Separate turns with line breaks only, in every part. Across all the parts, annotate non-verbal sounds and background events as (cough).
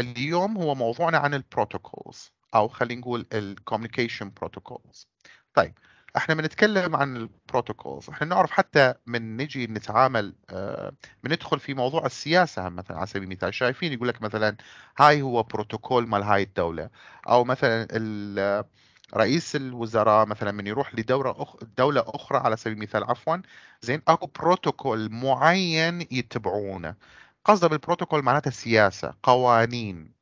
اليوم هو موضوعنا عن البروتوكولز او خلينا نقول الكوميونيكيشن بروتوكولز طيب احنا بنتكلم عن البروتوكولز احنا نعرف حتى من نجي نتعامل آه، بندخل اه في موضوع السياسه مثلا على سبيل المثال شايفين يقول لك مثلا هاي هو بروتوكول مال هاي الدوله او مثلا آه، رئيس الوزراء مثلا من يروح لدوره أخ... دوله اخرى على سبيل المثال عفوا زين اكو بروتوكول معين يتبعونه قصده بالبروتوكول معناتها سياسه قوانين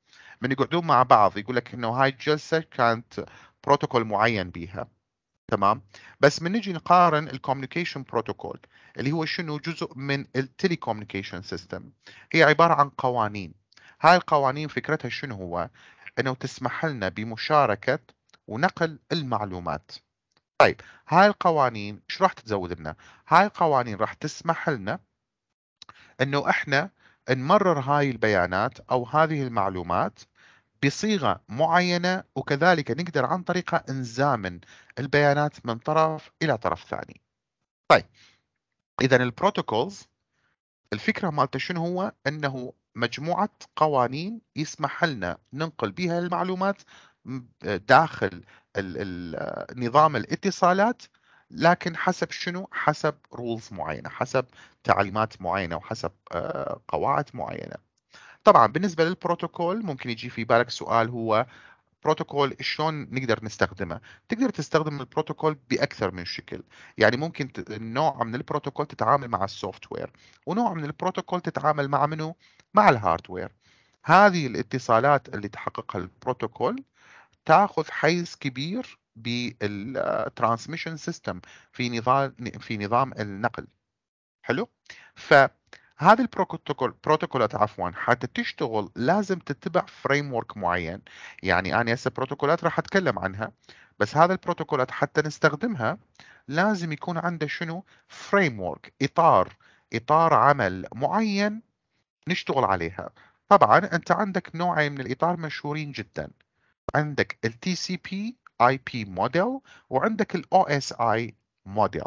من يقعدون مع بعض يقول لك انه هاي الجلسه كانت بروتوكول معين بيها تمام بس من نجي نقارن الكوميونيكيشن بروتوكول اللي هو شنو جزء من التليكوميونيكيشن سيستم هي عباره عن قوانين هاي القوانين فكرتها شنو هو انه تسمح لنا بمشاركه ونقل المعلومات طيب هاي القوانين ايش راح تزود لنا هاي القوانين راح تسمح لنا انه احنا نمرر هاي البيانات أو هذه المعلومات بصيغة معينة وكذلك نقدر عن طريقها نزامن البيانات من طرف إلى طرف ثاني طيب إذا البروتوكولز الفكرة مالته شنو هو أنه مجموعة قوانين يسمح لنا ننقل بها المعلومات داخل نظام الاتصالات لكن حسب شنو حسب رولز معينه حسب تعليمات معينه وحسب آه، قواعد معينه طبعا بالنسبه للبروتوكول ممكن يجي في بالك سؤال هو بروتوكول شلون نقدر نستخدمه تقدر تستخدم البروتوكول باكثر من شكل يعني ممكن نوع من البروتوكول تتعامل مع السوفت وير ونوع من البروتوكول تتعامل مع منه مع الهاردوير هذه الاتصالات اللي تحققها البروتوكول تاخذ حيز كبير بالترانسميشن سيستم في نظام في نظام النقل حلو فهذه البروتوكول بروتوكولات عفوا حتى تشتغل لازم تتبع فريم ورك معين يعني انا هسه بروتوكولات راح اتكلم عنها بس هذا البروتوكولات حتى نستخدمها لازم يكون عنده شنو فريم ورك اطار اطار عمل معين نشتغل عليها طبعا انت عندك نوعين من الاطار مشهورين جدا عندك التي سي بي اي بي موديل وعندك الاو اس اي موديل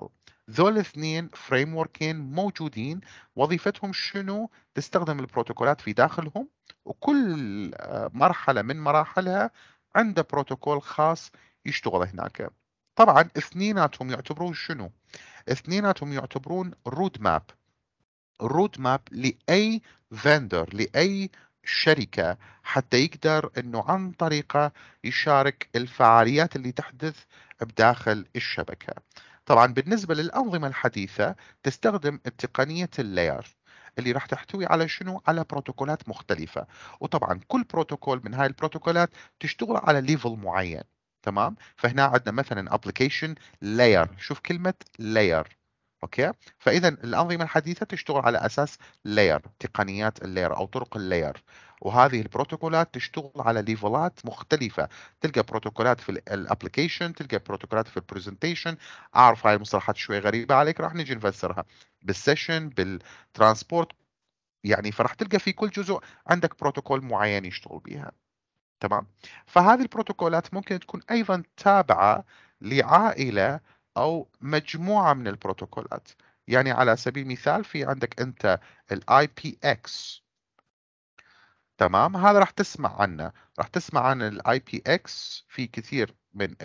ذول الاثنين فريم وركين موجودين وظيفتهم شنو تستخدم البروتوكولات في داخلهم وكل آه، مرحله من مراحلها عنده بروتوكول خاص يشتغل هناك طبعا اثنيناتهم يعتبرون شنو اثنيناتهم يعتبرون رود ماب رود ماب لاي فندر لاي الشركة حتى يقدر أنه عن طريقه يشارك الفعاليات اللي تحدث بداخل الشبكة طبعا بالنسبة للأنظمة الحديثة تستخدم تقنية اللاير اللي راح تحتوي على شنو على بروتوكولات مختلفة وطبعا كل بروتوكول من هاي البروتوكولات تشتغل على ليفل معين تمام فهنا عندنا مثلا ابلكيشن لاير شوف كلمة لاير اوكي فاذا الانظمه الحديثه تشتغل على اساس لاير تقنيات اللاير او طرق اللاير وهذه البروتوكولات تشتغل على ليفلات مختلفه تلقى بروتوكولات في الابلكيشن تلقى بروتوكولات في البرزنتيشن اعرف هاي المصطلحات شوي غريبه عليك راح نجي نفسرها بالسيشن بالترانسبورت يعني فراح تلقى في كل جزء عندك بروتوكول معين يشتغل بها تمام فهذه البروتوكولات ممكن تكون ايضا تابعه لعائله او مجموعه من البروتوكولات يعني على سبيل المثال في عندك انت الاي بي اكس تمام هذا راح تسمع عنه راح تسمع عن الاي بي اكس في كثير من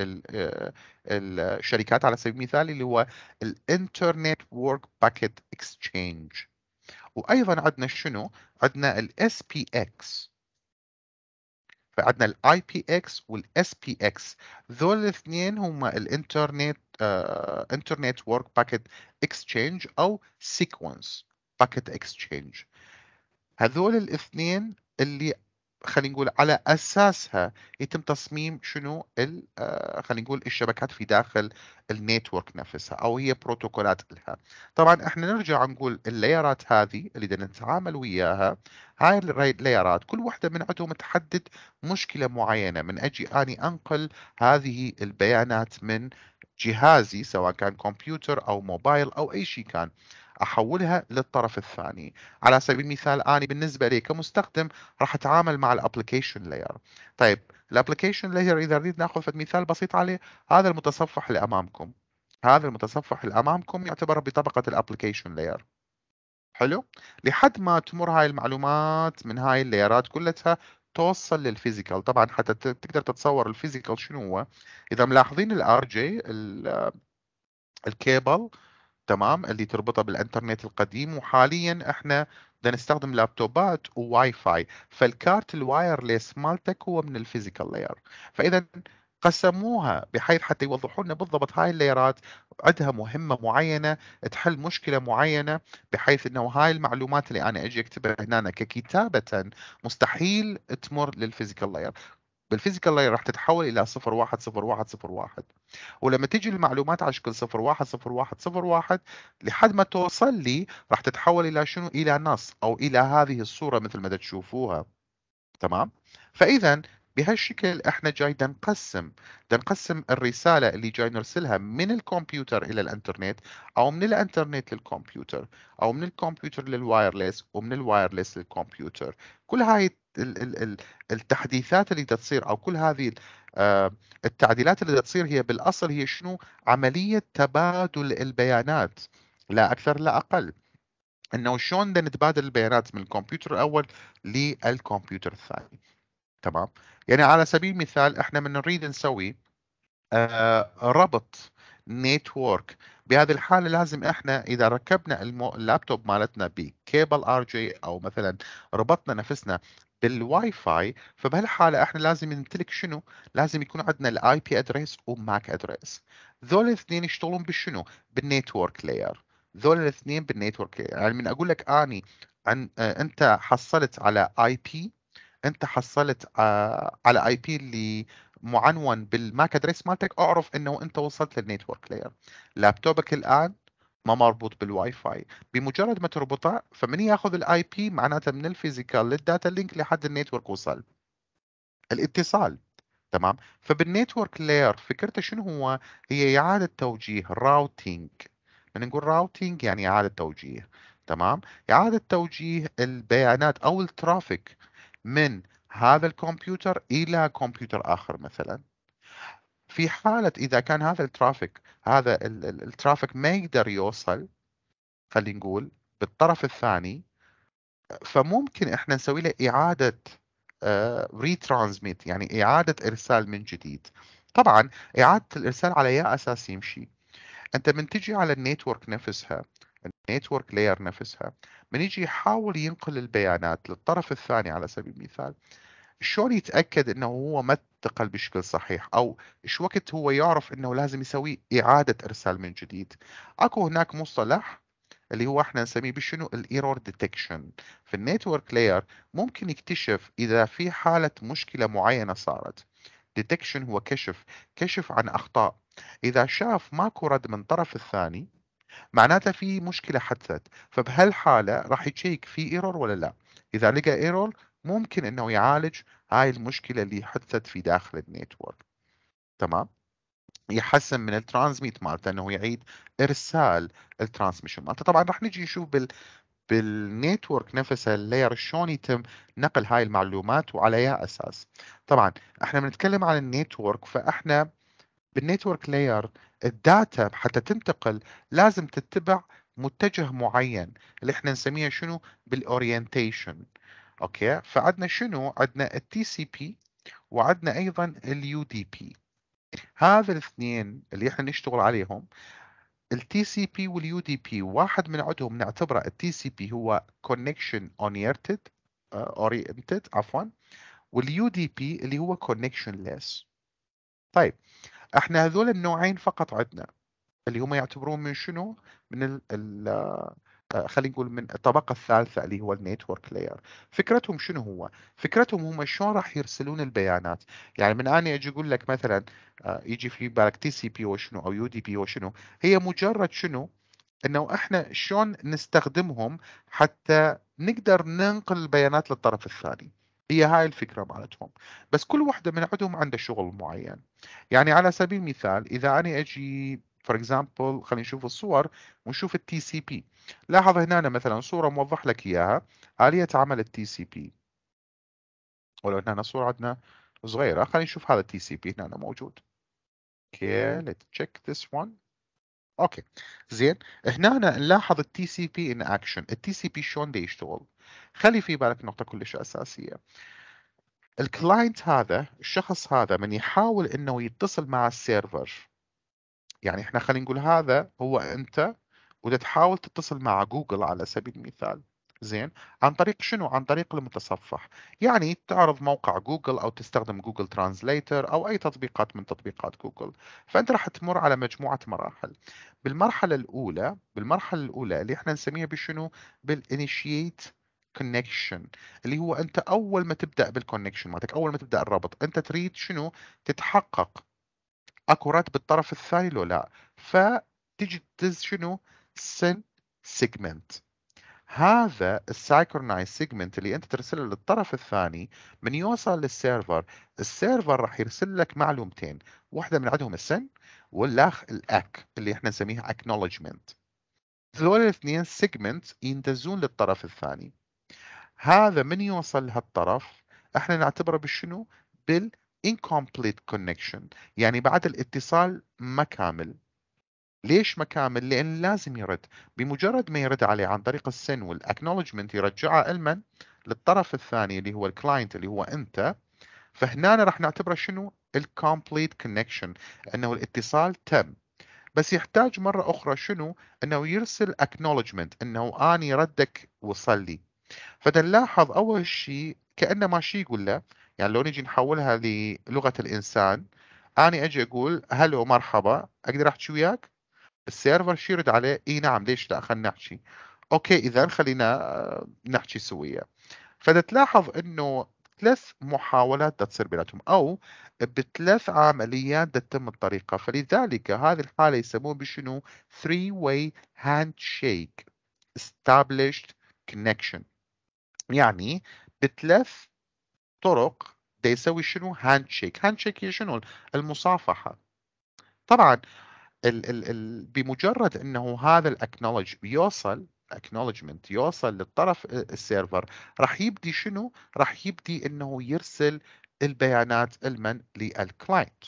الشركات آه، على سبيل المثال اللي هو الانترنت وورك باكيت اكسشينج وايضا عندنا شنو عندنا الاس بي اكس فعندنا الاي بي اكس والاس بي اكس ذول الاثنين هما الانترنت انترنت ورك باكيت اكسشينج او سيكونس باكيت اكسشينج هذول الاثنين اللي خلينا نقول على اساسها يتم تصميم شنو آه، خلينا نقول الشبكات في داخل النيتورك نفسها او هي بروتوكولات لها طبعا احنا نرجع نقول اللايرات هذه اللي بدنا نتعامل وياها هاي اللايرات كل وحده من عندهم تحدد مشكله معينه من اجي اني انقل هذه البيانات من جهازي سواء كان كمبيوتر أو موبايل أو أي شيء كان احولها للطرف الثاني على سبيل المثال انا بالنسبه لي كمستخدم راح اتعامل مع الابلكيشن لاير طيب الابلكيشن لاير اذا نريد ناخذ مثال بسيط عليه هذا المتصفح اللي امامكم هذا المتصفح اللي امامكم يعتبر بطبقه الابلكيشن لاير حلو لحد ما تمر هاي المعلومات من هاي الليرات كلها توصل للفيزيكال طبعا حتى تقدر تتصور الفيزيكال شنو هو اذا ملاحظين الار جي الكيبل تمام اللي تربطه بالانترنت القديم وحاليا احنا بدنا نستخدم لابتوبات وواي فاي فالكارت الوايرلس مالتك هو من الفيزيكال لاير فاذا قسموها بحيث حتى يوضحوا لنا بالضبط هاي الليرات عندها مهمه معينه تحل مشكله معينه بحيث انه هاي المعلومات اللي انا اجي اكتبها هنا ككتابه مستحيل تمر للفيزيكال لاير بالفيزيكال لاير راح تتحول الى 010101 ولما تجي المعلومات على شكل 010101 لحد ما توصل لي راح تتحول الى شنو الى نص او الى هذه الصوره مثل ما تشوفوها تمام فاذا بهالشكل احنا جاي نقسم نقسم الرساله اللي جاي نرسلها من الكمبيوتر الى الانترنت او من الانترنت للكمبيوتر او من الكمبيوتر للوايرلس ومن الوايرلس للكمبيوتر كل هاي التحديثات اللي تصير او كل هذه آه، التعديلات اللي تصير هي بالاصل هي شنو عمليه تبادل البيانات لا اكثر لا اقل انه شلون نتبادل البيانات من الكمبيوتر الاول للكمبيوتر الثاني تمام يعني على سبيل المثال احنا من نريد نسوي آه، ربط نيتورك بهذه الحاله لازم احنا اذا ركبنا اللابتوب مالتنا بكيبل ار جي او مثلا ربطنا نفسنا بالواي فاي فبهالحاله احنا لازم نمتلك شنو؟ لازم يكون عندنا الاي بي ادريس وماك ادريس. ذول الاثنين يشتغلون بشنو؟ بالنيتورك لاير. ذول الاثنين بالنيتورك لاير، يعني من اقول لك اني عن آه، انت حصلت على اي بي انت حصلت آه، على اي بي اللي معنون بالماك ادريس مالتك اعرف انه انت وصلت للنيتورك لاير لابتوبك الان ما مربوط بالواي فاي بمجرد ما تربطه فمن ياخذ الاي بي معناته من الفيزيكال للداتا لينك لحد النيتورك وصل الاتصال تمام فبالنيتورك لاير فكرته شنو هو هي اعاده توجيه راوتينج من نقول راوتينج يعني اعاده توجيه تمام اعاده توجيه البيانات او الترافيك من هذا الكمبيوتر الى كمبيوتر اخر مثلا في حاله اذا كان هذا الترافيك هذا الترافيك ما يقدر يوصل خلينا نقول بالطرف الثاني فممكن احنا نسوي له اعاده ريترانزميت آه، يعني اعاده ارسال من جديد طبعا اعاده الارسال على اي اساس يمشي انت من تجي على النيتورك نفسها النيتورك لاير نفسها من يجي يحاول ينقل البيانات للطرف الثاني على سبيل المثال شلون يتاكد انه هو ما انتقل بشكل صحيح او ايش وقت هو يعرف انه لازم يسوي اعاده ارسال من جديد اكو هناك مصطلح اللي هو احنا نسميه بشنو الايرور ديتكشن في النيتورك لاير ممكن يكتشف اذا في حاله مشكله معينه صارت ديتكشن هو كشف كشف عن اخطاء اذا شاف ماكو رد من طرف الثاني معناتها في مشكله حدثت فبهالحاله راح يشيك في ايرور ولا لا اذا لقى ايرور ممكن انه يعالج هاي المشكله اللي حدثت في داخل النيتورك تمام يحسن من الترانزميت مالته انه يعيد ارسال الترانسميشن مالته طبعا راح نجي نشوف بال بالنيتورك نفسها اللاير شلون يتم نقل هاي المعلومات وعلى اي اساس طبعا احنا بنتكلم عن النيتورك فاحنا بالنيتورك لاير الداتا حتى تنتقل لازم تتبع متجه معين اللي احنا نسميه شنو بالاورينتيشن اوكي فعندنا شنو عندنا التي سي بي وعندنا ايضا اليو دي بي هذا الاثنين اللي احنا نشتغل عليهم التي سي بي واليو دي بي واحد من عندهم نعتبره التي سي بي هو كونكشن اورينتد اورينتد عفوا واليو دي بي اللي هو كونكشن ليس طيب احنا هذول النوعين فقط عندنا اللي هم يعتبرون من شنو؟ من ال ال آه، آه، خلينا نقول من الطبقة الثالثة اللي هو النيتورك لاير فكرتهم شنو هو فكرتهم هم شلون راح يرسلون البيانات يعني من أنا أجي أقول لك مثلا آه، يجي في بالك تي سي بي وشنو أو يو دي بي وشنو هي مجرد شنو انه احنا شلون نستخدمهم حتى نقدر ننقل البيانات للطرف الثاني هي هاي الفكرة مالتهم بس كل وحدة من عندهم عندها شغل معين يعني على سبيل المثال إذا أنا أجي فور اكزامبل خلينا نشوف الصور ونشوف التي سي بي لاحظ هنا مثلا صورة موضح لك إياها آلية عمل التي سي بي ولو هنا صورة عندنا صغيرة خلينا نشوف هذا التي سي بي هنا موجود اوكي ليتس تشيك ذس وان اوكي زين هنا نلاحظ التي سي بي ان اكشن التي سي بي شلون بده يشتغل خلي في بالك نقطة كلش أساسية الكلاينت هذا الشخص هذا من يحاول انه يتصل مع السيرفر يعني احنا خلينا نقول هذا هو انت وده تحاول تتصل مع جوجل على سبيل المثال زين عن طريق شنو عن طريق المتصفح يعني تعرض موقع جوجل او تستخدم جوجل ترانزليتر او اي تطبيقات من تطبيقات جوجل فانت راح تمر على مجموعه مراحل بالمرحله الاولى بالمرحله الاولى اللي احنا نسميها بشنو بالانيشيت كونكشن اللي هو انت اول ما تبدا بالكونكشن مالتك اول ما تبدا الرابط انت تريد شنو تتحقق اكو بالطرف الثاني لو لا فتجي تدز شنو سن سيجمنت هذا السايكرونايز سيجمنت اللي انت ترسله للطرف الثاني من يوصل للسيرفر السيرفر راح يرسل لك معلومتين واحده من عندهم السن والاخ الاك اللي احنا نسميها اكنولجمنت ذول الاثنين سيجمنت يندزون للطرف الثاني هذا من يوصل لهالطرف احنا نعتبره بالشنو بال incomplete connection يعني بعد الاتصال ما كامل ليش ما كامل؟ لأن لازم يرد بمجرد ما يرد عليه عن طريق السن والاكنولجمنت يرجعه علما للطرف الثاني اللي هو الكلاينت اللي هو أنت فهنا راح نعتبره شنو؟ الكومبليت كونكشن أنه الاتصال تم بس يحتاج مرة أخرى شنو؟ أنه يرسل acknowledgement أنه أني ردك وصل لي فنلاحظ أول شيء كأنما شيء يقول له يعني لو نجي نحولها للغة الإنسان اني أجي أقول هلو مرحبا أقدر أحكي وياك السيرفر شو يرد عليه إي نعم ليش لا خلينا نحكي أوكي إذا خلينا آه، نحكي سوية فتلاحظ إنه ثلاث محاولات تصير بيناتهم أو بثلاث عمليات تتم الطريقة فلذلك هذه الحالة يسمون بشنو 3 way handshake established connection يعني بثلاث طرق بده يسوي شنو هاند شيك هاند شيك هي شنو المصافحه طبعا ال ال ال بمجرد انه هذا الاكنولج يوصل اكنولجمنت يوصل للطرف السيرفر راح يبدي شنو راح يبدي انه يرسل البيانات المن للكلاينت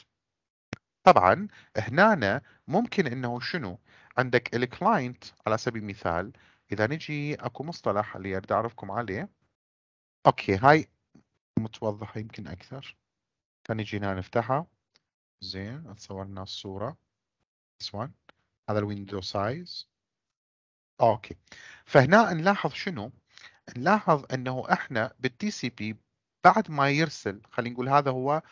طبعا هنا ممكن انه شنو عندك الكلاينت على سبيل المثال إذا نجي أكو مصطلح اللي أريد أعرفكم عليه أوكي هاي متوضحة يمكن أكثر فنجي هنا نفتحها زين أتصور لنا الصورة this one هذا الويندو سايز أوكي فهنا نلاحظ شنو نلاحظ أنه إحنا بالتي سي بي بعد ما يرسل خلينا نقول هذا هو آه،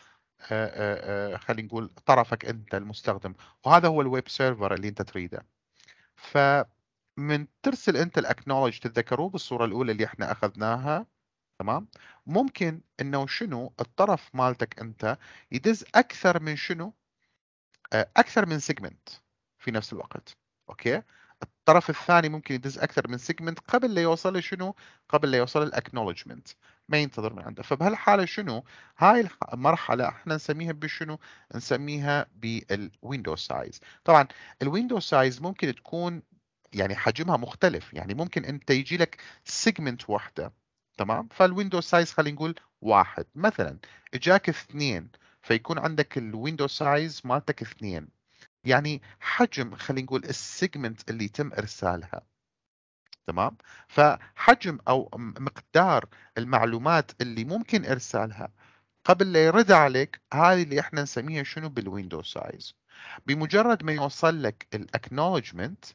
آه، آه، خلينا نقول طرفك انت المستخدم وهذا هو الويب سيرفر اللي انت تريده ف من ترسل انت الاكنولج تتذكروه بالصوره الاولى اللي احنا اخذناها تمام ممكن انه شنو الطرف مالتك انت يدز اكثر من شنو آه، اكثر من سيجمنت في نفس الوقت اوكي الطرف الثاني ممكن يدز اكثر من سيجمنت قبل لا يوصل شنو قبل لا يوصل الاكنولجمنت ما ينتظر من عنده فبهالحاله شنو هاي المرحله احنا نسميها بشنو نسميها بالويندو سايز طبعا الويندو سايز ممكن تكون يعني حجمها مختلف يعني ممكن انت يجي لك سيجمنت واحده تمام فالويندو سايز خلينا نقول واحد مثلا اجاك اثنين فيكون عندك الويندو سايز مالتك اثنين يعني حجم خلينا نقول السيجمنت اللي يتم ارسالها تمام فحجم او مقدار المعلومات اللي ممكن ارسالها قبل لا يرد عليك هذه اللي احنا نسميها شنو بالويندو سايز بمجرد ما يوصل لك الاكنولجمنت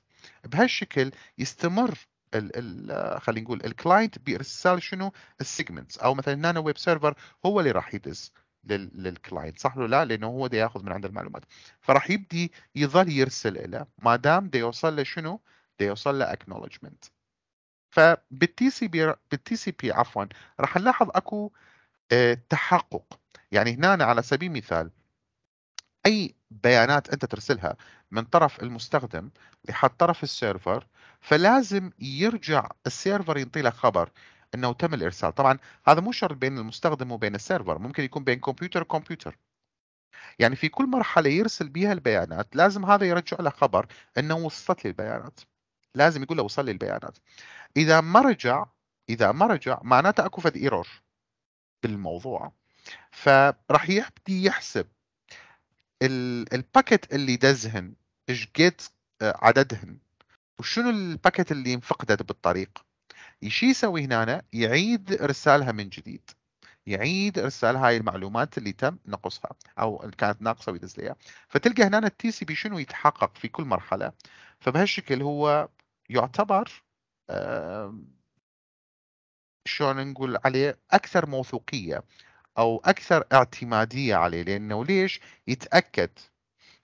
بهالشكل يستمر آه، خلينا نقول الكلاينت بارسال شنو السيجمنتس او مثلا نانو ويب سيرفر هو اللي راح يدز للكلاينت صح ولا لا لانه هو دا ياخذ من عنده المعلومات فراح يبدي يظل يرسل له ما دام دا يوصل له شنو دا يوصل له اكنولجمنت فبالتي سي بي بالتي سي بي عفوا راح نلاحظ اكو آه، تحقق يعني هنا على سبيل المثال اي بيانات انت ترسلها من طرف المستخدم لحد طرف السيرفر فلازم يرجع السيرفر ينطي لك خبر انه تم الارسال طبعا هذا مو شرط بين المستخدم وبين السيرفر ممكن يكون بين كمبيوتر وكمبيوتر يعني في كل مرحله يرسل بها البيانات لازم هذا يرجع له خبر انه وصلت لي البيانات لازم يقول له وصل لي البيانات اذا ما رجع اذا ما رجع معناته اكو فد ايرور بالموضوع فراح يبدي يحسب الباكت اللي دزهن قد آه، عددهن وشنو الباكت اللي انفقدت بالطريق ايش يسوي هنا يعيد ارسالها من جديد يعيد ارسال هاي المعلومات اللي تم نقصها او اللي كانت ناقصه ويدز لها فتلقى هنا التي سي بي شنو يتحقق في كل مرحله فبهالشكل هو يعتبر شلون نقول عليه اكثر موثوقيه او اكثر اعتماديه عليه لانه ليش يتاكد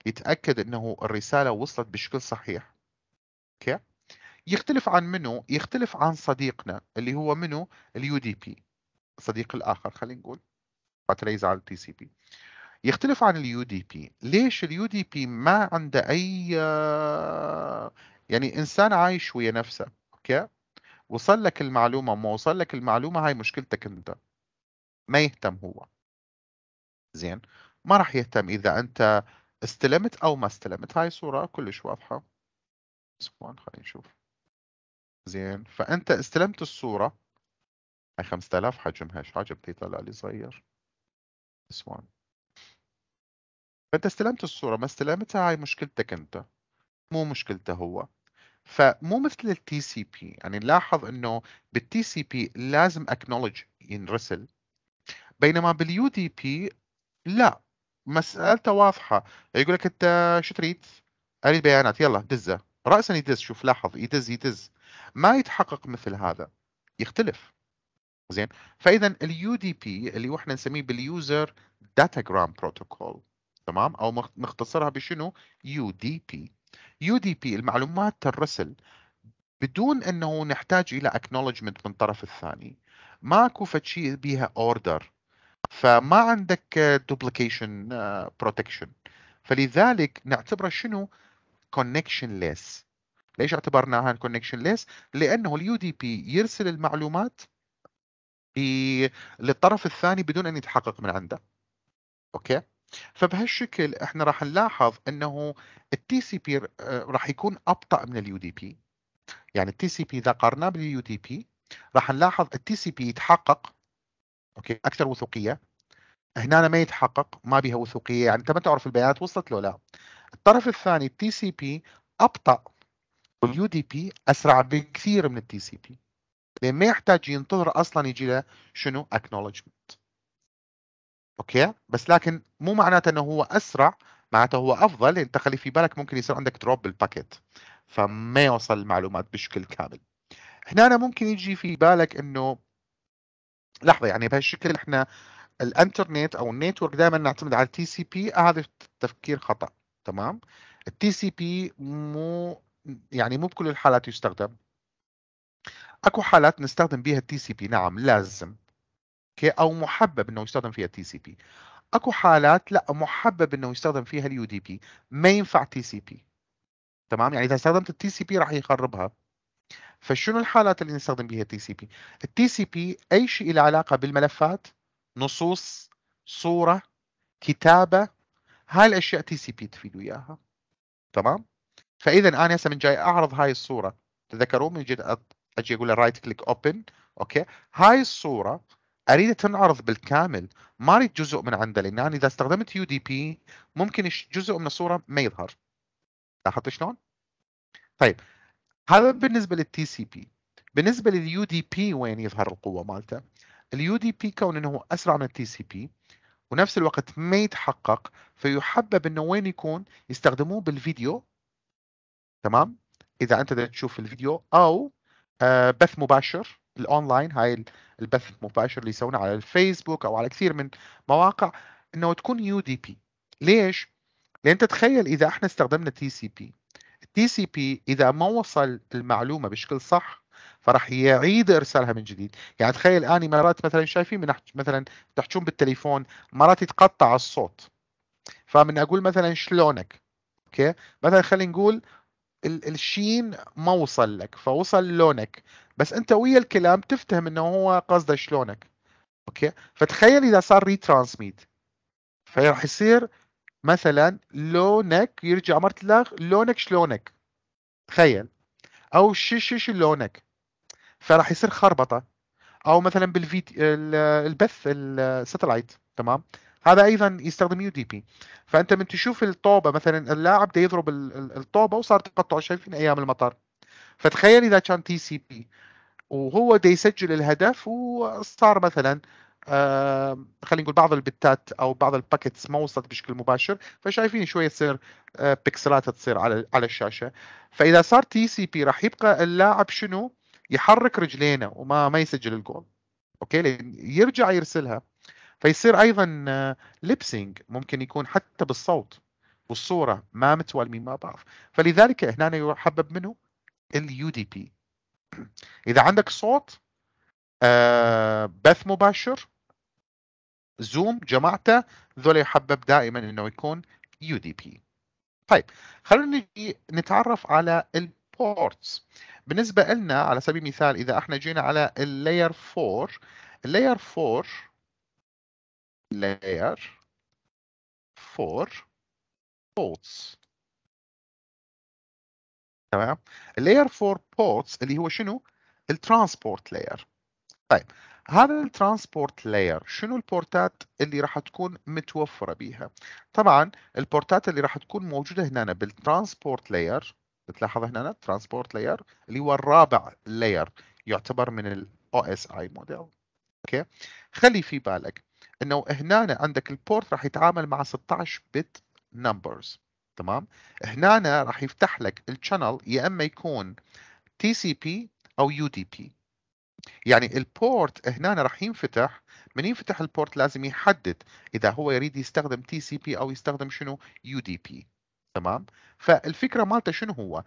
يتاكد انه الرساله وصلت بشكل صحيح اوكي يختلف عن منه يختلف عن صديقنا اللي هو منه اليو دي بي الصديق الاخر خلينا نقول حتى على يزعل التي سي بي يختلف عن اليو دي بي ليش اليو دي بي ما عنده اي يعني انسان عايش ويا نفسه اوكي وصل لك المعلومه ما وصل لك المعلومه هاي مشكلتك انت ما يهتم هو زين ما راح يهتم اذا انت استلمت او ما استلمت هاي صوره كلش واضحه سكوان خلينا نشوف زين فانت استلمت الصوره هاي 5000 حجمها ايش عجبتي طلع لي صغير سكوان فانت استلمت الصوره ما استلمتها هاي مشكلتك انت مو مشكلته هو فمو مثل التي سي بي يعني نلاحظ انه بالتي سي بي لازم اكنولج ينرسل بينما باليو دي بي لا مسألته واضحة يقول لك أنت شو تريد؟ أريد بيانات يلا دزه رأسا يدز شوف لاحظ يدز يدز ما يتحقق مثل هذا يختلف زين فإذا اليو دي بي اللي احنا نسميه باليوزر داتاجرام بروتوكول تمام أو مختصرها بشنو؟ يو دي بي يو دي بي المعلومات ترسل بدون انه نحتاج الى اكنولجمنت من الطرف الثاني ماكو فد شيء بيها اوردر فما عندك دوبليكيشن بروتكشن آه، فلذلك نعتبره شنو كونكشن ليس ليش اعتبرناها كونكشن ليس لانه اليو دي بي يرسل المعلومات للطرف الثاني بدون ان يتحقق من عنده اوكي فبهالشكل احنا راح نلاحظ انه التي سي بي راح يكون ابطا من اليو دي بي يعني التي سي بي اذا قارناه باليو دي بي راح نلاحظ التي سي بي يتحقق اوكي اكثر وثوقيه هنا ما يتحقق ما بها وثوقيه يعني انت ما تعرف البيانات وصلت له لا الطرف الثاني التي سي بي ابطا واليو دي بي اسرع بكثير من التي سي بي لان ما يحتاج ينتظر اصلا يجي له شنو اكنولجمنت اوكي بس لكن مو معناته انه هو اسرع معناته هو افضل انت خلي في بالك ممكن يصير عندك دروب بالباكيت فما يوصل المعلومات بشكل كامل هنا أنا ممكن يجي في بالك انه لحظه يعني بهالشكل احنا الانترنت او النيتورك دائما نعتمد على التي سي بي آه، هذا التفكير خطا تمام التي سي بي مو يعني مو بكل الحالات يستخدم اكو حالات نستخدم بها التي سي بي نعم لازم اوكي او محبب انه يستخدم فيها التي سي بي اكو حالات لا محبب انه يستخدم فيها اليو دي بي ما ينفع تي سي بي تمام يعني اذا استخدمت التي سي بي راح يخربها فشنو الحالات اللي نستخدم بها التي سي بي التي سي بي اي شيء له علاقه بالملفات نصوص صوره كتابه هاي الاشياء تي سي بي تفيد وياها تمام فاذا انا هسه من جاي اعرض هاي الصوره تذكروا من جد اجي اقول رايت كليك اوبن اوكي هاي الصوره اريد تنعرض بالكامل ما اريد جزء من عنده لان انا اذا استخدمت يو دي بي ممكن جزء من الصوره ما يظهر لاحظت شلون؟ طيب هذا بالنسبه للتي سي بي بالنسبه لليو دي بي وين يظهر القوه مالته اليو دي بي كون انه اسرع من التي سي بي ونفس الوقت ما يتحقق فيحبب انه وين يكون يستخدموه بالفيديو تمام اذا انت تشوف الفيديو او آه، بث مباشر الاونلاين هاي البث المباشر اللي يسوونه على الفيسبوك او على كثير من مواقع انه تكون يو دي بي ليش؟ لان تتخيل اذا احنا استخدمنا تي سي بي تي سي بي اذا ما وصل المعلومه بشكل صح فراح يعيد ارسالها من جديد يعني تخيل اني مرات مثلا شايفين من مثلا تحجون بالتليفون مرات يتقطع الصوت فمن اقول مثلا شلونك اوكي مثلا خلينا نقول الشين ما وصل لك فوصل لونك بس انت ويا الكلام تفتهم انه هو قصده شلونك اوكي فتخيل اذا صار ريترانسميت فراح يصير مثلا لونك يرجع مرتلغ لونك شلونك تخيل او شش شلونك فراح يصير خربطه او مثلا بالفيديو البث الساتلايت تمام هذا ايضا يستخدم يو دي بي فانت من تشوف الطوبه مثلا اللاعب ده يضرب الطوبه وصار تقطع شايفين ايام المطر فتخيل اذا كان تي سي بي وهو ده يسجل الهدف وصار مثلا خلينا نقول بعض البتات او بعض الباكتس ما وصلت بشكل مباشر فشايفين شويه تصير آه، بكسلات تصير على على الشاشه فاذا صار تي سي بي راح يبقى اللاعب شنو يحرك رجلينه وما ما يسجل الجول اوكي لان يرجع يرسلها فيصير ايضا ليبسينج آه، ممكن يكون حتى بالصوت والصوره ما متوالمين مع بعض فلذلك هنا يحبب منه اليو دي بي اذا عندك صوت آه، بث مباشر زوم جماعته ذولا يحبب دائما انه يكون يو دي بي طيب خلونا نجي نتعرف على البورتس بالنسبه لنا على سبيل المثال اذا احنا جينا على اللاير 4
اللاير 4 لاير 4 بورتس تمام
اللاير 4 بورتس اللي هو شنو الترانسبورت لاير طيب هذا الترانسبورت لاير شنو البورتات اللي راح تكون متوفره بيها طبعا البورتات اللي راح تكون موجوده هنا بالترانسبورت لاير بتلاحظ هنا الترانسبورت لاير اللي هو الرابع لاير يعتبر من الاو اس اي موديل اوكي خلي في بالك انه هنا عندك البورت راح يتعامل مع 16 بت نمبرز تمام هنا راح يفتح لك الشانل يا اما يكون تي سي بي او يو دي بي يعني البورت هنا راح ينفتح من ينفتح البورت لازم يحدد اذا هو يريد يستخدم تي سي بي او يستخدم شنو يو دي بي تمام فالفكره مالته شنو هو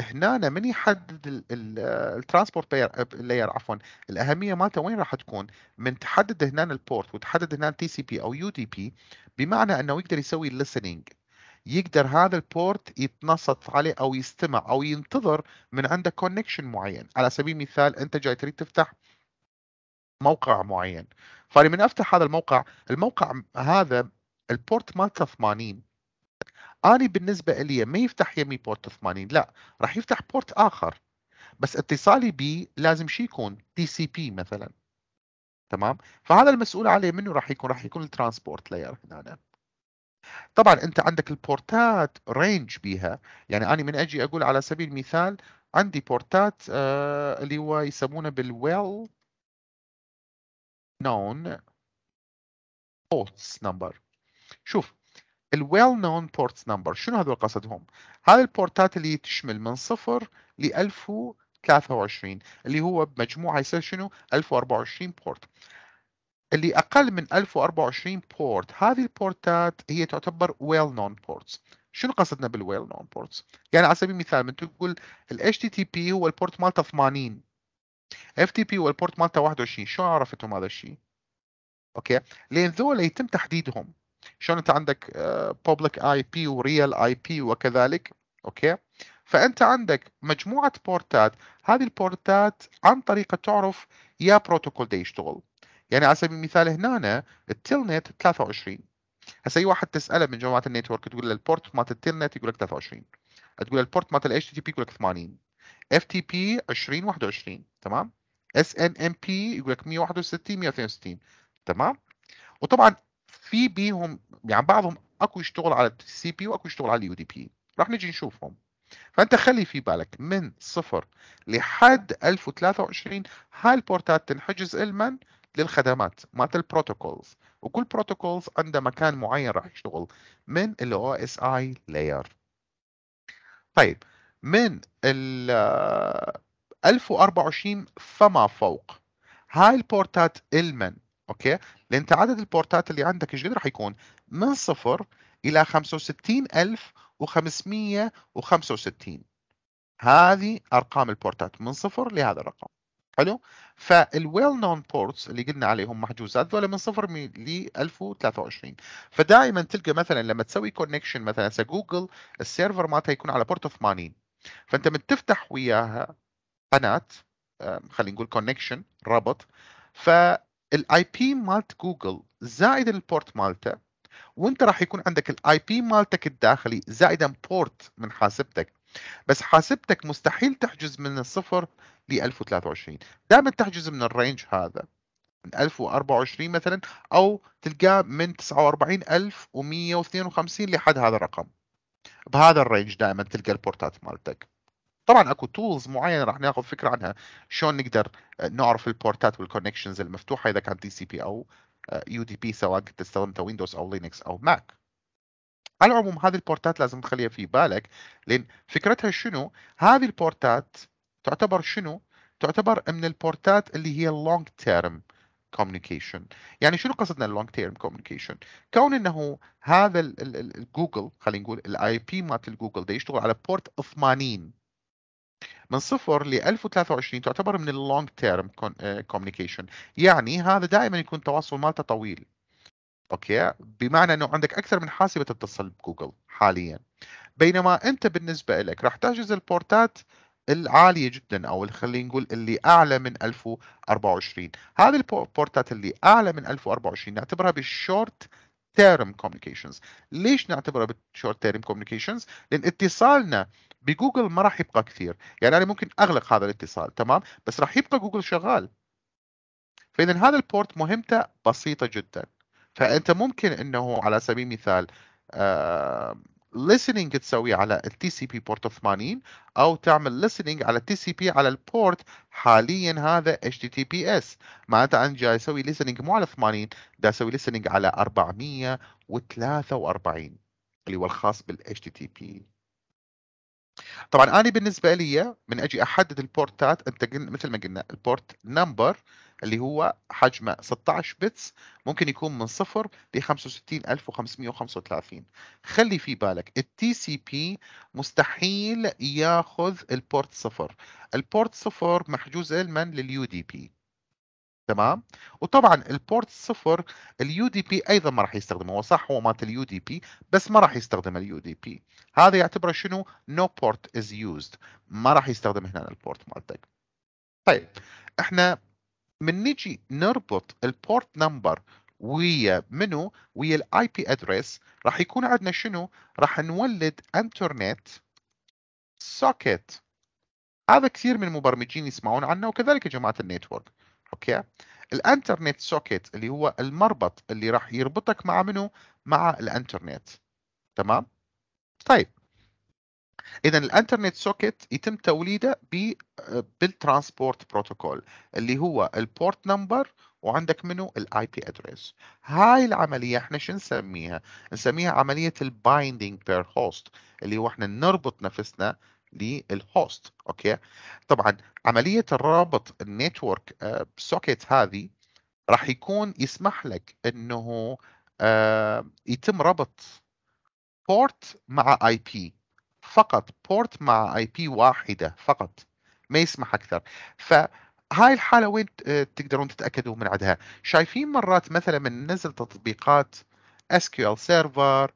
هنا من يحدد الترانسبورت لاير عفوا الاهميه مالته وين راح تكون من تحدد هنا البورت وتحدد هنا تي سي بي او يو دي بي بمعنى انه يقدر يسوي الليسننج يقدر هذا البورت يتنصت عليه او يستمع او ينتظر من عنده كونكشن معين على سبيل المثال انت جاي تريد تفتح موقع معين فانا من افتح هذا الموقع الموقع هذا البورت مالته 80 انا بالنسبه لي ما يفتح يمي بورت 80 لا راح يفتح بورت اخر بس اتصالي بي لازم شي يكون تي سي بي مثلا تمام فهذا المسؤول عليه منه راح يكون راح يكون الترانسبورت لاير هنا طبعا انت عندك البورتات رينج بيها يعني انا من اجي اقول على سبيل المثال عندي بورتات آه اللي هو يسمونه بالويل نون بورتس نمبر شوف الويل نون بورتس نمبر شنو هذول قصدهم؟ هذه البورتات اللي تشمل من صفر ل 1023 اللي هو بمجموعه يصير شنو؟ 1024 بورت. اللي اقل من 1024 بورت هذه البورتات هي تعتبر ويل نون بورتس شنو قصدنا بالويل نون بورتس يعني على سبيل المثال من تقول ال HTTP هو البورت مالته 80 FTP هو البورت مالته 21 شو عرفتهم هذا الشيء اوكي لان ذول يتم تحديدهم شلون انت عندك بوبليك اي بي وريال اي بي وكذلك اوكي فانت عندك مجموعه بورتات هذه البورتات عن طريقه تعرف يا بروتوكول دي يشتغل يعني على سبيل المثال هنا التلنت 23 هسه اي واحد تساله من جماعه النيتورك تقول له البورت مالت التلنت يقول لك 23 تقول له البورت مالت الاتش تي تي بي يقول لك 80 اف تي بي 20 21 تمام اس ان ام بي يقول لك 161 162 تمام وطبعا في بيهم يعني بعضهم اكو يشتغل على السي بي واكو يشتغل على اليو دي بي راح نجي نشوفهم فانت خلي في بالك من صفر لحد 1023 هاي البورتات تنحجز لمن للخدمات مالت البروتوكولز وكل بروتوكولز عنده مكان معين راح يشتغل من ال OSI layer طيب من ال 1024 فما فوق هاي البورتات المن اوكي لان عدد البورتات اللي عندك ايش قد راح يكون من صفر الى 65565 هذه ارقام البورتات من صفر لهذا الرقم حلو فالويل نون بورتس اللي قلنا عليهم محجوزات ذولا من 0 ل 1023 فدائما تلقى مثلا لما تسوي كونكشن مثلا جوجل السيرفر مالتها يكون على بورت 80 فانت من تفتح وياها قناه آه، خلينا نقول كونكشن رابط فالاي بي مالت جوجل زائد البورت مالته وانت راح يكون عندك الاي بي مالتك الداخلي زائدا بورت من حاسبتك بس حاسبتك مستحيل تحجز من الصفر ل 1023 دائما تحجز من الرينج هذا من 1024 مثلا او تلقاه من 49152 لحد هذا الرقم بهذا الرينج دائما تلقى البورتات مالتك طبعا اكو تولز معينه راح ناخذ فكره عنها شلون نقدر نعرف البورتات والكونكشنز المفتوحه اذا كان تي سي بي او يو دي بي سواء كنت تستخدم ويندوز او لينكس او ماك على العموم هذه البورتات لازم تخليها في بالك لان فكرتها شنو؟ هذه البورتات تعتبر شنو؟ تعتبر من البورتات اللي هي اللونج تيرم كوميونيكيشن يعني شنو قصدنا اللونج تيرم كوميونيكيشن كون انه هذا الجوجل خلينا نقول الاي بي مالت الجوجل ده يشتغل على بورت 80 من صفر ل 1023 تعتبر من اللونج تيرم كوميونيكيشن يعني هذا دائما يكون التواصل مالته طويل اوكي بمعنى انه عندك اكثر من حاسبه تتصل بجوجل حاليا بينما انت بالنسبه لك راح تحجز البورتات العالية جدا أو خلينا نقول اللي أعلى من 1024 هذه البورتات اللي أعلى من 1024 نعتبرها بالشورت تيرم كوميونيكيشنز ليش نعتبرها بالشورت تيرم كوميونيكيشنز لأن اتصالنا بجوجل ما راح يبقى كثير يعني أنا ممكن أغلق هذا الاتصال تمام بس راح يبقى جوجل شغال فإذا هذا البورت مهمته بسيطة جدا فانت ممكن انه على سبيل المثال آه، listening تسويه على التي سي بي بورت 80 او تعمل listening على التي سي بي على البورت حاليا هذا اتش تي تي بي اس معناته انا جاي اسوي listening مو على 80 دا اسوي listening على 443 اللي هو الخاص بال بي طبعا انا بالنسبه لي من اجي احدد البورتات انت مثل ما قلنا البورت نمبر اللي هو حجمه 16 بتس ممكن يكون من صفر ل 65535 خلي في بالك التي سي بي مستحيل ياخذ البورت صفر البورت صفر محجوز علما لليو دي بي تمام وطبعا البورت صفر اليو دي بي ايضا ما راح يستخدمه هو صح هو مالت اليو دي بي بس ما راح يستخدم اليو دي بي هذا يعتبره شنو نو بورت از يوزد ما راح يستخدم هنا البورت مالتك طيب احنا من نجي نربط البورت نمبر ويا منو ويا الاي بي ادريس راح يكون عندنا شنو راح نولد انترنت سوكيت هذا كثير من المبرمجين يسمعون عنه وكذلك جماعه النيتورك اوكي الانترنت سوكيت اللي هو المربط اللي راح يربطك مع منو مع الانترنت تمام طيب اذا الانترنت سوكيت يتم توليده آه، بالترانسبورت بروتوكول اللي هو البورت نمبر وعندك منه الاي بي ادريس هاي العمليه احنا شو نسميها نسميها عمليه البايندينج بير هوست اللي هو احنا نربط نفسنا للهوست اوكي طبعا عمليه الرابط النتورك آه، سوكيت هذه راح يكون يسمح لك انه آه، يتم ربط بورت مع اي بي فقط بورت مع اي بي واحده فقط ما يسمح اكثر ف هاي الحالة وين آه، تقدرون تتأكدوا من عدها شايفين مرات مثلا من ننزل تطبيقات SQL Server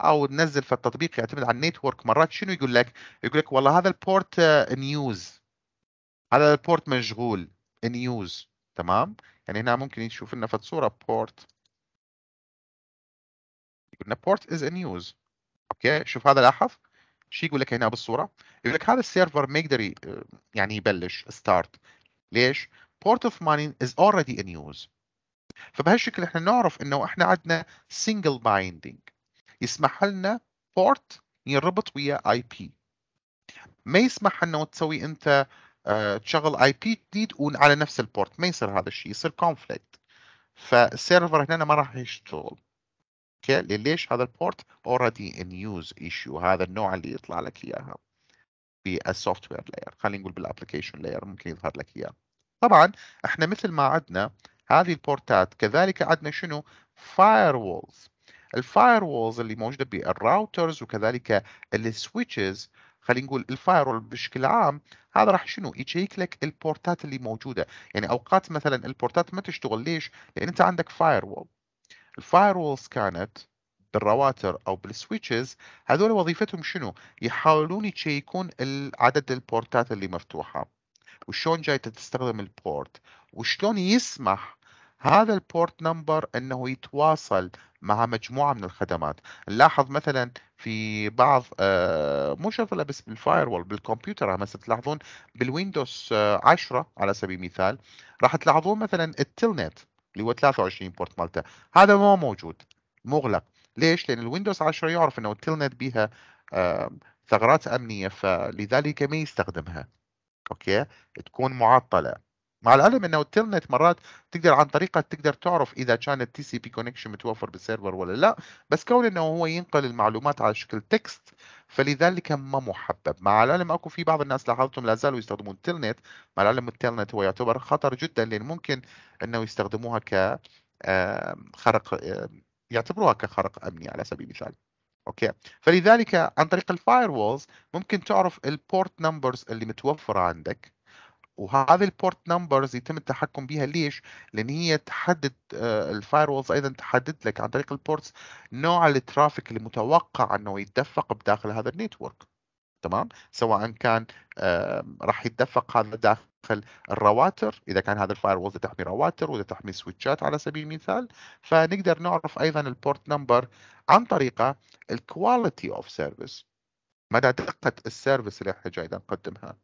او ننزل في التطبيق يعتمد على النيتورك مرات شنو يقول لك يقول لك والله هذا البورت نيوز آه، هذا البورت مشغول نيوز تمام يعني هنا ممكن يشوف لنا في صورة بورت يقول لنا بورت از نيوز اوكي شوف هذا لاحظ شو يقول لك هنا بالصوره يقول لك هذا السيرفر ما يقدر يعني يبلش ستارت ليش؟ بورت اوف mining از اوريدي ان يوز فبهالشكل احنا نعرف انه احنا عندنا سنجل بايندينج يسمح لنا بورت ينربط ويا اي بي ما يسمح انه تسوي انت آه، تشغل اي بي جديد على نفس البورت ما يصير هذا الشيء يصير كونفليكت فالسيرفر هنا ما راح يشتغل اوكي ليش هذا البورت اوريدي ان يوز ايشيو هذا النوع اللي يطلع لك اياها في السوفت وير لاير خلينا نقول بالابلكيشن لاير ممكن يظهر لك اياه طبعا احنا مثل ما عندنا هذه البورتات كذلك عندنا شنو فاير وولز الفاير وولز اللي موجوده بالراوترز وكذلك السويتشز خلينا نقول الفاير وول بشكل عام هذا راح شنو يشيك لك البورتات اللي موجوده يعني اوقات مثلا البورتات ما تشتغل ليش لان انت عندك فاير وول الفاير كانت بالرواتر او بالسويتشز هذول وظيفتهم شنو يحاولون يشيكون عدد البورتات اللي مفتوحه وشلون جاي تستخدم البورت وشلون يسمح هذا البورت نمبر انه يتواصل مع مجموعه من الخدمات نلاحظ مثلا في بعض آه، مو شرط بس وول بالكمبيوتر هسه تلاحظون بالويندوز 10 آه، على سبيل المثال راح تلاحظون مثلا التلنت اللي هو 23 بورت مالته هذا ما موجود مغلق ليش؟ لان الويندوز 10 يعرف انه التلنت بيها ثغرات امنيه فلذلك ما يستخدمها اوكي تكون معطله مع العلم انه التيرنت مرات تقدر عن طريقه تقدر تعرف اذا كان التي سي بي كونكشن متوفر بالسيرفر ولا لا بس كون انه هو ينقل المعلومات على شكل تكست فلذلك ما محبب مع العلم اكو في بعض الناس لاحظتهم لا زالوا يستخدمون التيرنت مع العلم التيرنت هو يعتبر خطر جدا لان ممكن انه يستخدموها ك خرق يعتبروها كخرق امني على سبيل المثال اوكي فلذلك عن طريق الفاير وولز ممكن تعرف البورت نمبرز اللي متوفره عندك وهذه البورت نمبرز يتم التحكم بها ليش؟ لان هي تحدد آه، الفاير وولز ايضا تحدد لك عن طريق البورتس نوع الترافيك اللي متوقع انه يتدفق بداخل هذا النيتورك تمام؟ سواء كان راح يتدفق هذا داخل الرواتر اذا كان هذا الفاير وولز تحمي رواتر واذا تحمي سويتشات على سبيل المثال فنقدر نعرف ايضا البورت نمبر عن طريقه الكواليتي اوف سيرفيس مدى دقه السيرفيس اللي احنا جايين نقدمها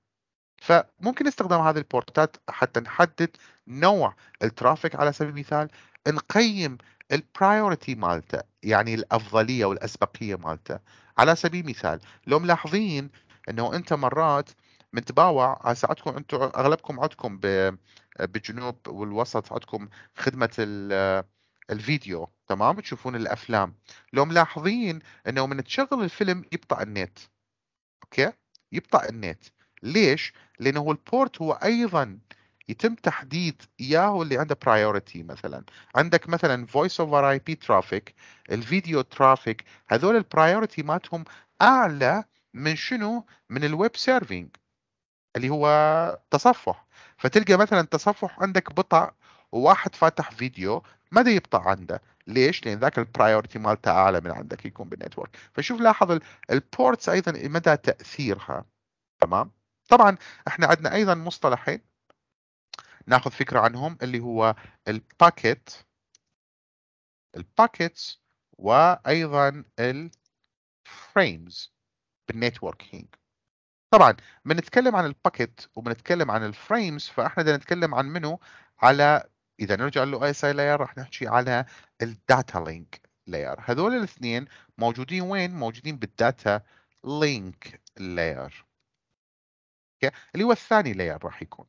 فممكن نستخدم هذه البورتات حتى نحدد نوع الترافيك على سبيل المثال نقيم البرايورتي مالته يعني الافضليه والاسبقيه مالته على سبيل المثال لو ملاحظين انه انت مرات متباوع تباوع ساعتكم انتم اغلبكم عندكم بالجنوب والوسط عندكم خدمه الفيديو تمام تشوفون الافلام لو ملاحظين انه من تشغل الفيلم يبطا النت اوكي يبطا النت ليش؟ لأنه البورت هو أيضا يتم تحديد ياهو اللي عنده برايورتي مثلا عندك مثلا فويس اوفر اي بي ترافيك الفيديو ترافيك هذول البرايورتي مالتهم أعلى من شنو؟ من الويب سيرفينج اللي هو تصفح فتلقى مثلا تصفح عندك بطع وواحد فاتح فيديو ما دا يبطع عنده ليش؟ لان ذاك البرايورتي مالته اعلى من عندك يكون بالنتورك فشوف لاحظ البورتس ايضا مدى تاثيرها تمام؟ طبعا احنا عندنا ايضا مصطلحين ناخذ فكره عنهم اللي هو الباكيت الباكيتس وايضا الفريمز بالنتوركينج طبعا بنتكلم عن الباكيت وبنتكلم عن الفريمز فاحنا بدنا نتكلم عن منو على اذا نرجع للاو اس اي لاير راح نحكي على الداتا لينك لاير هذول الاثنين موجودين
وين موجودين بالداتا لينك لاير اللي هو الثاني لاير راح يكون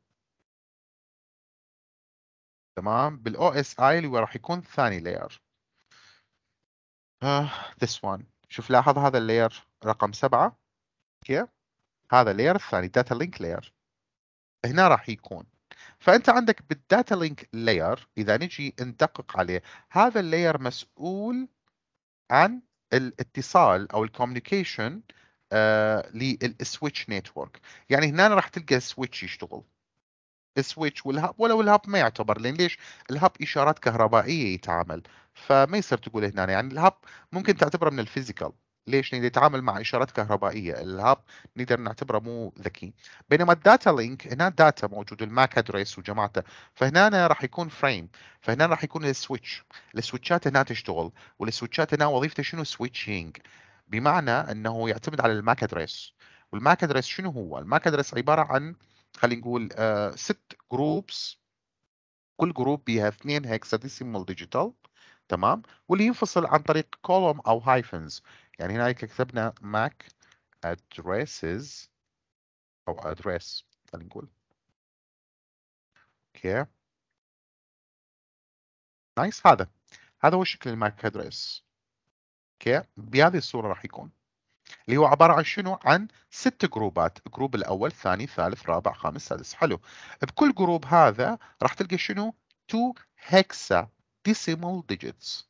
تمام بالاو
اس اي اللي هو راح يكون ثاني لاير ذس وان شوف لاحظ هذا اللاير رقم سبعة اوكي هذا اللاير الثاني داتا لينك لاير هنا راح يكون فانت عندك بالداتا لينك لاير اذا نجي ندقق عليه هذا اللاير مسؤول عن الاتصال او الكوميونيكيشن آه، للسويتش نتورك يعني هنا راح تلقى سويتش يشتغل السويتش والهاب ولو الهاب ما يعتبر لان ليش الهاب اشارات كهربائيه يتعامل فما يصير تقول هنا يعني الهاب ممكن تعتبره من الفيزيكال ليش لان يتعامل مع اشارات كهربائيه الهاب نقدر نعتبره مو ذكي بينما الداتا لينك هنا داتا موجود الماك ادريس وجماعته فهنا راح يكون فريم فهنا راح يكون السويتش السويتشات هنا تشتغل والسويتشات هنا وظيفته شنو سويتشينج بمعنى انه يعتمد على الماك ادريس والماك ادريس شنو هو الماك ادريس عباره عن خلينا نقول آه ست جروبس كل جروب بيها اثنين هيكساديسيمال ديجيتال تمام واللي ينفصل عن طريق كولوم او هايفنز
يعني هنا كتبنا ماك ادريسز او ادريس خلينا نقول اوكي نايس هذا هذا هو شكل الماك ادريس اوكي بهذه
الصوره راح يكون اللي هو عباره عن شنو عن ست جروبات جروب الاول الثاني الثالث رابع خامس سادس حلو بكل جروب هذا راح تلقى شنو تو هكسا ديسيمال ديجيتس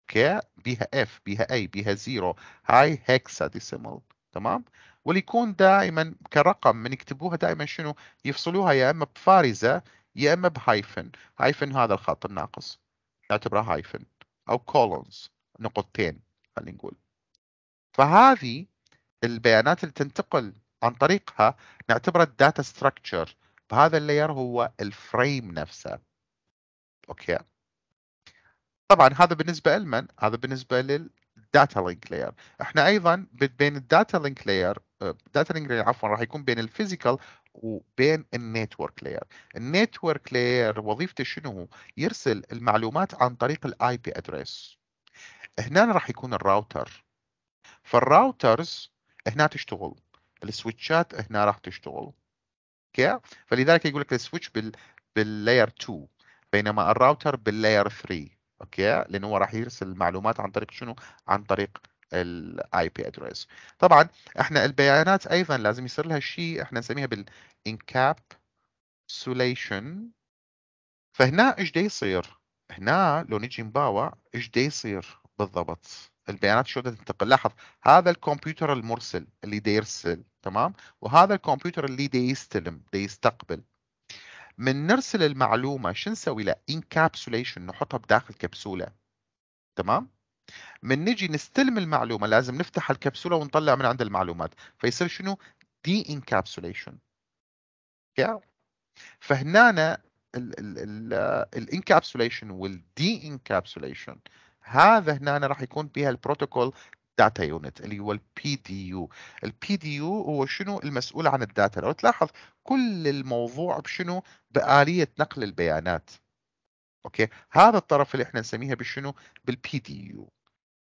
اوكي بيها اف بيها اي بيها زيرو هاي هكسا ديسيمال تمام وليكون دائما كرقم من يكتبوها دائما شنو يفصلوها يا اما بفارزه يا اما بهايفن هايفن هذا الخط الناقص نعتبره هايفن او كولونز نقطتين خلينا نقول فهذه البيانات اللي تنتقل عن طريقها نعتبرها الداتا ستراكشر فهذا اللاير هو الفريم نفسه اوكي طبعا هذا بالنسبه لمن هذا بالنسبه للداتا لينك لاير احنا ايضا بين الداتا لينك لاير داتا لينك لاير عفوا راح يكون بين الفيزيكال وبين النيتورك لاير النيتورك لاير وظيفته شنو يرسل المعلومات عن طريق الاي بي ادريس هنا راح يكون الراوتر فالراوترز هنا تشتغل السويتشات هنا راح تشتغل اوكي فلذلك يقول لك السويتش بال باللاير 2 بينما الراوتر باللاير 3 اوكي لانه هو راح يرسل المعلومات عن طريق شنو عن طريق الاي بي ادريس طبعا احنا البيانات ايضا لازم يصير لها شيء احنا نسميها بالانكابسوليشن فهنا ايش دا يصير هنا لو نجي نباوع ايش دا يصير بالضبط البيانات شو بدها تنتقل لاحظ هذا الكمبيوتر المرسل اللي دا يرسل تمام وهذا الكمبيوتر اللي دا يستلم دا يستقبل من نرسل المعلومه شو نسوي له انكابسوليشن نحطها بداخل كبسوله تمام من نجي نستلم المعلومه لازم نفتح الكبسوله ونطلع من عند المعلومات فيصير شنو دي انكابسوليشن فهنا الانكابسوليشن والدي انكابسوليشن هذا هنا راح يكون بها البروتوكول داتا يونت اللي هو البي دي يو البي دي يو هو شنو المسؤول عن الداتا لو تلاحظ كل الموضوع بشنو بآلية نقل البيانات اوكي هذا الطرف اللي احنا نسميها بشنو بالبي دي يو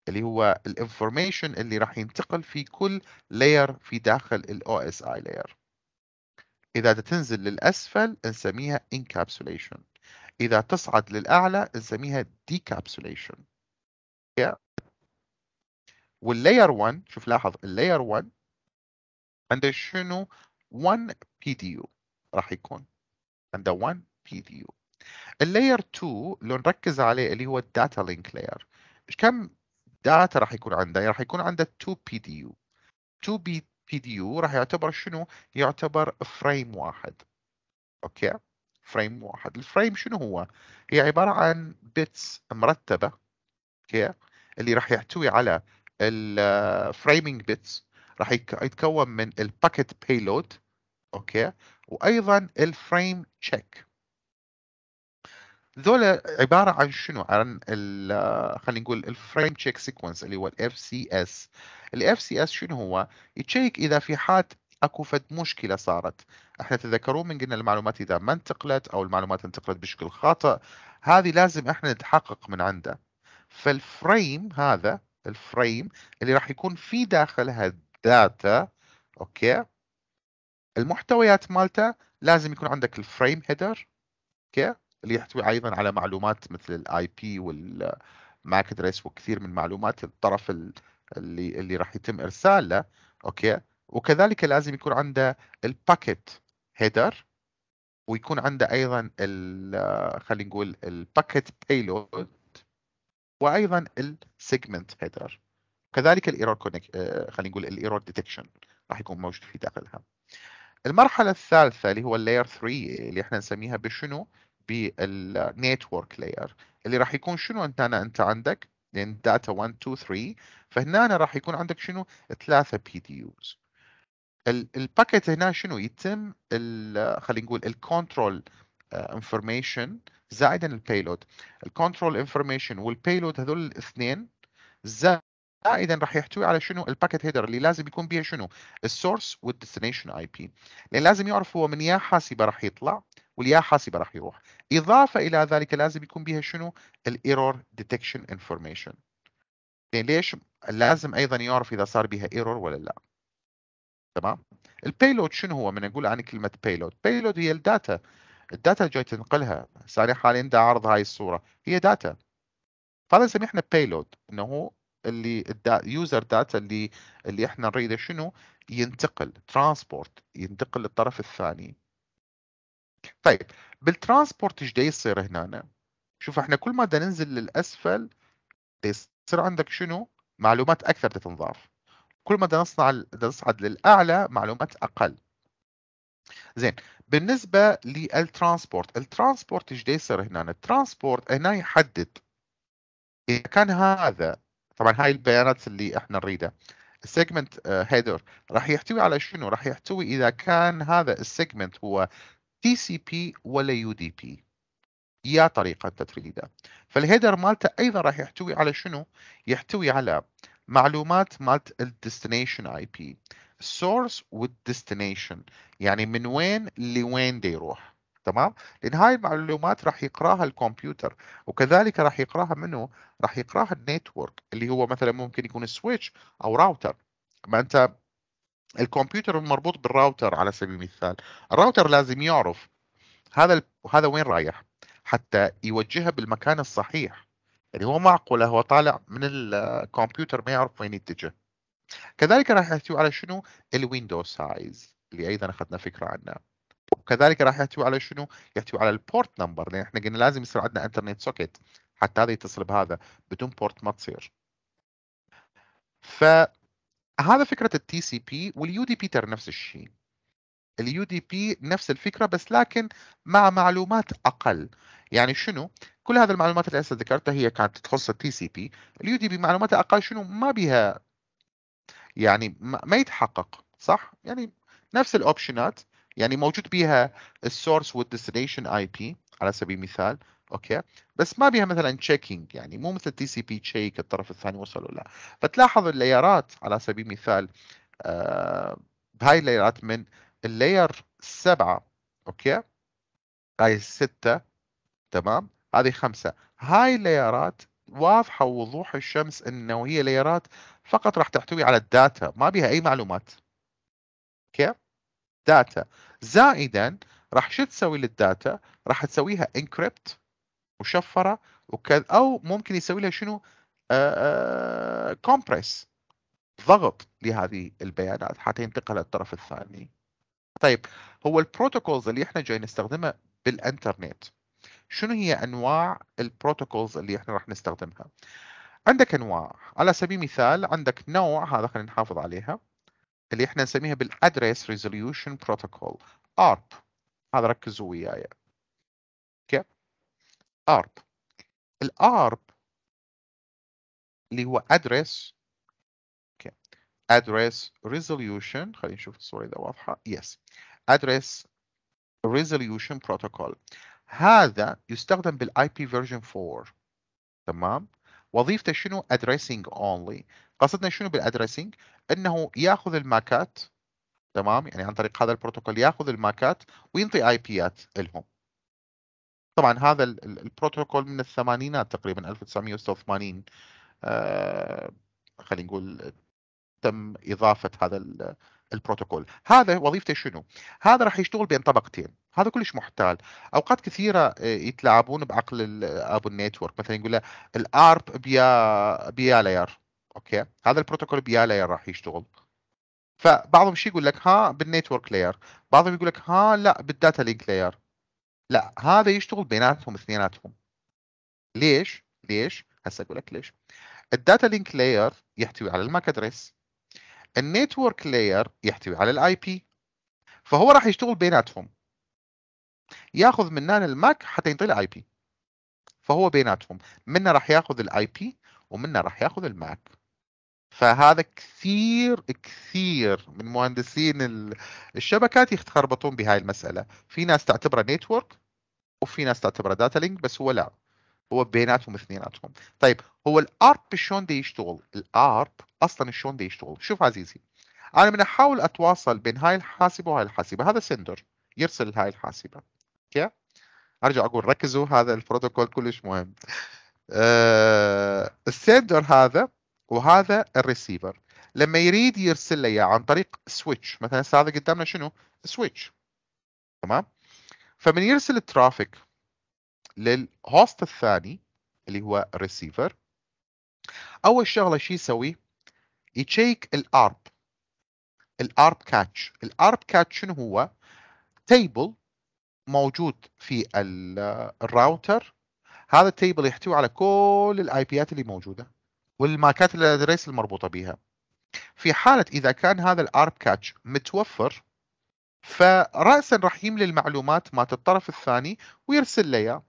اللي هو الانفورميشن اللي راح ينتقل في كل لاير في داخل الاو اس اي لاير اذا تنزل للاسفل نسميها انكابسوليشن اذا تصعد للاعلى نسميها ديكابسوليشن واللاير 1 شوف لاحظ اللاير 1 عنده شنو 1 بي دي يو راح يكون عنده 1 بي دي يو اللاير 2 لو نركز عليه اللي هو الداتا لينك لاير ايش كم داتا راح يكون عنده راح يكون عنده 2 بي دي يو 2 بي بي دي يو راح يعتبر شنو يعتبر فريم واحد اوكي فريم واحد الفريم شنو هو هي عباره عن بيتس مرتبه اوكي اللي راح يحتوي على الفريمنج بيتس راح يتكون من الباكيت بيلود اوكي وايضا الفريم تشيك ذولا عباره عن شنو عن خلينا نقول الفريم تشيك سيكونس اللي هو الاف سي اس الاف سي اس شنو هو يتشيك اذا في حال اكو فد مشكله صارت احنا تذكرون من قلنا المعلومات اذا ما انتقلت او المعلومات انتقلت بشكل خاطئ هذه لازم احنا نتحقق من عنده فالفريم هذا الفريم اللي راح يكون في داخلها الداتا اوكي المحتويات مالته لازم يكون عندك الفريم هيدر اوكي اللي يحتوي ايضا على معلومات مثل الاي بي والماك ادريس وكثير من معلومات الطرف اللي اللي راح يتم ارساله اوكي وكذلك لازم يكون عنده الباكيت هيدر ويكون عنده ايضا خلينا نقول الباكيت بايلود وايضا السيجمنت هيدر كذلك الايرور آه، خلينا نقول الايرور ديتكشن راح يكون موجود في داخلها المرحله الثالثه اللي هو اللاير 3 اللي احنا نسميها بشنو بالنيتورك لاير اللي راح يكون شنو انت أنا انت عندك لان داتا 1 2 3 فهنا راح يكون عندك شنو ثلاثه بي دي يوز الباكيت هنا شنو يتم خلينا نقول الكنترول انفورميشن آه، زائدا البيلود الكنترول انفورميشن والبيلود هذول الاثنين زائدا راح يحتوي على شنو packet هيدر اللي لازم يكون بيها شنو السورس والديستنيشن اي بي لان لازم يعرف هو من يا حاسبه راح يطلع واليا حاسبه راح يروح اضافه الى ذلك لازم يكون بها شنو الايرور ديتكشن انفورميشن ليش لازم ايضا يعرف اذا صار بها ايرور ولا لا تمام البيلود شنو هو من نقول عن كلمه بيلود بيلود هي الداتا الداتا اللي جاي تنقلها ساري حاليا دا عرض هاي الصوره هي داتا فهذا نسميه احنا payload انه هو اللي اليوزر داتا اللي اللي احنا نريده شنو ينتقل ترانسبورت ينتقل للطرف الثاني طيب بالترانسبورت ايش يصير هنا شوف احنا كل ما بدنا ننزل للاسفل يصير عندك شنو معلومات اكثر تتنضاف كل ما بدنا نصنع نصعد للاعلى معلومات اقل زين بالنسبة للترانسبورت الترانسبورت ايش يصير هنا الترانسبورت هنا يحدد إذا كان هذا طبعا هاي البيانات اللي احنا نريدها السيجمنت آه، هيدر راح يحتوي على شنو راح يحتوي اذا كان هذا السيجمنت هو تي سي بي ولا يو دي بي يا طريقه انت تريدها فالهيدر مالته ايضا راح يحتوي على شنو يحتوي على معلومات مالت الديستنيشن اي بي السورس والديستنيشن يعني من وين لوين دي يروح تمام لان هاي المعلومات راح يقراها الكمبيوتر وكذلك راح يقراها منه راح يقراها النيتورك اللي هو مثلا ممكن يكون سويتش او راوتر ما انت الكمبيوتر مربوط بالراوتر على سبيل المثال الراوتر لازم يعرف هذا ال... هذا وين رايح حتى يوجهها بالمكان الصحيح اللي يعني هو معقوله هو طالع من الكمبيوتر ما يعرف وين يتجه كذلك راح يحتوي على شنو الويندو سايز اللي ايضا اخذنا فكره عنه وكذلك راح يحتوي على شنو يحتوي على البورت نمبر لان احنا قلنا لازم يصير عندنا انترنت سوكيت حتى هذا يتصل بهذا بدون بورت ما تصير فهذا فكره التي سي بي واليو دي بي ترى نفس الشيء اليو دي بي نفس الفكره بس لكن مع معلومات اقل يعني شنو كل هذه المعلومات اللي هسه ذكرتها هي كانت تخص التي سي بي اليو دي بي معلوماتها اقل شنو ما بها يعني ما يتحقق صح يعني نفس الاوبشنات يعني موجود بيها السورس والديستنيشن اي بي على سبيل المثال اوكي بس ما بيها مثلا تشيكينج يعني مو مثل تي سي بي تشيك الطرف الثاني وصل ولا لا فتلاحظ الليرات على سبيل المثال بهاي آه، الليرات من اللاير 7 اوكي هاي 6 تمام هذه خمسة هاي الليرات واضحة ووضوح الشمس انه هي ليرات فقط راح تحتوي على الداتا ما بها اي معلومات اوكي داتا زائدا راح شو تسوي للداتا راح تسويها انكريبت مشفره وكذا او ممكن يسوي لها شنو كومبريس آه، آه، ضغط لهذه البيانات حتى ينتقل للطرف الثاني طيب هو البروتوكولز اللي احنا جاي نستخدمها بالانترنت شنو هي انواع البروتوكولز اللي احنا راح نستخدمها عندك انواع على سبيل المثال عندك نوع هذا خلينا نحافظ عليها اللي احنا نسميها بالادريس ريزوليوشن بروتوكول
ARP هذا ركزوا وياي اوكي ارب ARP اللي هو ادريس اوكي
ادريس ريزوليوشن خلينا نشوف الصوره اذا واضحه يس ادريس ريزوليوشن بروتوكول هذا يستخدم بالاي بي فيرجن 4 تمام وظيفته شنو ادريسنج اونلي قصدنا شنو بالادريسنج انه ياخذ الماكات تمام يعني عن طريق هذا البروتوكول ياخذ الماكات وينطي اي بيات لهم طبعا هذا البروتوكول من الثمانينات تقريبا 1986 آه خلينا نقول تم اضافه هذا البروتوكول هذا وظيفته شنو هذا راح يشتغل بين طبقتين هذا كلش محتال اوقات كثيره آه، يتلاعبون بعقل آه، ابو النيتورك مثلا يقول له الارب بيا بيا لاير اوكي هذا البروتوكول بيا لاير راح يشتغل فبعضهم شو يقول لك ها بالنيتورك لاير بعضهم يقول لك ها لا بالداتا لينك لاير لا هذا يشتغل بيناتهم اثنيناتهم ليش ليش هسه اقول لك ليش الداتا لينك لاير يحتوي على الماك ادريس النيتورك لاير يحتوي على الاي بي فهو راح يشتغل بيناتهم ياخذ مننا الماك حتى ينطي الاي بي فهو بيناتهم منا راح ياخذ الاي بي ومنا راح ياخذ الماك فهذا كثير كثير من مهندسين الشبكات يتخربطون بهاي المساله في ناس تعتبره نيتورك وفي ناس تعتبره داتا لينك بس هو لا هو بيناتهم اثنيناتهم طيب هو الارب شلون دي يشتغل الارب اصلا شلون دي يشتغل شوف عزيزي انا من احاول اتواصل بين هاي الحاسبه وهاي الحاسبه هذا سندر يرسل هاي الحاسبه اوكي ارجع اقول ركزوا هذا البروتوكول كلش مهم أه السندر هذا وهذا الريسيفر لما يريد يرسل لي عن طريق سويتش مثلا هذا قدامنا شنو سويتش تمام فمن يرسل الترافيك للهوست الثاني اللي هو الريسيفر اول شغله شو يسوي يتشيك الارب الارب كاتش الارب كاتش شنو هو تيبل موجود في الراوتر هذا التيبل يحتوي على كل الاي بيات اللي موجوده والماكات الادريس المربوطه بها في حاله اذا كان هذا الارب كاتش متوفر فراسا راح يملي المعلومات مات الطرف الثاني ويرسل لي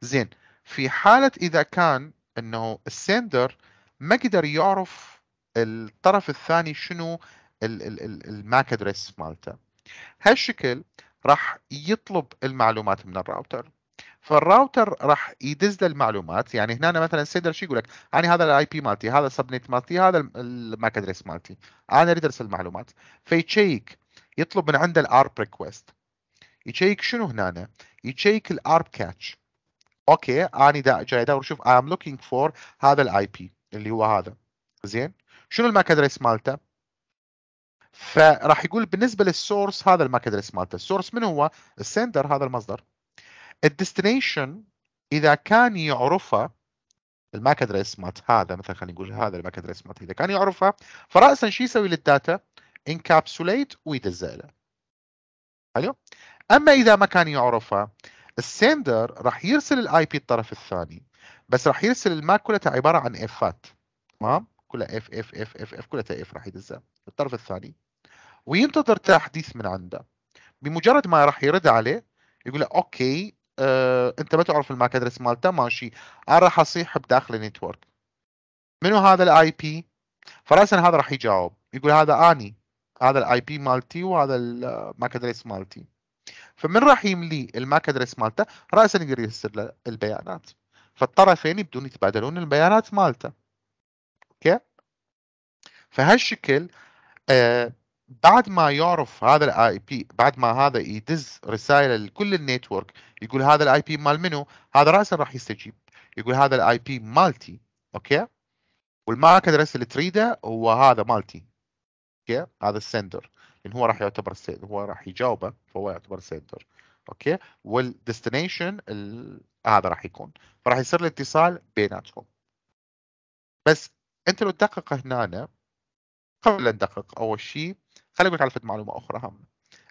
زين في حالة إذا كان أنه السندر ما قدر يعرف الطرف الثاني شنو الماك ادريس مالته هالشكل راح يطلب المعلومات من الراوتر فالراوتر راح يدز له المعلومات يعني هنا مثلا سيدر شو يقول لك انا هذا الاي بي مالتي هذا السبنت مالتي هذا الماك ادريس مالتي انا اريد ارسل المعلومات فيتشيك يطلب من عنده الارب ريكويست يتشيك شنو هنا يتشيك الارب كاتش اوكي انا دا جاي ادور اشوف ام لوكينج فور هذا الاي بي اللي هو هذا زين شنو الماك ادريس مالته؟ فراح يقول بالنسبه للسورس هذا الماك ادريس مالته السورس من هو؟ السندر هذا المصدر الديستنيشن اذا كان يعرفه الماك ادريس مالت هذا مثلا خلينا نقول هذا الماك ادريس مالت اذا كان يعرفه فراسا شو يسوي للداتا؟ انكابسوليت ويدزه له حلو؟ اما اذا ما كان يعرفه السندر راح يرسل الاي بي الطرف الثاني بس راح يرسل الماك كلها عباره عن افات تمام كلها اف اف اف اف اف كلها اف راح يدزها الطرف الثاني وينتظر تحديث من عنده بمجرد ما راح يرد عليه يقول له اوكي آه، انت ما تعرف الماك ادرس مالته ماشي انا راح اصيح بداخل النتورك منو هذا الاي بي فراسا هذا راح يجاوب يقول هذا اني هذا الاي بي مالتي وهذا الماك آه، ادرس مالتي فمن راح يملي ادريس مالته راسا يقدر يرسل له البيانات فالطرفين يبدون يتبادلون البيانات مالته اوكي فهالشكل آه بعد ما يعرف هذا الاي بي بعد ما هذا يدز رسائل لكل النيتورك يقول هذا الاي بي مال منو هذا راسا راح يستجيب يقول هذا الاي بي مالتي اوكي والماك ادريس اللي تريده هو هذا مالتي اوكي هذا السندر ان هو راح يعتبر السيد هو راح يجاوبه فهو يعتبر سنتر اوكي والديستنيشن هذا راح يكون فراح يصير الاتصال بيناتهم بس انت لو تدقق هنا قبل ان ندقق اول شيء خليني اقول لك على معلومه اخرى هامه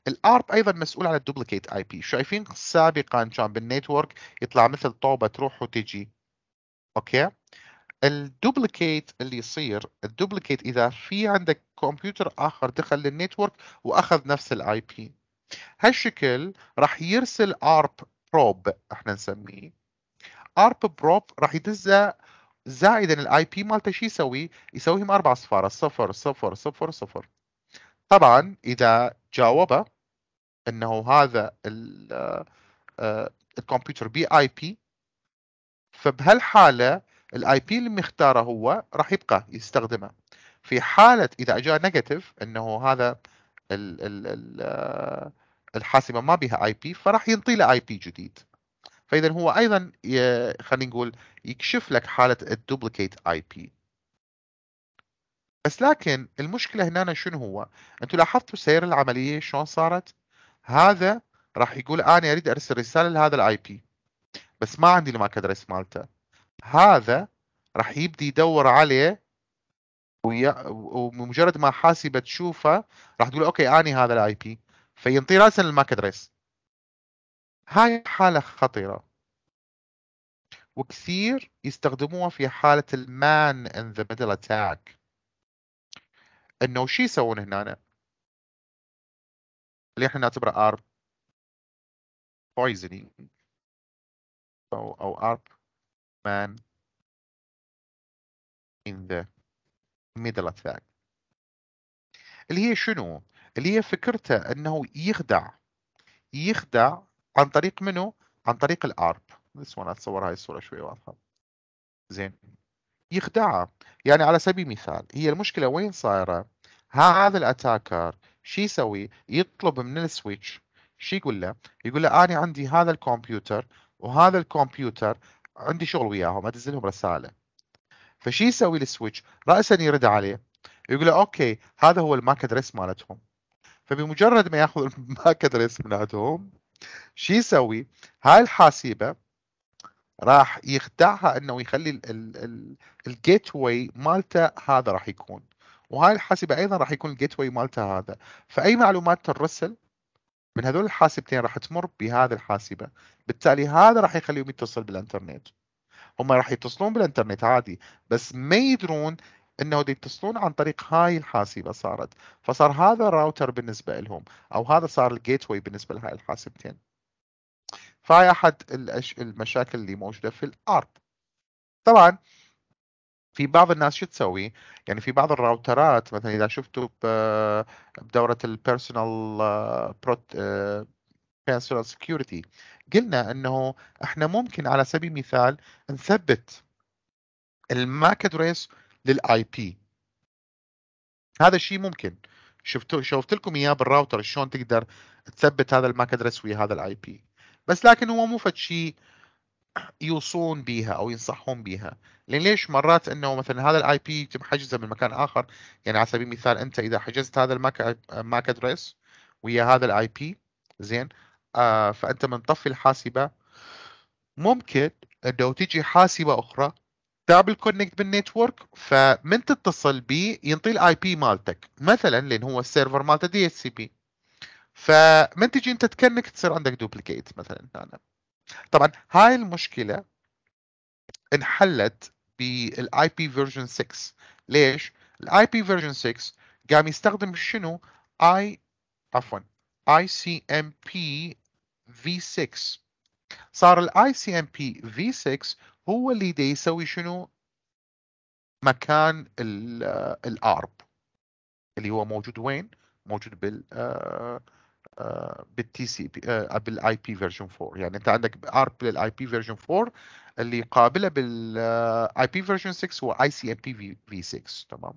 الارب ايضا مسؤول عن الدوبليكيت اي بي شايفين سابقا كان بالنيتورك يطلع مثل طوبه تروح وتجي اوكي الدوبليكيت اللي يصير الدوبليكيت اذا في عندك كمبيوتر اخر دخل للنتورك واخذ نفس الاي بي هالشكل راح يرسل ارب بروب احنا نسميه ارب بروب راح يدزه زائدا الاي بي مالته شو يسوي؟ يسويهم اربع اصفار صفر صفر صفر صفر طبعا اذا جاوبه انه هذا آه، آه، الكمبيوتر بي اي بي فبهالحاله الاي بي اللي مختاره هو راح يبقى يستخدمه في حاله اذا جاء نيجاتيف انه هذا الـ الـ الـ آه، الحاسبه ما بها اي بي فراح ينطي له اي بي جديد فاذا هو ايضا خلينا نقول يكشف لك حاله الدوبليكيت اي بي بس لكن المشكله هنا شنو هو؟ انتم لاحظتوا سير العمليه شلون صارت؟ هذا راح يقول انا اريد ارسل رساله لهذا الاي بي بس ما عندي الماك ادريس مالته هذا راح يبدي يدور عليه ويا ومجرد ما حاسبه تشوفه راح تقول اوكي اني هذا الاي بي فينطي راسا الماك ادريس هاي حاله خطيره وكثير يستخدموها في حاله المان ان ذا ميدل اتاك
انه شو يسوون هنا اللي احنا نعتبره ار بويزنينج او او ارب man in the middle attack اللي هي شنو؟ اللي هي فكرته انه يخدع
يخدع عن طريق منو؟ عن طريق الارب بس وانا اتصور هاي الصوره شوي واضحه زين يخدعه يعني على سبيل المثال هي المشكله وين صايره؟ هذا الاتاكر شو يسوي؟ يطلب من السويتش شو يقول له؟ يقول له انا عندي هذا الكمبيوتر وهذا الكمبيوتر عندي شغل وياهم ادز لهم رساله فشي يسوي السويتش راسا يرد عليه يقول له اوكي هذا هو الماك ادريس مالتهم فبمجرد ما ياخذ الماك ادريس مالتهم شو يسوي هاي الحاسيبه راح يخدعها انه يخلي الجيت واي مالته هذا راح يكون وهاي الحاسبه ايضا راح يكون الجيت واي مالته هذا فاي معلومات ترسل من هذول الحاسبتين راح تمر بهذه الحاسبه بالتالي هذا راح يخليهم يتصل بالانترنت هم راح يتصلون بالانترنت عادي بس ما يدرون انه يتصلون عن طريق هاي الحاسبه صارت فصار هذا الراوتر بالنسبه لهم او هذا صار الجيت واي بالنسبه لهاي الحاسبتين فهي احد المشاكل اللي موجوده في الارب طبعا في بعض الناس شو تسوي؟ يعني في بعض الراوترات مثلا اذا شفتوا بدوره البيرسونال بروت بيرسونال سكيورتي قلنا انه احنا ممكن على سبيل المثال نثبت الماك ادريس للاي بي هذا الشيء ممكن شفتوا شفت لكم اياه بالراوتر شلون تقدر تثبت هذا الماك ادريس ويا هذا الاي بي بس لكن هو مو فد شيء يوصون بها او ينصحون بها لان ليش مرات انه مثلا هذا الاي بي يتم حجزه من مكان اخر يعني على سبيل المثال انت اذا حجزت هذا الماك ماك ادريس ويا هذا الاي بي زين آه فانت من طفي الحاسبه ممكن انه تجي حاسبه اخرى دابل كونكت بالنتورك فمن تتصل به ينطي الاي بي مالتك مثلا لان هو السيرفر مالته دي اس سي بي فمن تجي انت تكنكت تصير عندك دوبليكيت مثلا طبعا هاي المشكله انحلت بالاي بي فيرجن 6 ليش الاي بي فيرجن 6 قام يستخدم شنو اي عفوا اي سي ام بي في 6 صار الاي سي ام بي في 6 هو اللي دا يسوي شنو مكان الارب اللي هو موجود وين موجود بال آه، بالتي سي بي بالاي بي فيرجن 4 يعني انت عندك ارب للاي بي فيرجن 4 اللي قابله بالاي بي فيرجن 6 هو اي سي ام بي في 6 تمام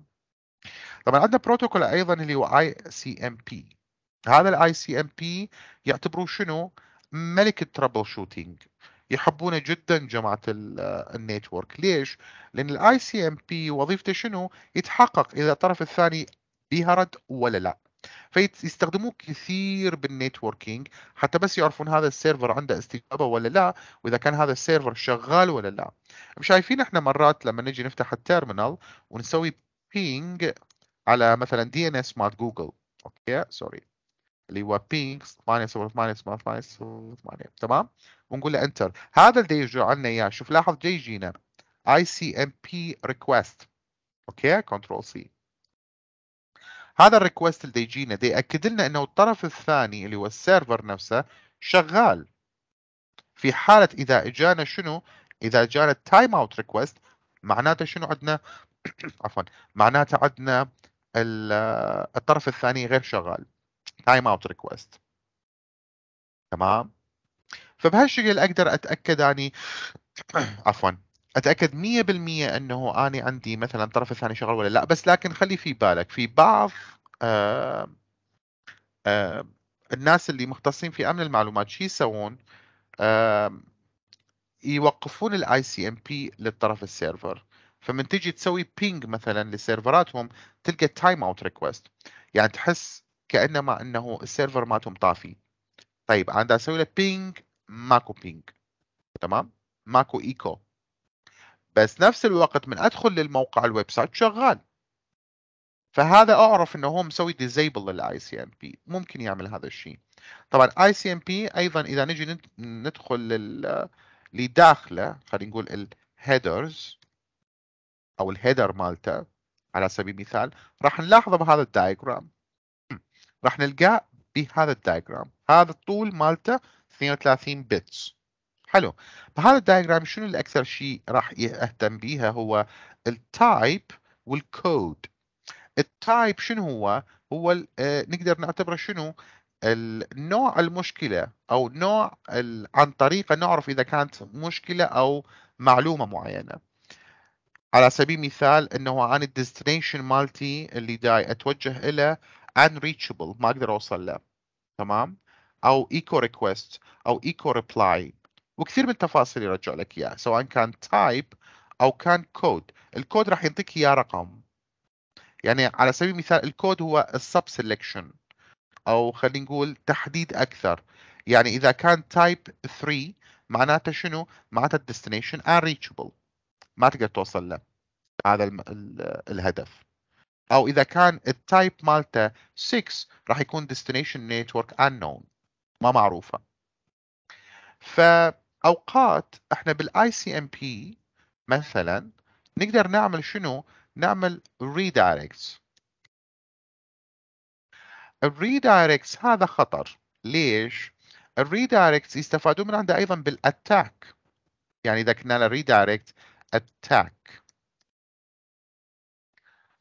طبعا عندنا بروتوكول ايضا اللي هو اي سي ام بي هذا الاي سي ام بي يعتبروا شنو ملك الترابل شوتينج يحبونه جدا جماعه آه، النيتورك ليش لان الاي سي ام بي وظيفته شنو يتحقق اذا الطرف الثاني بيها رد ولا لا فيستخدموه كثير بالنيتوركينج حتى بس يعرفون هذا السيرفر عنده استجابه ولا لا واذا كان هذا السيرفر شغال ولا لا شايفين احنا مرات لما نجي نفتح التيرمينال ونسوي بينج على مثلا دي ان اس مال جوجل اوكي سوري اللي هو بينج 8 0 8 8 8 تمام ونقول له انتر هذا اللي يجي عنا اياه شوف لاحظ جاي يجينا اي سي ام بي ريكوست اوكي كنترول سي هذا الريكوست اللي يجينا دي ياكد لنا انه الطرف الثاني اللي هو السيرفر نفسه شغال في حاله اذا اجانا شنو اذا جانا التايم اوت ريكوست معناته شنو عندنا (clears throat) عفوا معناته عندنا الطرف الثاني غير شغال تايم اوت ريكوست تمام فبهالشكل اقدر اتاكد اني (clears throat) عفوا اتاكد 100% انه انا عندي مثلا طرف ثاني شغل ولا لا بس لكن خلي في بالك في بعض آه، آه، الناس اللي مختصين في امن المعلومات شو يسوون آه، يوقفون الاي سي ام بي للطرف السيرفر فمن تجي تسوي بينج مثلا لسيرفراتهم تلقى تايم اوت ريكوست يعني تحس كانما انه السيرفر مالتهم طافي طيب عاد اسوي له بينج ماكو بينج تمام ماكو ايكو بس نفس الوقت من ادخل للموقع الويب سايت شغال فهذا اعرف انه هو مسوي ديزيبل للاي سي ام بي ممكن يعمل هذا الشيء طبعا اي سي ام بي ايضا اذا نجي ندخل لل لداخله خلينا نقول الهيدرز او الهيدر مالته على سبيل المثال راح نلاحظه بهذا الدايجرام راح نلقاه بهذا الدايجرام هذا الطول مالته 32 بتس حلو بهذا الدايجرام شنو الاكثر شيء راح اهتم بيها هو التايب والكود التايب شنو هو هو آه، نقدر نعتبره شنو النوع المشكله او نوع عن طريقه نعرف اذا كانت مشكله او معلومه معينه على سبيل المثال انه عن الديستنيشن مالتي اللي داي اتوجه له unreachable ما اقدر اوصل له تمام او ايكو ريكوست او ايكو ريبلاي وكثير من التفاصيل يرجع لك اياها سواء كان تايب او كان كود الكود راح يعطيك اياه رقم يعني على سبيل المثال الكود هو السب سيلكشن او خلينا نقول تحديد اكثر يعني اذا كان تايب 3 معناته شنو معناته الديستنيشن unreachable ما تقدر توصل له هذا الهدف او اذا كان التايب مالته 6 راح يكون destination network unknown ما معروفه ف اوقات احنا بالاي سي ام بي مثلا نقدر نعمل شنو؟ نعمل ريدايركتس الريدايركتس هذا خطر ليش؟ الريدايركتس يستفادون من عنده ايضا بالاتاك يعني اذا كنا ريدايركت اتاك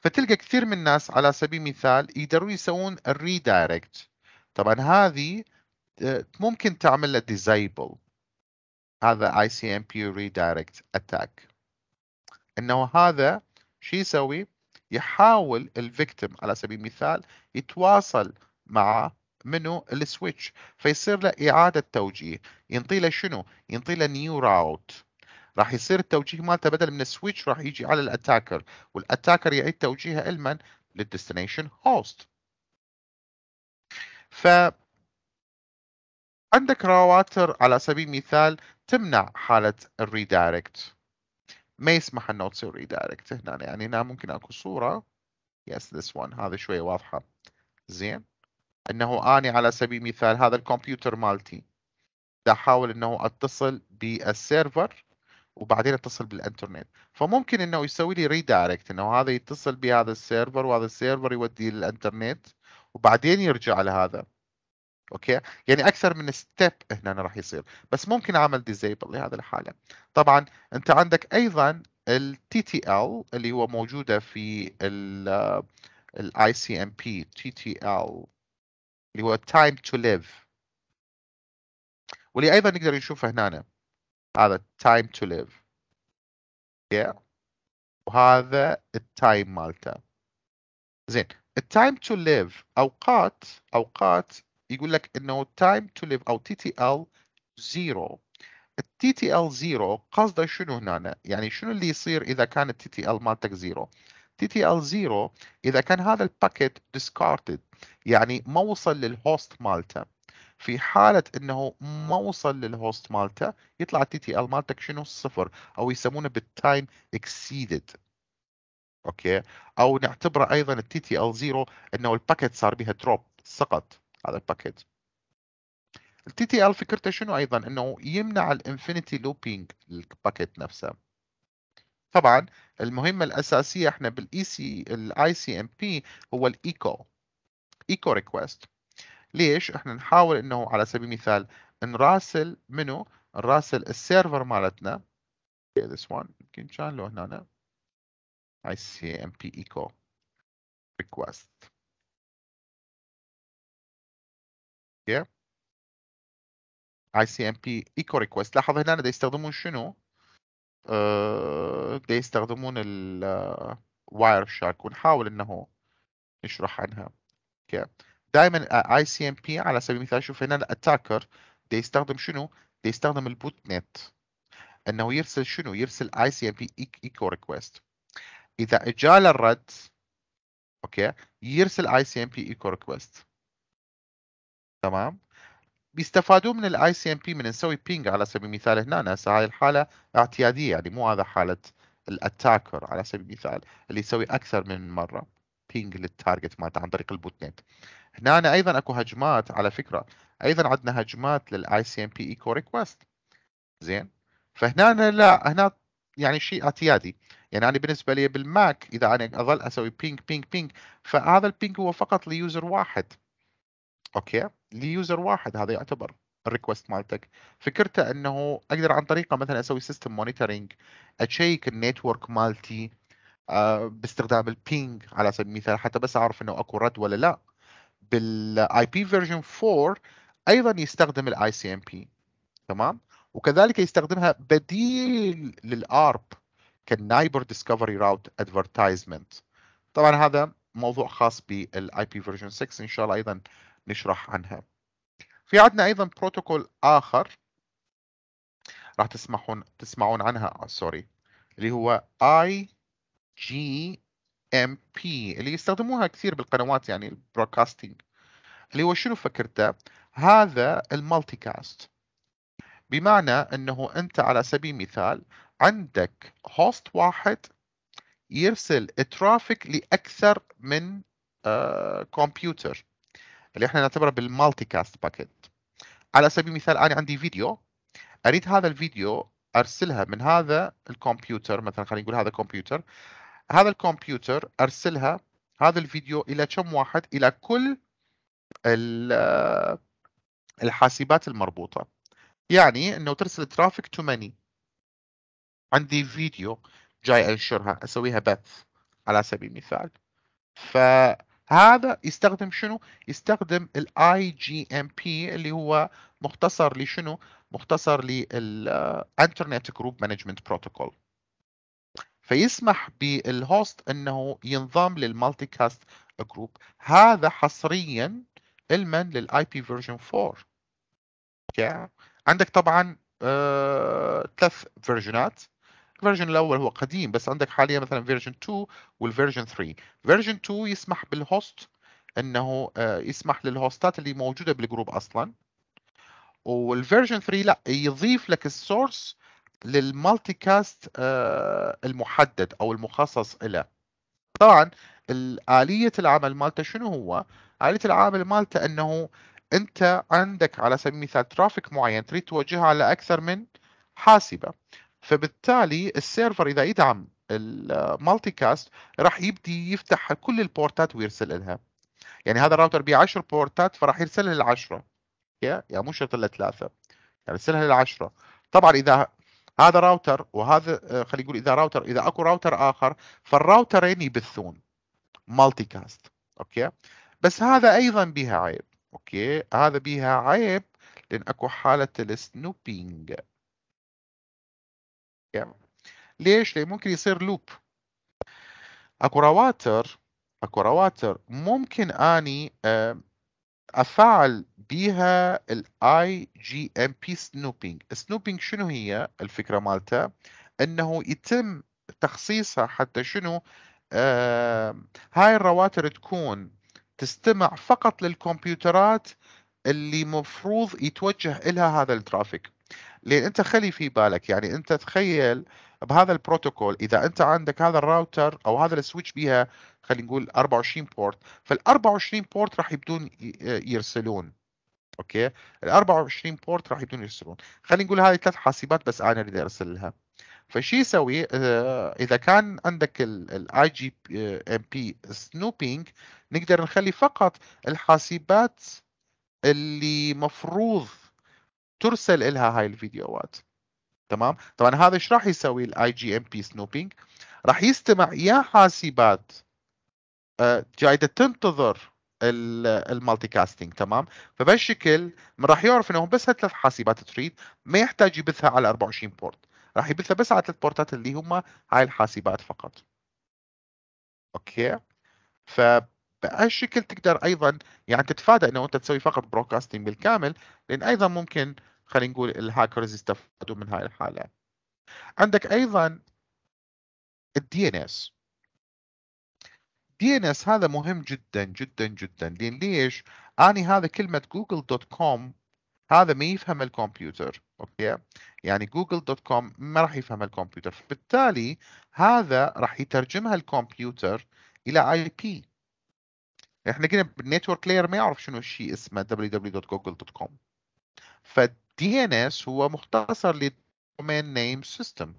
فتلقى كثير من الناس على سبيل المثال يقدرون يسوون الريدايركت طبعا هذه آه، ممكن تعمل له ديزايبل هذا ICMP redirect attack انه هذا شو يسوي يحاول الفيكتيم على سبيل المثال يتواصل مع منو السويتش فيصير له اعاده توجيه ينطي له شنو ينطي له نيو راوت راح يصير التوجيه مالته بدل من السويتش راح يجي على الاتاكر والاتاكر يعيد توجيهه لمن للديستنيشن هوست ف عندك رواتر على سبيل المثال تمنع حاله الريدايركت ما يسمح انه تصير ريدايركت هنا يعني هنا ممكن اكو صوره يس ذس وان هذه شويه واضحه زين انه اني على سبيل المثال هذا الكمبيوتر مالتي دا احاول انه اتصل بالسيرفر وبعدين اتصل بالانترنت فممكن انه يسوي لي ريدايركت انه هذا يتصل بهذا السيرفر وهذا السيرفر يوديه للانترنت وبعدين يرجع لهذا اوكي يعني اكثر من ستيب هنا راح يصير بس ممكن اعمل ديزيبل لهذه الحاله طبعا انت عندك ايضا التي تي ال اللي هو موجوده في الاي سي ام بي تي تي ال اللي هو تايم تو ليف
واللي ايضا نقدر نشوفه هنا هذا تايم تو ليف وهذا التايم مالته
زين التايم تو ليف اوقات اوقات يقول لك انه تايم تو ليف او تي تي ال زيرو التي تي ال زيرو قصده شنو هنا يعني شنو اللي يصير اذا كان التي تي ال مالتك زيرو تي تي ال زيرو اذا كان هذا الباكيت ديسكارتد يعني ما وصل للهوست مالته في حالة انه ما وصل للهوست مالته يطلع التي تي ال مالتك شنو صفر او يسمونه بالتايم اكسيدد اوكي او نعتبره ايضا التي تي ال زيرو انه الباكيت صار بها دروب سقط هذا الباكج التي تي ال فكرته شنو ايضا انه يمنع الانفينيتي لوبينج الباكيت نفسه طبعا المهمه الاساسيه احنا بالاي سي e الاي سي ام بي هو الايكو ايكو ريكويست ليش احنا نحاول انه على سبيل المثال نراسل منو نراسل السيرفر مالتنا okay, this
one يمكن كان لو هنا اي سي ام بي ايكو ريكويست اوكي اي سي ام بي ايكو ريكوست لاحظ هنا دا يستخدمون شنو
آه، دا يستخدمون الواير آه، شارك ونحاول انه نشرح عنها اوكي دائما اي آه، سي ام بي على سبيل المثال شوف هنا الاتاكر دا يستخدم شنو دا يستخدم البوت نت انه يرسل شنو يرسل اي سي ام بي ايكو ريكوست اذا اجى الرد اوكي يرسل اي سي ام بي ايكو ريكوست تمام بيستفادوا من الاي سي ام بي من نسوي بينج على سبيل المثال هنا هسه هاي الحاله اعتياديه يعني مو هذا حاله الاتاكر على سبيل المثال اللي يسوي اكثر من مره بينج للتارجت مالته عن طريق البوت نت هنا أنا ايضا اكو هجمات على فكره ايضا عندنا هجمات للاي سي ام بي ايكو ريكوست زين فهنا لا هنا يعني شيء اعتيادي يعني انا بالنسبه لي بالماك اذا انا اظل اسوي بينج بينج بينج فهذا البينج هو فقط ليوزر واحد اوكي ليوزر واحد هذا يعتبر الريكوست مالتك فكرته انه اقدر عن طريقه مثلا اسوي سيستم مونيتورنج اشيك النيتورك مالتي آه، باستخدام البينج على سبيل المثال حتى بس اعرف انه اكو رد ولا لا بالاي بي فيرجن 4 ايضا يستخدم الاي سي ام بي تمام وكذلك يستخدمها بديل للارب كنايبر ديسكفري راوت ادفرتايزمنت طبعا هذا موضوع خاص بالاي بي فيرجن 6 ان شاء الله ايضا نشرح عنها في عندنا ايضا بروتوكول اخر راح تسمحون تسمعون عنها سوري اللي هو اي جي ام بي اللي يستخدموها كثير بالقنوات يعني البرودكاستنج اللي هو شنو فكرته هذا المالتي كاست بمعنى انه انت على سبيل المثال عندك هوست واحد يرسل ترافيك لاكثر من كمبيوتر آه، اللي احنا نعتبرها بالمالتي كاست باكيت على سبيل المثال انا عندي فيديو اريد هذا الفيديو ارسلها من هذا الكمبيوتر مثلا خلينا نقول هذا كمبيوتر هذا الكمبيوتر ارسلها هذا الفيديو الى كم واحد الى كل الحاسبات المربوطه يعني انه ترسل ترافيك تو ماني عندي فيديو جاي انشرها اسويها بث على سبيل المثال ف هذا يستخدم شنو؟ يستخدم الـ IGMP اللي هو مختصر لشنو؟ مختصر للـ Internet Group Management Protocol. فيسمح بالهوست انه ينضم للمالتي كاست جروب هذا حصريا المن للاي بي فيرجن 4 عندك طبعا آه، ثلاث آه، فيرجنات الفيرجن الاول هو قديم بس عندك حاليا مثلا فيرجن 2 والفيرجن 3 فيرجن 2 يسمح بالهوست انه آه، يسمح للهوستات اللي موجوده بالجروب اصلا والفيرجن 3 لا يضيف لك السورس للمالتي كاست آه، المحدد او المخصص له طبعا آلية العمل مالته شنو هو؟ آلية العمل مالته انه انت عندك على سبيل المثال ترافيك معين تريد توجهه على اكثر من حاسبه فبالتالي السيرفر اذا يدعم المالتي كاست راح يبدي يفتح كل البورتات ويرسل لها يعني هذا الراوتر بيه 10 بورتات فراح يرسلها للعشرة يا يعني مو شرط لثلاثة يعني يرسلها للعشرة طبعا اذا هذا راوتر وهذا آه، خلي يقول اذا راوتر اذا اكو راوتر اخر فالراوترين يبثون مالتي كاست اوكي بس هذا ايضا بها عيب اوكي هذا بها عيب لان اكو حاله السنوبينج يعني ليش؟ لأن ممكن يصير لوب اكو رواتر اكو رواتر ممكن اني افعل بيها الاي جي ام بي سنوبينج سنوبينج شنو هي الفكره مالته انه يتم تخصيصها حتى شنو آه هاي الرواتر تكون تستمع فقط للكمبيوترات اللي مفروض يتوجه إلها هذا الترافيك لان انت خلي في بالك يعني انت تخيل بهذا البروتوكول اذا انت عندك هذا الراوتر او هذا السويتش بيها خلينا نقول 24 بورت فال 24 بورت راح يبدون آه، يرسلون اوكي ال 24 بورت راح يبدون يرسلون خلينا نقول هذه ثلاث حاسبات بس انا اللي ارسل لها فشي يسوي آه، اذا كان عندك الاي جي ام بي سنوبينج نقدر نخلي فقط الحاسبات اللي مفروض ترسل لها هاي الفيديوهات تمام طبعا هذا ايش راح يسوي الاي جي ام بي سنوبينج راح يستمع يا حاسبات آه، جايده تنتظر المالتي كاستنج تمام فبهالشكل راح يعرف انه بس هالثلاث حاسبات تريد ما يحتاج يبثها على 24 بورت راح يبثها بس على ثلاث بورتات اللي هم هاي الحاسبات فقط اوكي ف بهالشكل تقدر ايضا يعني تتفادى انه انت تسوي فقط بروكاستنج بالكامل لان ايضا ممكن خلينا نقول الهاكرز يستفادوا من هاي الحاله عندك ايضا الدي ان اس دي ان اس هذا مهم جدا جدا جدا لان ليش؟ اني هذا كلمه جوجل دوت كوم هذا ما يفهم الكمبيوتر اوكي يعني جوجل دوت كوم ما راح يفهم الكمبيوتر فبالتالي هذا راح يترجمها الكمبيوتر الى اي بي احنا جينا بالنتورك لاير ما يعرف شنو الشيء اسمه www.google.com فالدي ان اس هو مختصر للدومين نيم سيستم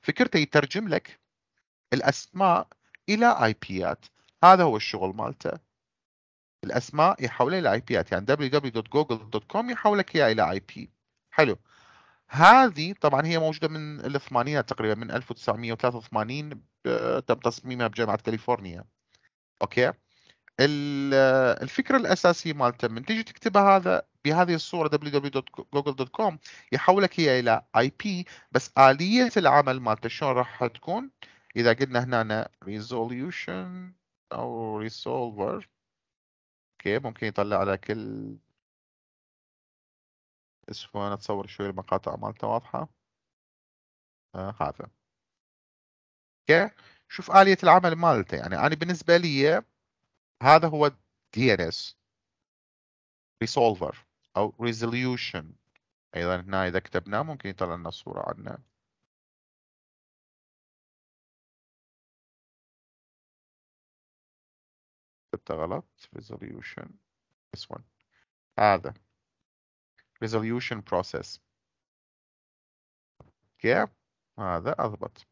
فكرته يترجم لك الاسماء الى اي بيات هذا هو الشغل مالته الاسماء يحولها الى اي بيات يعني www.google.com يحولك اياها الى اي بي حلو هذه طبعا هي موجوده من الثمانينات تقريبا من 1983 آه، تم تصميمها بجامعه كاليفورنيا اوكي الفكره الاساسيه مالته من تيجي تكتبها هذا بهذه الصوره www.google.com يحولك هي الى اي بي بس اليه العمل مالته شلون راح تكون اذا قلنا هنا resolution او
resolver اوكي ممكن يطلع على كل اسمه انا اتصور شوي المقاطع مالته واضحه آه هذا
اوكي شوف اليه العمل مالته يعني انا بالنسبه لي هذا هو دي ان اس ريسولفر او ريزوليوشن
ايضا هنا اذا كتبناه ممكن يطلع لنا صوره عندنا كتبت غلط resolution this one هذا
resolution process اوكي هذا اضبط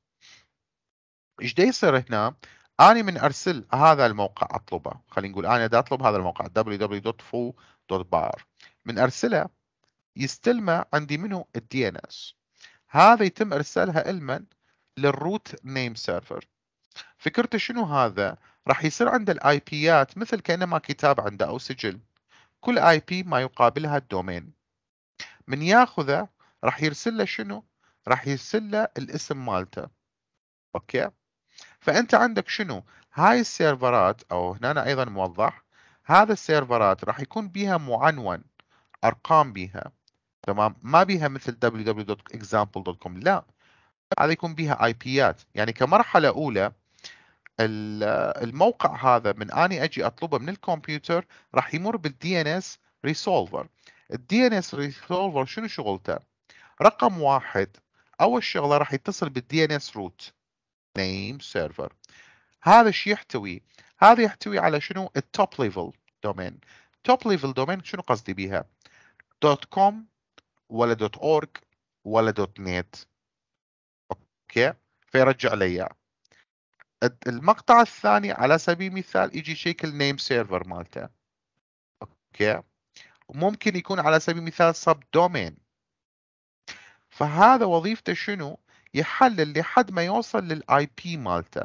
ايش دا يصير هنا أنا من أرسل هذا الموقع أطلبه خلينا نقول أنا دا أطلب هذا الموقع www.foo.bar من أرسله يستلمه عندي منه الدي ان اس هذا يتم إرسالها المن للروت نيم سيرفر فكرته شنو هذا راح يصير عند الاي بيات مثل كانما كتاب عنده او سجل كل اي بي ما يقابلها الدومين من ياخذه راح يرسل له شنو راح يرسل له الاسم مالته اوكي فانت عندك شنو هاي السيرفرات او هنا ايضا موضح هذا السيرفرات راح يكون بيها معنون ارقام بيها تمام ما بيها مثل www.example.com لا هذا يكون بيها اي بيات يعني كمرحله اولى الموقع هذا من اني اجي اطلبه من الكمبيوتر راح يمر بالدي ان اس ريسولفر الدي ان اس ريسولفر شنو شغلته رقم واحد اول شغله راح يتصل بالدي ان اس روت name server هذا ايش يحتوي؟ هذا يحتوي على شنو؟ التوب ليفل دومين توب ليفل دومين شنو قصدي بيها؟ دوت كوم ولا دوت اورج ولا دوت نت اوكي فيرجع لي اياه المقطع الثاني على سبيل المثال يجي شكل نيم سيرفر مالته اوكي وممكن يكون على سبيل المثال سب دومين فهذا وظيفته شنو يحلل لحد ما يوصل للاي بي مالته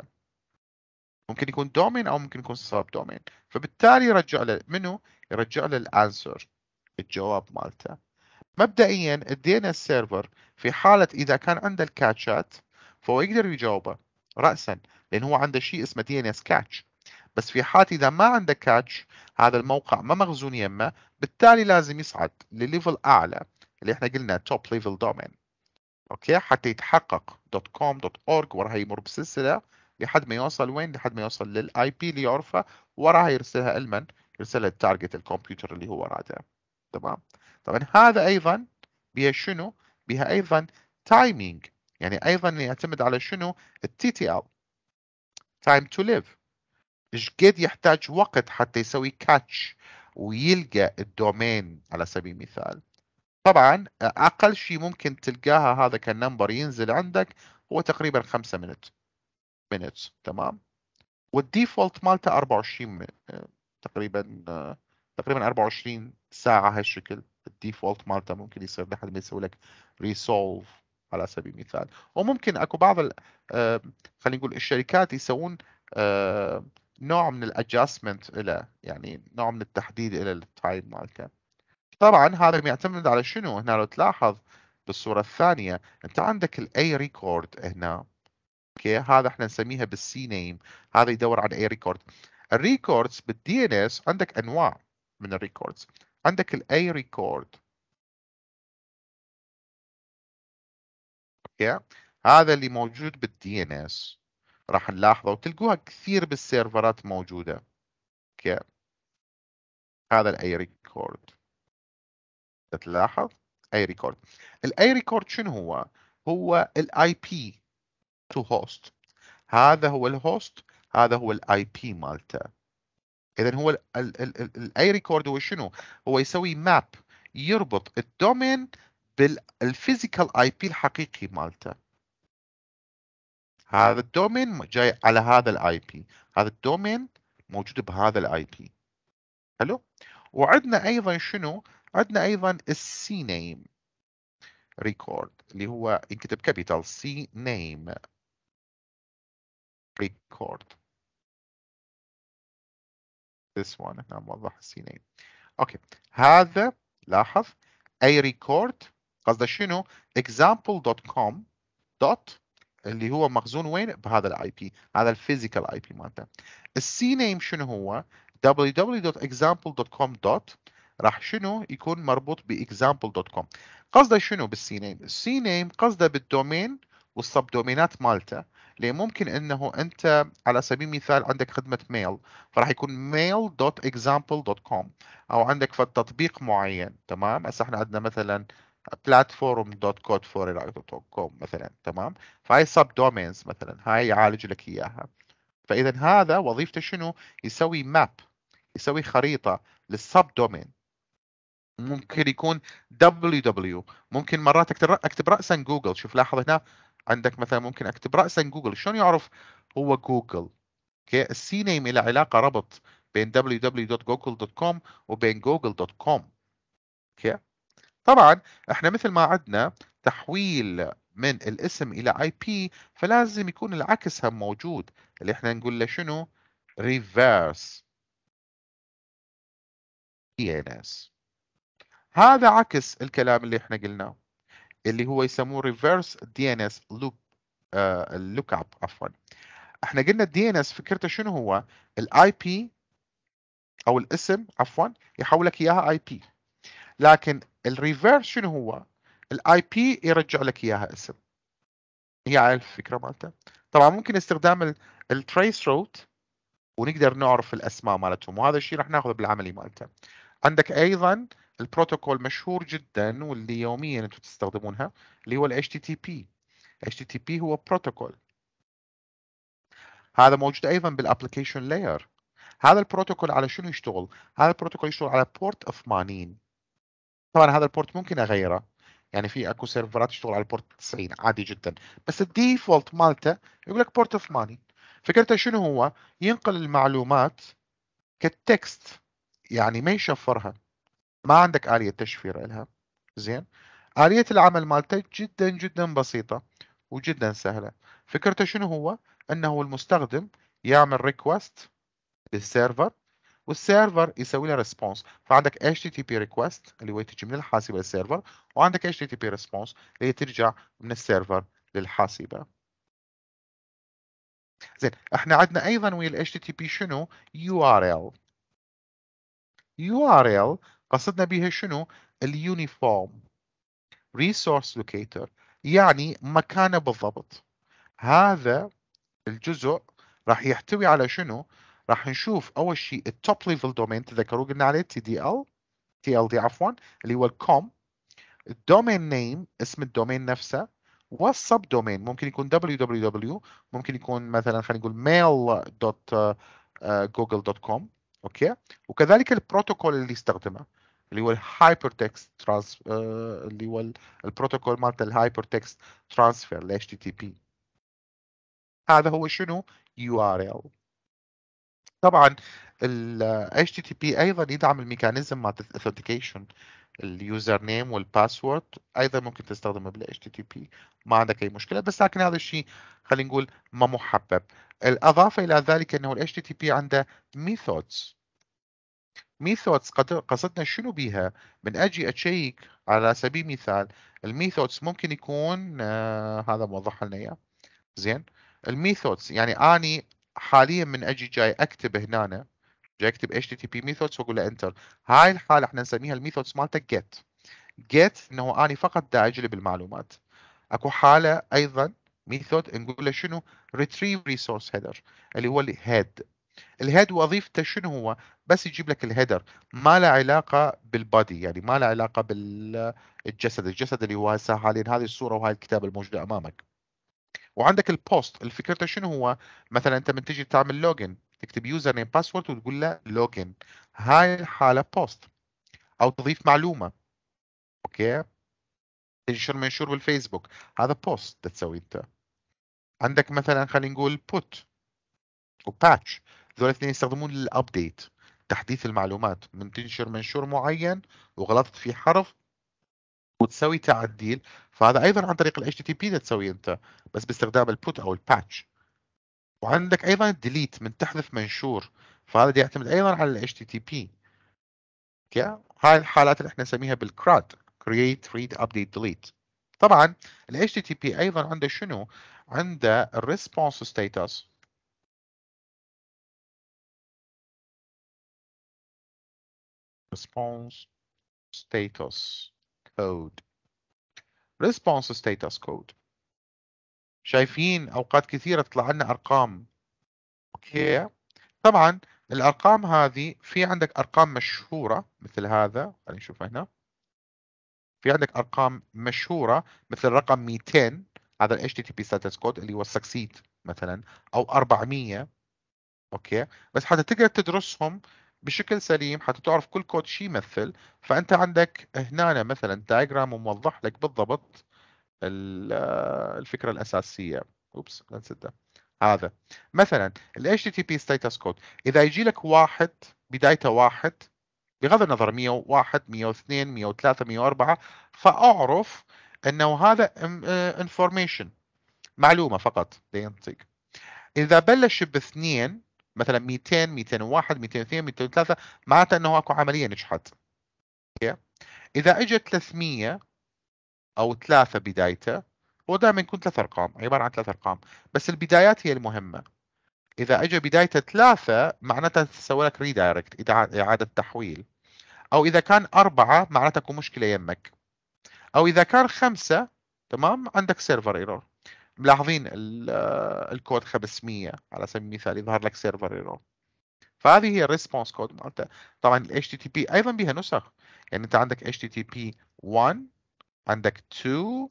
ممكن يكون دومين او ممكن يكون سب دومين فبالتالي يرجع له منو يرجع له الانسر الجواب مالته مبدئيا ادينا السيرفر في حاله اذا كان عنده الكاتشات فهو يقدر يجاوبه راسا لان هو عنده شيء اسمه دي ان اس كاتش بس في حالة إذا ما عنده كاتش هذا الموقع ما مخزون يمه بالتالي لازم يصعد لليفل أعلى اللي احنا قلنا توب ليفل دومين اوكي حتى يتحقق دوت كوم دوت اورج وراها يمر بسلسله لحد ما يوصل وين لحد ما يوصل للاي بي اللي يعرفه وراها يرسلها لمن يرسلها للتارجت الكمبيوتر اللي هو راده تمام طبعا هذا ايضا بها شنو بها ايضا تايمينج يعني ايضا يعتمد على شنو التي تي ال تايم تو ليف ايش قد يحتاج وقت حتى يسوي كاتش ويلقى الدومين على سبيل المثال طبعا اقل شيء ممكن تلقاها هذا كنمبر ينزل عندك هو تقريبا 5 منت minutes تمام والديفولت مالته 24 تقريبا تقريبا 24 ساعه هالشكل الديفولت مالته ممكن يصير لحد ما يسوي لك ريسولف على سبيل المثال وممكن اكو بعض آه، خلينا نقول الشركات يسوون آه، نوع من الادجستمنت الى يعني نوع من التحديد الى التايم مالته طبعا هذا يعتمد على شنو هنا لو تلاحظ بالصوره الثانيه انت عندك الاي ريكورد هنا اوكي هذا احنا نسميها بالسي نيم هذا يدور على اي ريكورد الريكوردز
بالدي ان اس عندك انواع من الريكوردز عندك الاي ريكورد اوكي هذا اللي موجود بالدي ان اس راح نلاحظه وتلقوها كثير بالسيرفرات موجوده
اوكي هذا الاي ريكورد تلاحظ اي ريكورد الاي ريكورد شنو هو هو الاي بي تو هوست هذا هو الهوست هذا هو الاي بي مالته اذا هو الاي ريكورد هو شنو هو يسوي ماب يربط الدومين بالفيزيكال اي بي الحقيقي مالته هذا الدومين جاي على هذا الاي بي هذا الدومين موجود بهذا الاي بي حلو وعندنا ايضا شنو عندنا ايضا السي
نيم ريكورد اللي هو ينكتب كابيتال سي نيم ريكورد this one هنا موضح السي نيم اوكي هذا لاحظ اي
ريكورد قصده شنو example.com dot اللي هو مخزون وين بهذا الاي بي هذا الفيزيكال اي بي مالته السي نيم شنو هو www.example.com راح شنو يكون مربوط كوم قصده شنو بالسي نيم السي نيم قصده بالدومين والسب دومينات مالته ليه ممكن انه انت على سبيل المثال عندك خدمه ميل فراح يكون mail.example.com او عندك في التطبيق معين تمام هسه احنا عندنا مثلا كوم مثلا تمام فهاي سب دومينز مثلا هاي يعالج لك اياها فاذا هذا وظيفته شنو يسوي ماب يسوي خريطه للسب دومين ممكن يكون www ممكن مرات اكتب اكتب راسا جوجل شوف لاحظ هنا عندك مثلا ممكن اكتب راسا جوجل شلون يعرف هو جوجل اوكي السي نيم له علاقه ربط بين www.google.com وبين google.com اوكي طبعا احنا مثل ما عدنا تحويل من الاسم الى اي بي فلازم يكون العكس هم موجود اللي احنا نقول له شنو reverse DNS هذا عكس الكلام اللي احنا قلناه اللي هو يسموه ريفيرس دي ان اس لوب لوك اب عفوا احنا قلنا الدي ان اس فكرته شنو هو الاي بي او الاسم عفوا يحولك اياها اي بي لكن الريفيرس شنو هو الاي بي يرجع لك اياها اسم هي على الفكره مالته طبعا ممكن استخدام التريس روت ونقدر نعرف الاسماء مالتهم وهذا الشيء راح ناخذه بالعملي مالته عندك ايضا البروتوكول مشهور جدا واللي يوميا انتم تستخدمونها اللي هو ال HTTP HTTP هو بروتوكول هذا موجود ايضا بالابلكيشن لاير هذا البروتوكول على شنو يشتغل هذا البروتوكول يشتغل على بورت 80 طبعا هذا البورت ممكن اغيره يعني في اكو سيرفرات تشتغل على بورت 90 عادي جدا بس الديفولت مالته يقول لك بورت 80 فكرته شنو هو ينقل المعلومات كالتكست يعني ما يشفرها ما عندك آلية تشفير لها زين آلية العمل مالته جدا جدا بسيطة وجدا سهلة فكرته شنو هو أنه المستخدم يعمل ريكوست للسيرفر والسيرفر يسوي له ريسبونس فعندك HTTP request اللي هو تجي من الحاسبة للسيرفر وعندك HTTP response اللي ترجع من السيرفر للحاسبة زين احنا عندنا ايضا ويا ال HTTP شنو URL URL قصدنا بها شنو اليونيفورم ريسورس لوكيتر يعني مكانه بالضبط هذا الجزء راح يحتوي على شنو راح نشوف اول شيء التوب ليفل دومين تذكروا قلنا عليه تي دي ال تي ال دي عفوا اللي هو الكوم الدومين نيم اسم الدومين نفسه والسب دومين ممكن يكون www ممكن يكون مثلا خلينا نقول mail.google.com اوكي وكذلك البروتوكول اللي استخدمه اللي هو الهايبر تكست ترانس اللي هو البروتوكول مالت الهايبر تكست ترانسفير ال HTTP هذا هو شنو URL طبعا ال HTTP ايضا يدعم الميكانيزم مالت الاثنتيكيشن اليوزر نيم والباسورد ايضا ممكن تستخدمه بال HTTP ما عندك اي مشكله بس لكن هذا الشيء خلينا نقول ما محبب الاضافه الى ذلك انه الـ HTTP عنده methods methods قصدنا شنو بيها من اجي اتشيك على سبيل المثال الميثودز ممكن يكون آه هذا موضح لنا اياه زين الميثودز يعني اني حاليا من اجي جاي اكتب هنا أنا. جاي اكتب HTTP methods واقول له انتر هاي الحاله احنا نسميها الميثودز مالته get get انه اني فقط دا اجلب المعلومات اكو حاله ايضا ميثود نقول له شنو ريتريف ريسورس هيدر اللي هو الهيد الهيد وظيفته شنو هو بس يجيب لك الهيدر ما له علاقه بالبادي يعني ما له علاقه بالجسد الجسد اللي هو هسه حاليا هذه الصوره وهاي الكتاب الموجوده امامك وعندك البوست الفكرته شنو هو مثلا انت من تجي تعمل لوجن تكتب يوزر نيم باسورد وتقول له لوجن هاي الحاله بوست او تضيف معلومه اوكي تنشر منشور بالفيسبوك هذا بوست تسوي انت عندك مثلا خلينا نقول بوت وباتش ذول الاثنين يستخدمون للابديت تحديث المعلومات من تنشر منشور معين وغلطت فيه حرف وتسوي تعديل فهذا ايضا عن طريق ال HTTP تسوي انت بس باستخدام البوت او الباتش وعندك ايضا الديليت من تحذف منشور فهذا يعتمد ايضا على ال HTTP اوكي هاي الحالات اللي احنا نسميها بالكراد create
read update delete طبعا ال HTTP ايضا عنده شنو عند الريسبونس ستيتس response status code response status code شايفين اوقات
كثيره تطلع لنا ارقام اوكي طبعا الارقام هذه في عندك ارقام مشهوره مثل هذا خلينا نشوف هنا في عندك ارقام مشهوره مثل رقم 200 هذا ال HTTP status code اللي هو succeed مثلا او 400 اوكي بس حتى تقدر تدرسهم بشكل سليم حتى تعرف كل كود شو يمثل فانت عندك هنا مثلا دايجرام موضح لك بالضبط آه، الفكره الاساسيه اوبس نسيت هذا مثلا ال HTTP status code اذا يجي لك واحد بدايته واحد بغض النظر 101 102 103 104 فاعرف انه هذا انفورميشن آه، معلومه فقط ينطيك اذا بلش باثنين مثلا 200 201 202 203 معناته انه اكو عمليه نجحت اوكي اذا اجت 300 او 3 بدايته هو دائما يكون ثلاث ارقام عباره عن ثلاث ارقام بس البدايات هي المهمه اذا اجى بدايته ثلاثه معناته سوى لك ريدايركت اعاده تحويل او اذا كان اربعه معناته اكو مشكله يمك او اذا كان خمسه تمام عندك سيرفر ايرور ملاحظين آه، الكود 500 على سبيل المثال يظهر لك سيرفر ايرور فهذه هي الريسبونس كود مالته طبعا ال HTTP ايضا بها نسخ يعني انت عندك HTTP 1 عندك 2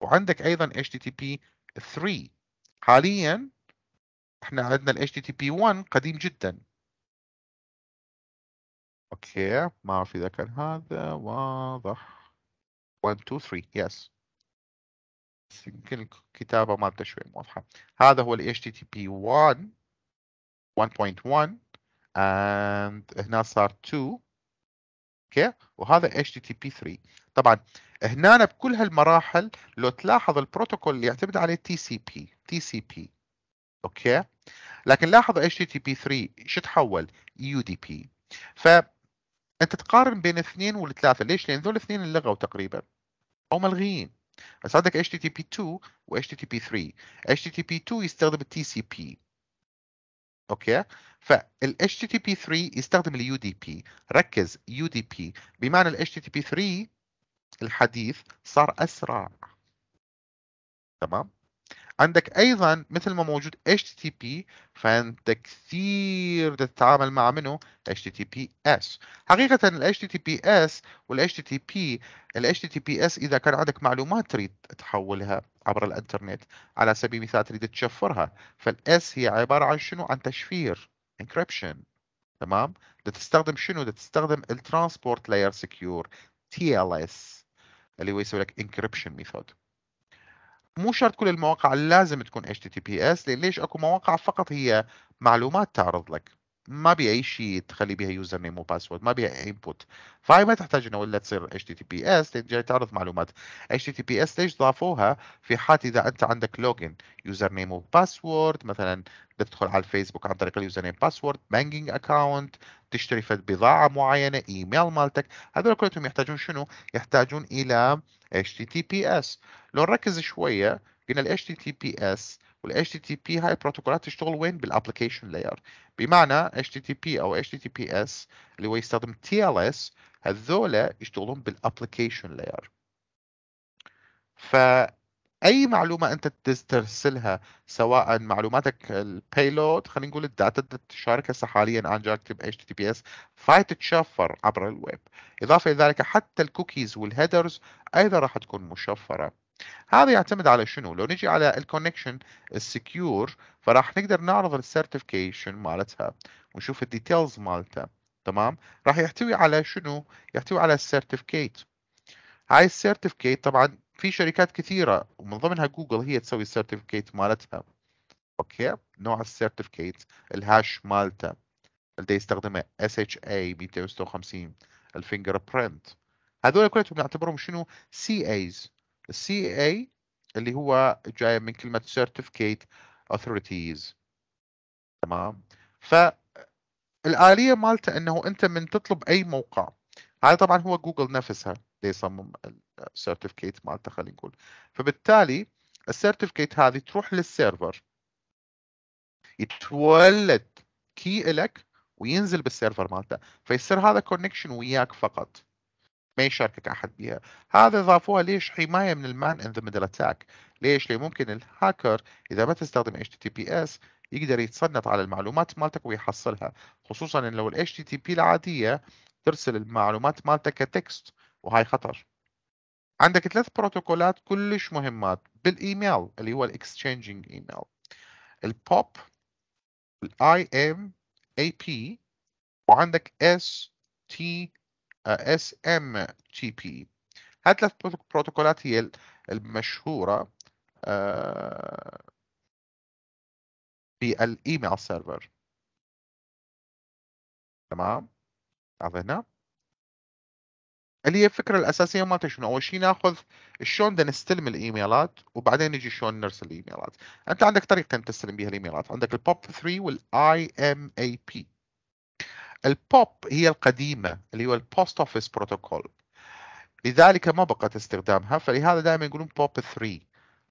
وعندك ايضا HTTP 3
حاليا احنا عندنا ال HTTP 1 قديم جدا اوكي ما اعرف اذا كان هذا واضح
1 2 3 يس الكتابه مالته شوي موضحه هذا هو ال HTTP 1 1.1 and هنا صار 2 اوكي وهذا HTTP 3 طبعا هنا بكل هالمراحل لو تلاحظ البروتوكول اللي يعتمد عليه تي سي بي تي سي بي اوكي لكن لاحظ HTTP 3 شو تحول UDP ف انت تقارن بين اثنين والثلاثه ليش؟ لان ذول الاثنين انلغوا تقريبا او ملغيين بس عندك HTTP 2 و HTTP 3 HTTP 2 يستخدم التي سي بي اوكي فال HTTP 3 يستخدم اليو دي بي ركز يو دي بي بمعنى ال HTTP 3 الحديث صار اسرع تمام عندك ايضا مثل ما موجود HTTP فانت كثير تتعامل مع منه HTTPS حقيقة ال HTTPS وال HTTP ال HTTPS اذا كان عندك معلومات تريد تحولها عبر الانترنت على سبيل المثال تريد تشفرها فالاس هي عبارة عن شنو عن تشفير encryption تمام بدك تستخدم شنو بدك تستخدم الترانسبورت لاير سكيور TLS اللي هو يسوي لك encryption ميثود مو شرط كل المواقع لازم تكون اتش تي بي اس لان ليش اكو مواقع فقط هي معلومات تعرض لك ما بي اي شيء تخلي بها يوزر نيم وباسورد ما بها انبوت فهي ما تحتاج انه الا تصير اتش تي تي بي اس لان جاي تعرض معلومات اتش تي تي بي اس ليش ضافوها في حال اذا انت عندك لوجن يوزر نيم وباسورد مثلا تدخل على الفيسبوك عن طريق اليوزر نيم باسورد بانكينج اكونت تشتري فد بضاعه معينه ايميل مالتك هذول كلهم يحتاجون شنو يحتاجون الى HTTPS لو نركز شويه قلنا ال HTTPS وال HTTP هاي البروتوكولات تشتغل وين بالابلكيشن لاير بمعنى HTTP او HTTPS اللي هو يستخدم TLS هذولا يشتغلون بالابلكيشن لاير ف اي معلومه انت تسترسلها سواء معلوماتك البيلود خلينا نقول الداتا اللي تشاركها هسه حاليا عن جانب HTTPS فهي تتشفر عبر الويب اضافه الى ذلك حتى الكوكيز والهيدرز ايضا راح تكون مشفره هذا يعتمد على شنو لو نجي على الكونكشن السكيور فراح نقدر نعرض السيرتيفيكيشن مالتها ونشوف الديتيلز مالتها تمام راح يحتوي على شنو يحتوي على السيرتيفيكيت هاي السيرتيفيكيت طبعا في شركات كثيره ومن ضمنها جوجل هي تسوي السيرتيفيكيت مالتها اوكي نوع السيرتيفيكيت الهاش مالته اللي يستخدمه اس اتش اي 256 الفينجر برنت هذول كلهم نعتبرهم شنو سي ايز السي اي اللي هو جاي من كلمه سيرتيفيكيت اوثورتيز تمام فالاليه مالته انه انت من تطلب اي موقع هذا طبعا هو جوجل نفسها يصمم السيرتيفيكيت مالته خلينا نقول فبالتالي السيرتيفيكيت هذه تروح للسيرفر يتولد كي الك وينزل بالسيرفر مالته فيصير هذا كونكشن وياك فقط ما يشاركك احد بها هذا اضافوها ليش حمايه من المان ان ذا ميدل اتاك ليش لي ممكن الهاكر اذا ما تستخدم اتش تي بي اس يقدر يتصنت على المعلومات مالتك ويحصلها خصوصا لو الاتش تي تي بي العاديه ترسل المعلومات مالتك كتكست وهاي خطر عندك ثلاث بروتوكولات كلش مهمات بالايميل اللي هو الاكستشينجينج ايميل البوب الاي ام اي بي وعندك اس تي اس ام تي بي هاي ثلاث
بروتوكولات هي المشهوره آه، في الايميل سيرفر تمام هذا هنا اللي هي الفكره الاساسيه مالته شنو اول شيء
ناخذ شلون بدنا نستلم الايميلات وبعدين نجي شلون نرسل الايميلات انت عندك طريقتين تستلم بها الايميلات عندك البوب 3 والاي ام اي بي البوب هي القديمه اللي هو البوست اوفيس بروتوكول لذلك ما بقت استخدامها فلهذا دائما يقولون بوب 3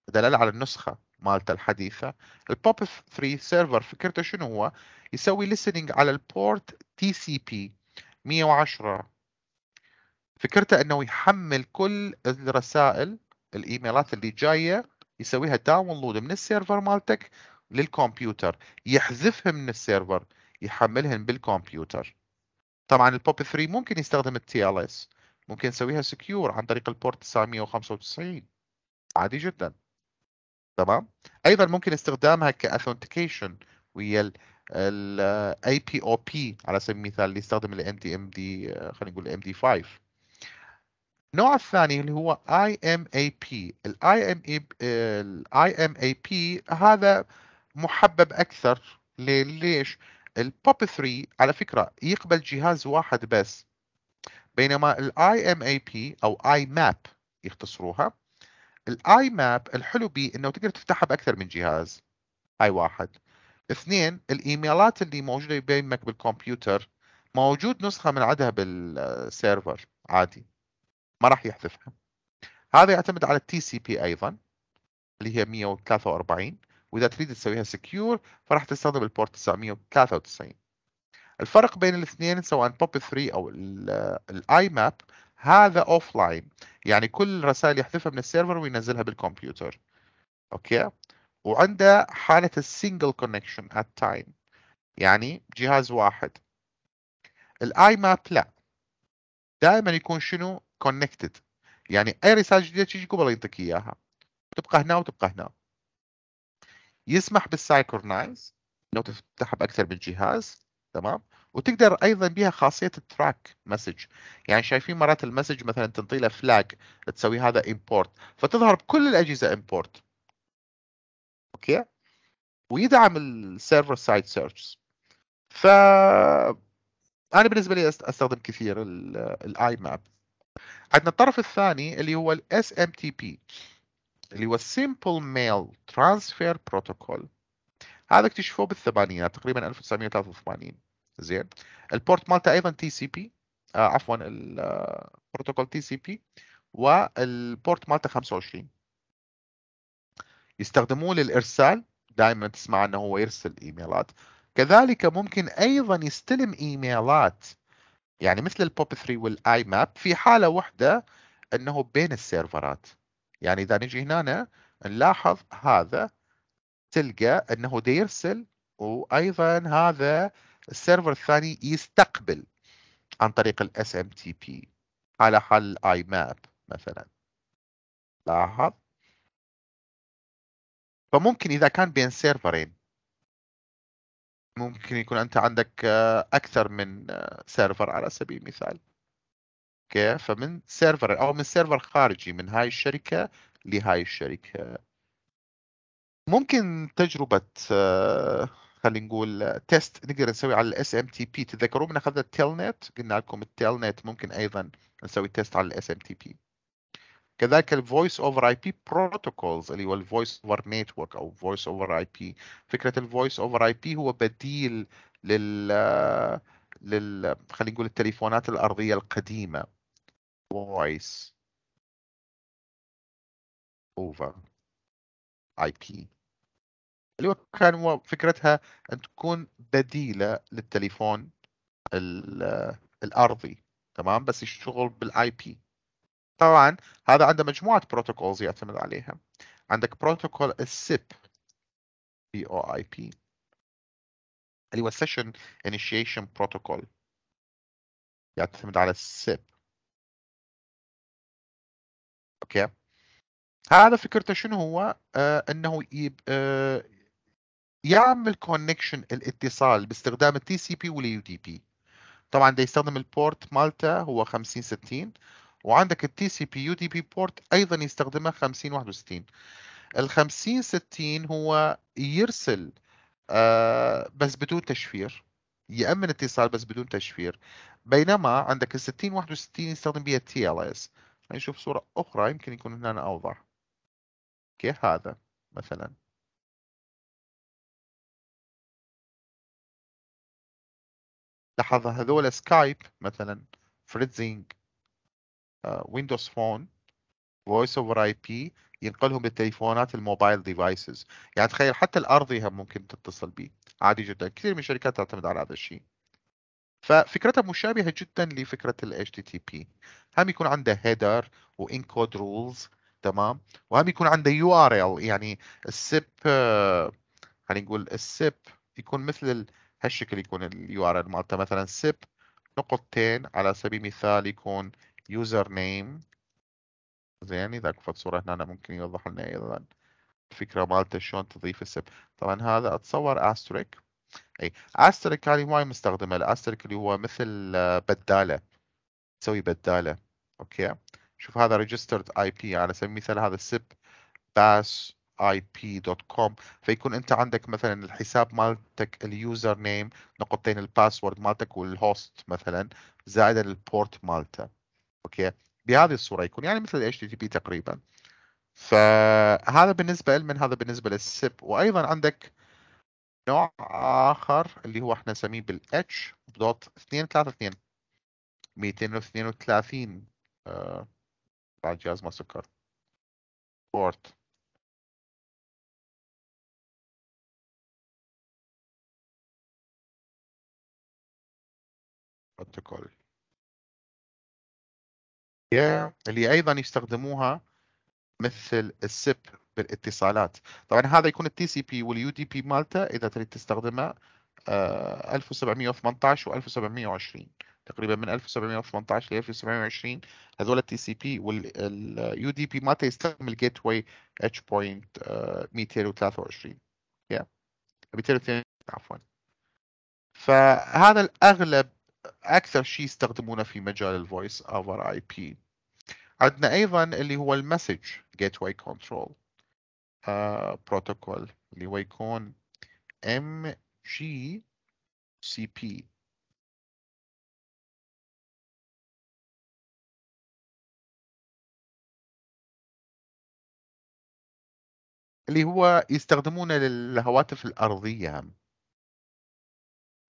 دلاله على النسخه مالته الحديثه البوب 3 سيرفر فكرته شنو هو يسوي ليسننج على البورت تي سي بي 110 فكرته انه يحمل كل الرسائل الايميلات اللي جايه يسويها داونلود من السيرفر مالتك للكمبيوتر يحذفها من السيرفر يحملهن بالكمبيوتر طبعا البوب 3 ممكن يستخدم التي ال اس ممكن نسويها سكيور عن طريق البورت 995 عادي جدا تمام ايضا ممكن استخدامها كاثنتيكيشن ويا الاي بي او بي على سبيل المثال اللي يستخدم الام دي ام دي خلينا نقول الام دي 5 النوع الثاني اللي هو اي ام اي بي الاي ام اي الاي ام اي بي هذا محبب اكثر ليش البوب 3 على فكره يقبل جهاز واحد بس بينما الاي ام اي بي او اي ماب يختصروها الاي ماب الحلو بيه انه تقدر تفتحها باكثر من جهاز هاي واحد اثنين الايميلات اللي موجوده بينك بالكمبيوتر موجود نسخه من عندها بالسيرفر عادي ما راح يحذفها هذا يعتمد على التي سي بي ايضا اللي هي 143 واذا تريد تسويها سكيور فراح تستخدم البورت 993 الفرق بين الاثنين سواء بوب 3 او الاي ماب هذا اوف لاين يعني كل الرسائل يحذفها من السيرفر وينزلها بالكمبيوتر اوكي وعنده حاله السنجل كونكشن ات تايم يعني جهاز واحد الاي ماب لا دائما يكون شنو كونكتد يعني اي رساله جديده تيجي قبل ينطيك اياها تبقى هنا وتبقى هنا يسمح بالسايكورنايز انه تفتحها باكثر من جهاز تمام وتقدر ايضا بها خاصيه التراك مسج يعني شايفين مرات المسج مثلا تنطي له فلاج تسوي هذا امبورت فتظهر بكل الاجهزه امبورت اوكي ويدعم السيرفر سايد سيرش ف انا بالنسبه لي استخدم كثير الاي ماب عندنا الطرف الثاني اللي هو ال SMTP اللي هو Simple Mail Transfer Protocol هذا اكتشفوه بالثمانينات تقريبا 1983 زين البورت مالته ايضا تي سي بي آه عفوا البروتوكول تي سي بي والبورت مالته 25 يستخدموه للارسال دائما تسمع انه هو يرسل ايميلات كذلك ممكن ايضا يستلم ايميلات يعني مثل البوب 3 والاي ماب في حاله واحده انه بين السيرفرات يعني اذا نجي هنا نلاحظ هذا تلقى انه يرسل وايضا هذا السيرفر الثاني يستقبل عن طريق الاس ام تي بي على حال الاي ماب مثلا
لاحظ فممكن اذا كان بين سيرفرين ممكن يكون انت عندك آه، اكثر من
سيرفر آه، على سبيل المثال اوكي فمن سيرفر او من سيرفر خارجي من هاي الشركه لهاي الشركه ممكن تجربه آه، خلينا نقول تيست نقدر نسوي على الاس ام تي بي تذكروا من اخذنا التيل نت قلنا لكم التيل نت ممكن ايضا نسوي تيست على الاس ام تي بي كذلك الفويس اوفر اي بي بروتوكولز اللي هو الفويس اوفر نتورك او فويس اوفر اي بي فكره الفويس اوفر اي بي هو بديل لل لل
خلينا نقول التليفونات الارضيه القديمه فويس اوفر اي بي اللي هو كان فكرتها ان تكون بديله للتليفون
الارضي تمام بس يشتغل بالاي بي طبعا هذا عنده مجموعه بروتوكولز يعتمد عليها عندك بروتوكول السيب بي
او اي بي اللي هو سيشن انيشيشن بروتوكول يعتمد على السيب اوكي هذا فكرته شنو هو آه انه يب... آه
يعمل كونكشن الاتصال باستخدام التي سي بي واليو دي بي طبعا ده يستخدم البورت مالته هو 50 60 وعندك التي سي بي يو دي بي بورت ايضا يستخدمها 5061 ال 5060 هو يرسل آه بس بدون تشفير يأمن اتصال بس بدون تشفير بينما عندك ال 6061 يستخدم بها تي يعني ال اس نشوف صورة أخرى يمكن
يكون هنا أوضح اوكي هذا مثلا لاحظ هذول سكايب مثلا فريتزينج ويندوز فون
فويس اوفر اي بي ينقلهم للتليفونات الموبايل ديفايسز يعني تخيل حتى الارضيه ممكن تتصل به عادي جدا كثير من الشركات تعتمد على هذا الشيء ففكرتها مشابهه جدا لفكره ال HTTP هم يكون عنده هيدر وانكود رولز تمام وهم يكون عنده يو ار ال يعني السب آه، خلينا نقول السب يكون مثل هالشكل يكون اليو ار ال مالته مثلا سب نقطتين على سبيل المثال يكون يوزر نيم زين اذا قفت صوره هنا ممكن يوضح لنا ايضا الفكره مالته شلون تضيف السب طبعا هذا اتصور استريك اي استريك هذه هواي مستخدمه الاستريك اللي هو مثل آه، بداله تسوي بداله اوكي شوف هذا ريجسترد اي بي على سبيل المثال هذا السب باس اي بي دوت كوم فيكون انت عندك مثلا الحساب مالتك اليوزر نيم نقطتين الباسورد مالتك والهوست مثلا زائد البورت مالته اوكي بهذه الصوره يكون يعني مثل الاتش تي بي تقريبا فهذا بالنسبه لمن هذا بالنسبه للسب وايضا عندك نوع اخر اللي هو احنا نسميه بالاتش دوت 232
232 آه بعد جهاز ما سكر بورت بروتوكول اللي ايضا يستخدموها
مثل السب بالاتصالات طبعا هذا يكون التي سي بي واليو دي بي مالته اذا تريد تستخدمه 1718 آه، و 1720 تقريبا من 1718 ل 1720 هذول التي سي بي واليو دي بي مالته يستخدم الجيت واي اتش بوينت 223 يا 202 عفوا فهذا الاغلب اكثر شيء يستخدمونه في مجال الفويس اوفر اي بي عندنا ايضا اللي هو
المسج جيت واي كنترول بروتوكول اللي هو يكون ام جي سي بي اللي هو يستخدمونه للهواتف الارضيه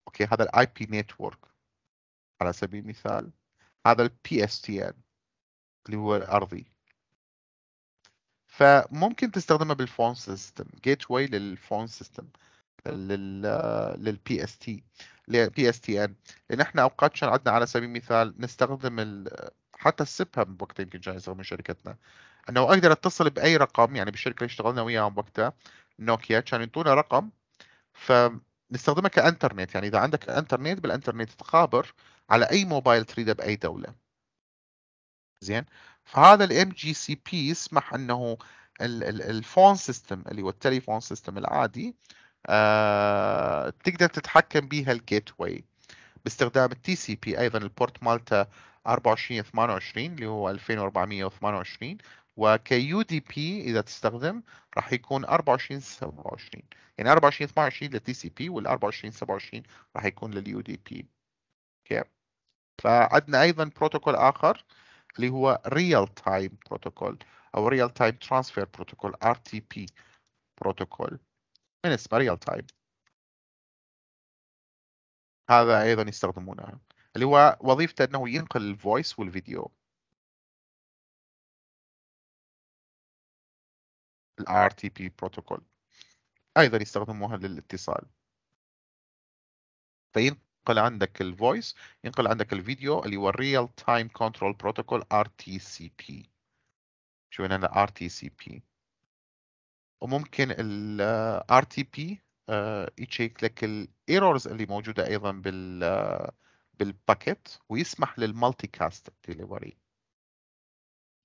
اوكي هذا الاي بي نتورك على سبيل المثال هذا ال PSTN اللي هو الارضي
فممكن تستخدمه بالفون سيستم جيت واي للفون سيستم لل لل PST تي PSTN لان احنا اوقات كان عندنا على سبيل المثال نستخدم ال... حتى السبها بوقتها يمكن كان يستخدم شركتنا انه اقدر اتصل باي رقم يعني بالشركه اللي اشتغلنا وياهم وقتها نوكيا كان يعطونا رقم فنستخدمه كانترنت يعني اذا عندك انترنت بالانترنت تخابر على اي موبايل تريده باي دوله زين فهذا الام جي سي بي يسمح انه الفون سيستم اللي هو التليفون سيستم العادي آه، تقدر تتحكم بها الجيت واي باستخدام التي سي بي ايضا البورت مالته 24 28 اللي هو 2428 وكيو دي بي اذا تستخدم راح يكون 24 27 يعني 24 28 للتي سي بي وال 24 27 راح يكون لليو دي بي اوكي فعندنا ايضا بروتوكول اخر اللي هو ريال تايم بروتوكول او ريال تايم ترانسفير بروتوكول ار تي بي بروتوكول من اسمه ريال
تايم هذا ايضا يستخدمونه اللي هو وظيفته انه ينقل الفويس والفيديو الار تي بي بروتوكول ايضا يستخدموها للاتصال فين ينقل عندك الفويس ينقل
عندك الفيديو اللي هو الريال تايم كنترول بروتوكول ار تي سي بي شو هنا ار تي سي بي وممكن ال بي آه، يتشيك لك الايرورز اللي موجوده ايضا بال آه، بالباكيت ويسمح للمالتي كاست ديليفري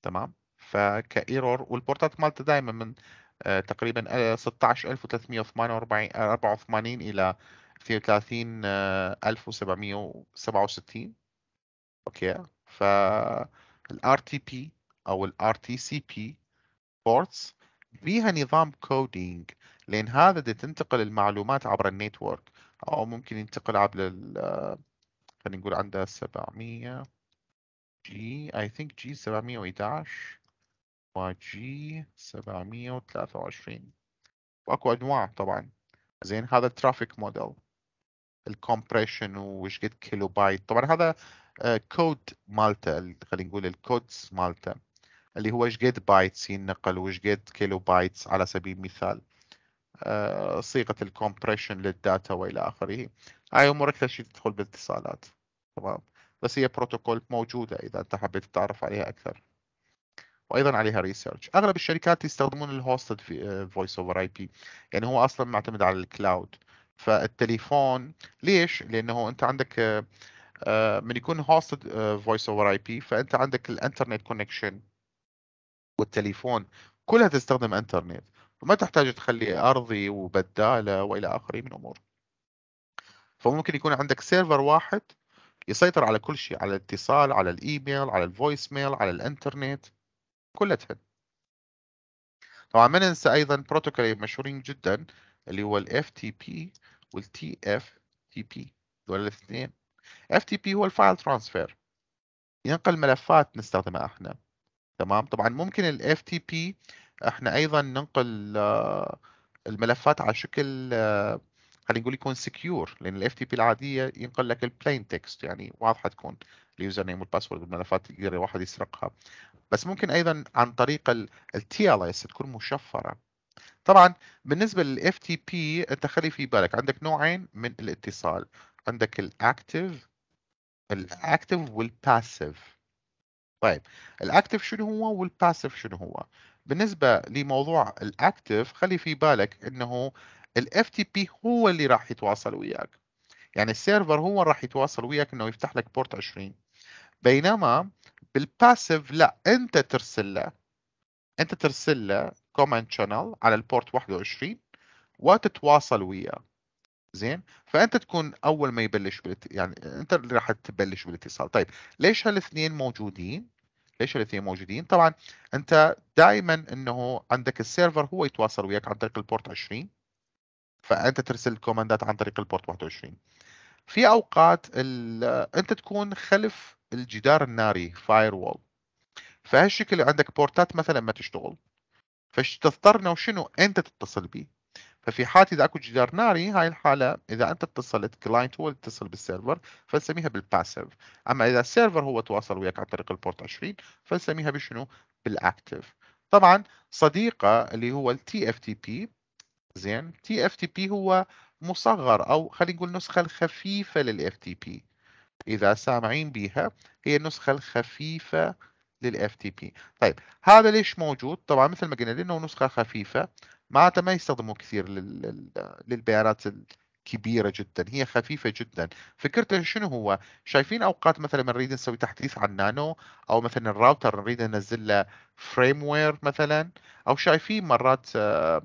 تمام فكايرور والبورتات مالته دائما من آه، تقريبا 16348 الى 32767 آه، اوكي فالار تي او ال RTCP ports بي فيها نظام كودينج لان هذا دي تنتقل المعلومات عبر النيتورك او ممكن ينتقل عبر آه، خلينا نقول عنده 700 جي اي ثينك جي 711 وجي 723 واكو انواع طبعا زين هذا الترافيك موديل الكومبريشن وش قد كيلو بايت طبعا هذا آه، كود مالته خلينا نقول الكودز مالته اللي هو ايش قد بايتس ينقل وايش قد كيلو بايتس على سبيل المثال آه، صيغه الكومبريشن للداتا والى اخره هاي امور اكثر شيء تدخل بالاتصالات تمام بس هي بروتوكول موجوده اذا انت حبيت تتعرف عليها اكثر وايضا عليها ريسيرش اغلب الشركات يستخدمون الهوستد في فويس اوفر اي بي يعني هو اصلا معتمد على الكلاود فالتليفون ليش؟ لانه انت عندك آه، آه، من يكون هوستد فويس اوفر اي بي فانت عندك الانترنت كونكشن والتليفون كلها تستخدم انترنت فما تحتاج تخلي ارضي وبداله والى اخره من امور فممكن يكون عندك سيرفر واحد يسيطر على كل شيء على الاتصال على الايميل على الفويس ميل على الانترنت كلتهن طبعا ما ننسى ايضا بروتوكول مشهورين جدا اللي هو الاف تي بي والتي اف تي بي دول الاثنين اف تي بي هو الفايل ترانسفير ينقل ملفات نستخدمها احنا تمام طبعا ممكن الاف تي بي احنا ايضا ننقل آه، الملفات على شكل آه، خلينا نقول يكون سكيور لان الاف تي بي العاديه ينقل لك البلين تكست يعني واضحه تكون اليوزر نيم والباسورد والملفات يقدر الواحد يسرقها بس ممكن ايضا عن طريق التي ال اس تكون مشفره طبعا بالنسبه للاف تي بي انت خلي في بالك عندك نوعين من الاتصال عندك الاكتف الاكتف والباسيف طيب الاكتف شنو هو والباسيف شنو هو بالنسبه لموضوع الاكتف خلي في بالك انه الاف تي بي هو اللي راح يتواصل وياك يعني السيرفر هو راح يتواصل وياك انه يفتح لك بورت 20 بينما بالباسيف لا انت ترسل له انت ترسل له كوماند شانل على البورت 21 وتتواصل وياه زين فانت تكون اول ما يبلش بالت... يعني انت اللي راح تبلش بالاتصال طيب ليش هالاثنين موجودين ليش الاثنين موجودين طبعا انت دائما انه عندك السيرفر هو يتواصل وياك عن طريق البورت 20 فانت ترسل الكوماندات عن طريق البورت 21 في اوقات ال... انت تكون خلف الجدار الناري فاير وول فهالشكل عندك بورتات مثلا ما تشتغل تضطرنا وشنو انت تتصل به ففي حالة إذا أكو جدار ناري هاي الحالة إذا أنت اتصلت كلاينت هو اتصل بالسيرفر فنسميها بالباسيف أما إذا السيرفر هو تواصل وياك عن طريق البورت 20 فنسميها بشنو بالأكتف طبعا صديقة اللي هو التي اف تي بي زين تي اف تي بي هو مصغر أو خلينا نقول النسخة الخفيفة للاف تي بي إذا سامعين بها هي النسخة الخفيفة للاف تي بي طيب هذا ليش موجود طبعا مثل ما قلنا لانه نسخه خفيفه ما ما يستخدموه كثير للبيانات كبيره جدا هي خفيفه جدا فكرته شنو هو شايفين اوقات مثلا نريد نسوي تحديث عن نانو او مثلا الراوتر نريد ننزل له فريم وير مثلا او شايفين مرات آه،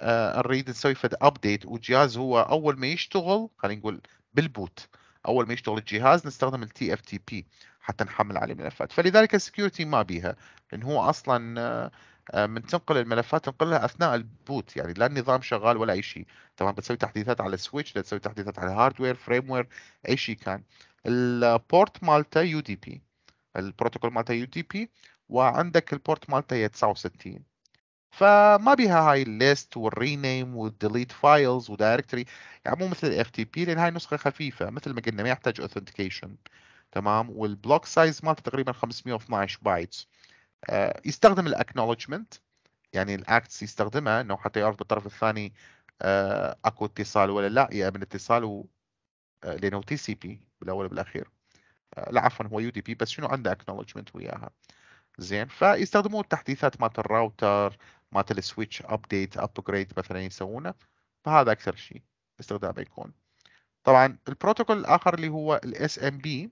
آه، نريد نسوي فد ابديت والجهاز هو اول ما يشتغل خلينا نقول بالبوت اول ما يشتغل الجهاز نستخدم التي اف تي بي حتى نحمل عليه ملفات فلذلك السكيورتي ما بيها لان هو أصلا آه، آه، من تنقل الملفات تنقلها اثناء البوت يعني لا النظام شغال ولا اي شيء طبعا بتسوي تحديثات على السويتش بتسوي تحديثات على هاردوير فريم وير اي شيء كان البورت مالته يو دي بي البروتوكول مالته يو دي بي وعندك البورت مالته هي 69 فما بيها هاي الليست والرينيم والديليت فايلز ودايركتري يعني مو مثل الاف تي بي لان هاي نسخه خفيفه مثل ما قلنا ما يحتاج اوثنتيكيشن تمام والبلوك سايز مالته تقريبا 512 بايت آه، يستخدم الاكنولجمنت يعني الاكتس يستخدمها انه حتى يعرف بالطرف الثاني آه، اكو اتصال ولا لا يا من اتصال و... آه، لانه تي سي بي بالاول وبالاخير لا عفوا هو يو دي بي بس شنو عنده اكنولجمنت وياها زين فيستخدمون التحديثات مالت الراوتر مالت السويتش ابديت ابجريد مثلا يسوونه فهذا اكثر شيء استخدامه يكون طبعا البروتوكول الاخر اللي هو الاس ام بي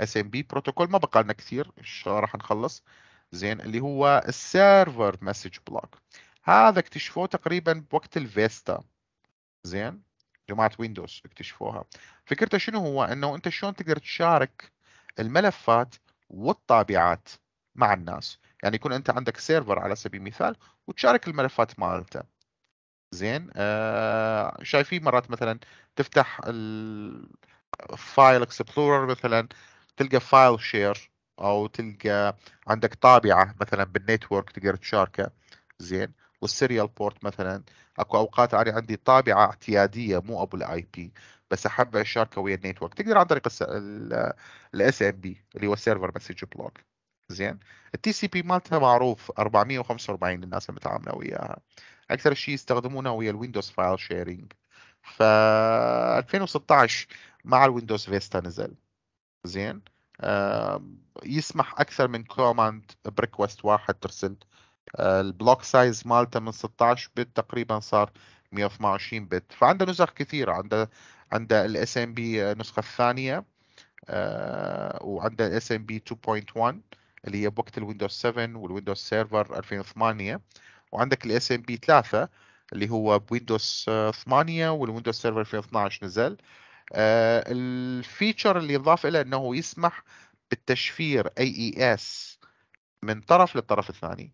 اس ام بي بروتوكول ما بقى لنا كثير ان شاء الله راح نخلص زين اللي هو السيرفر مسج بلوك هذا اكتشفوه تقريبا بوقت الفيستا زين جماعه ويندوز اكتشفوها فكرته شنو هو انه انت شلون تقدر تشارك الملفات والطابعات مع الناس يعني يكون انت عندك سيرفر على سبيل المثال وتشارك الملفات مالته زين آه شايفين مرات مثلا تفتح الفايل اكسبلورر مثلا تلقى فايل شير او تلقى عندك طابعه مثلا بالنيتورك تقدر تشاركه زين والسيريال بورت مثلا اكو اوقات انا عندي طابعه اعتياديه مو ابو الاي بي بس احب اشاركه ويا النيتورك تقدر عن طريق الاس ام بي اللي هو سيرفر مسج بلوك زين التي سي بي مالتها معروف 445 الناس متعامله وياها اكثر شيء يستخدمونه ويا الويندوز فايل شيرنج ف 2016 مع الويندوز فيستا نزل زين يسمح اكثر من كوماند بريكوست واحد ترسل آه، البلوك سايز مالته من 16 بت تقريبا صار 128 بت فعنده نسخ كثيره عنده عنده الاس ام بي النسخه الثانيه آه، وعنده الاس ام بي 2.1 اللي هي بوقت الويندوز 7 والويندوز سيرفر 2008 وعندك الاس ام بي 3 اللي هو بويندوز 8 والويندوز سيرفر 2012 نزل آه، الفيتشر اللي يضاف إلى انه يسمح بالتشفير اي اي اس من طرف للطرف الثاني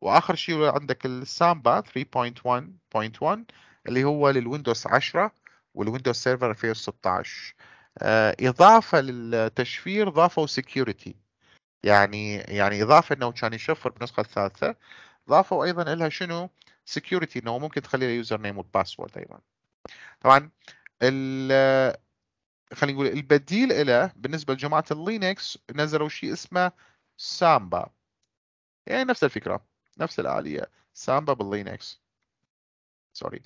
واخر شيء عندك السامبا 3.1.1 اللي هو للويندوز 10 والويندوز سيرفر 2016 آه، اضافه للتشفير ضافوا سكيورتي يعني يعني اضافه انه كان يشفر بالنسخه الثالثه ضافوا ايضا لها شنو سكيورتي انه ممكن تخلي له يوزر نيم والباسورد ايضا طبعا خلينا نقول البديل له بالنسبه لجماعه اللينكس نزلوا شيء اسمه سامبا
يعني نفس الفكره نفس الاليه سامبا باللينكس سوري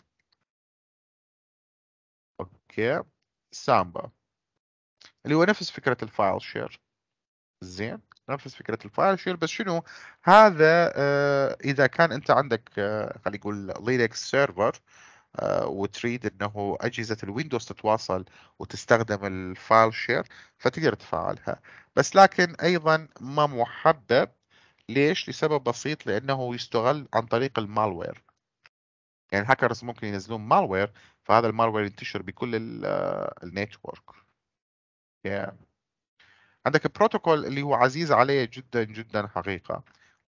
اوكي سامبا اللي هو نفس فكره الفايل شير زين نفس فكره الفايل شير بس شنو
هذا آه، اذا كان انت عندك آه، خلينا نقول لينكس سيرفر آه، وتريد انه اجهزه الويندوز تتواصل وتستخدم الفايل شير فتقدر تفعلها بس لكن ايضا ما محبب ليش لسبب بسيط لانه يستغل عن طريق المالوير يعني الهاكرز ممكن ينزلون مالوير فهذا المالوير ينتشر بكل آه، النيتورك yeah. عندك بروتوكول اللي هو عزيز علي جدا جدا حقيقه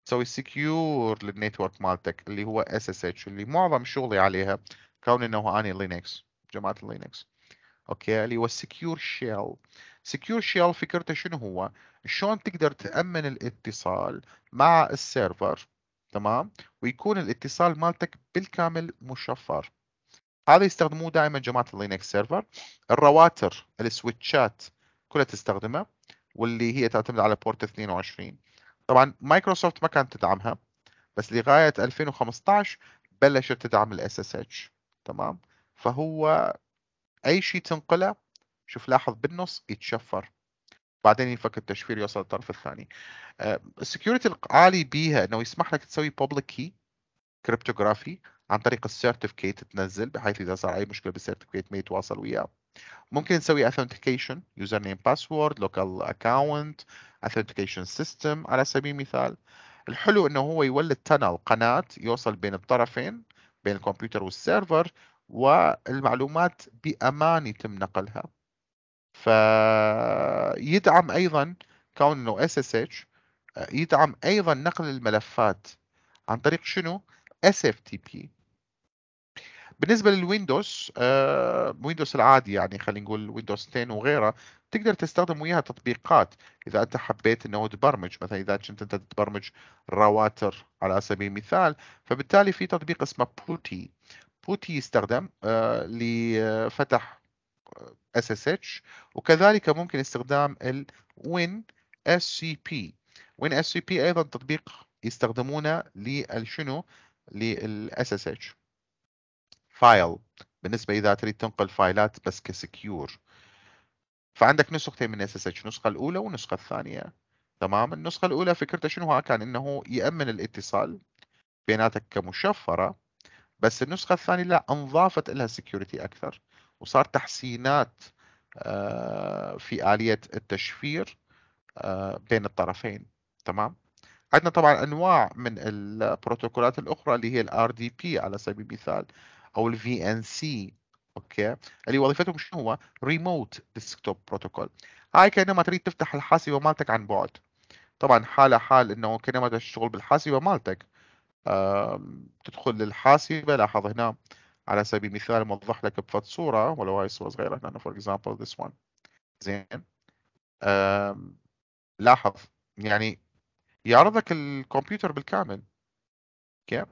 تسوي سكيور للنيتورك مالتك اللي هو اس اس اتش اللي معظم شغلي عليها كون انه اني لينكس جماعه اللينكس اوكي اللي هو السكيور شيل سكيور شيل فكرته شنو هو شلون تقدر تامن الاتصال مع السيرفر تمام ويكون الاتصال مالتك بالكامل مشفر هذا يستخدموه دائما جماعه اللينكس سيرفر الرواتر السويتشات كلها تستخدمه واللي هي تعتمد على بورت 22 طبعا مايكروسوفت ما كانت تدعمها بس لغايه 2015 بلشت تدعم الاس اس اتش تمام فهو اي شيء تنقله شوف لاحظ بالنص يتشفر بعدين ينفك التشفير يوصل للطرف الثاني السكيورتي آه، العالي بيها انه يسمح لك تسوي بوبليك كي كريبتوغرافي عن طريق السيرتيفيكيت تنزل بحيث اذا صار اي مشكله بالسيرتيفيكيت ما يتواصل وياه ممكن نسوي اثنتيكيشن يوزر نيم باسورد لوكال اكونت اثنتيكيشن سيستم على سبيل المثال الحلو انه هو يولد تنل قناه يوصل بين الطرفين بين الكمبيوتر والسيرفر والمعلومات بامان يتم نقلها فيدعم ايضا كون انه اس اس اتش يدعم ايضا نقل الملفات عن طريق شنو؟ اس اف تي بي بالنسبه للويندوز آه ويندوز العادي يعني خلينا نقول ويندوز 10 وغيره تقدر تستخدم وياها تطبيقات اذا انت حبيت انه تبرمج مثلا اذا كنت انت تبرمج رواتر على سبيل المثال فبالتالي في تطبيق اسمه بوتي بوتي يستخدم آه لفتح اس اس اتش وكذلك ممكن استخدام الوين اس سي بي وين اس سي بي ايضا تطبيق يستخدمونه للشنو للاس اس اتش فايل بالنسبه اذا تريد تنقل فايلات بس كسكيور فعندك نسختين من اس اس اتش النسخه الاولى والنسخه الثانيه تمام النسخه الاولى فكرتها شنو كان انه يامن الاتصال بيناتك كمشفره بس النسخه الثانيه لا انضافت لها سكيورتي اكثر وصار تحسينات آه، في اليه التشفير آه، بين الطرفين تمام عندنا طبعا انواع من البروتوكولات الاخرى اللي هي الار دي بي على سبيل المثال او الفي ان سي اوكي اللي وظيفتهم شنو هو ريموت ديسكتوب بروتوكول هاي كانما تريد تفتح الحاسبه مالتك عن بعد طبعا حاله حال انه كانما تشتغل بالحاسبه مالتك آه، تدخل للحاسبه لاحظ هنا على سبيل المثال موضح لك بفت صوره ولو هاي صوره صغيره هنا فور اكزامبل ذس وان زين لاحظ يعني يعرضك الكمبيوتر بالكامل اوكي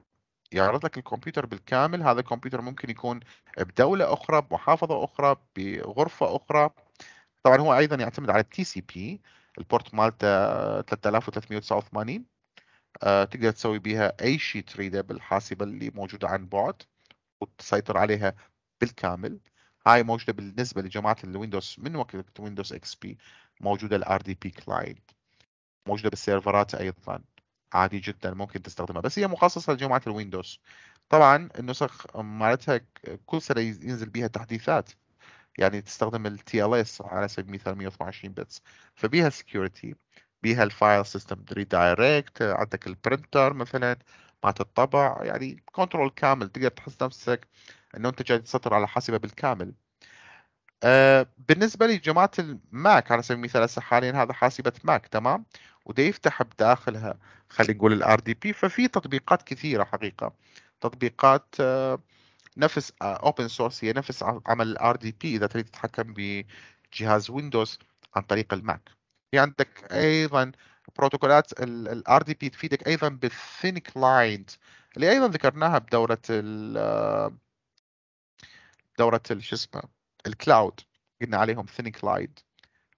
يعرض لك الكمبيوتر بالكامل هذا الكمبيوتر ممكن يكون بدولة أخرى بمحافظة أخرى بغرفة أخرى طبعا هو أيضا يعتمد على التي سي بي البورت مالته 3389 آه، تقدر تسوي بها أي شيء تريده بالحاسبة اللي موجودة عن بعد وتسيطر عليها بالكامل هاي موجودة بالنسبة لجماعة الويندوز من وقت ويندوز اكس بي موجودة الار دي بي كلاينت موجودة بالسيرفرات أيضا عادي جدا ممكن تستخدمها بس هي مخصصه لجماعه الويندوز طبعا النسخ مالتها كل سنه ينزل بيها تحديثات يعني تستخدم ال اس على سبيل المثال 128 بتس فبيها سكيورتي بيها الفايل سيستم ريدايركت عندك البرنتر مثلا مع الطبع يعني كنترول كامل تقدر تحس نفسك انه انت جاي تسيطر على حاسبه بالكامل آه، بالنسبه لجماعه الماك على سبيل المثال هسه حاليا هذا حاسبه ماك تمام وده يفتح بداخلها خلينا نقول الار دي بي ففي تطبيقات كثيره حقيقه تطبيقات آه، نفس اوبن آه، سورس هي نفس عمل الار دي بي اذا تريد تتحكم بجهاز ويندوز عن طريق الماك في عندك ايضا بروتوكولات الار دي بي تفيدك ايضا بالثين كلاينت اللي ايضا ذكرناها بدوره ال آه، دوره شو اسمه الكلاود قلنا عليهم ثين كلاينت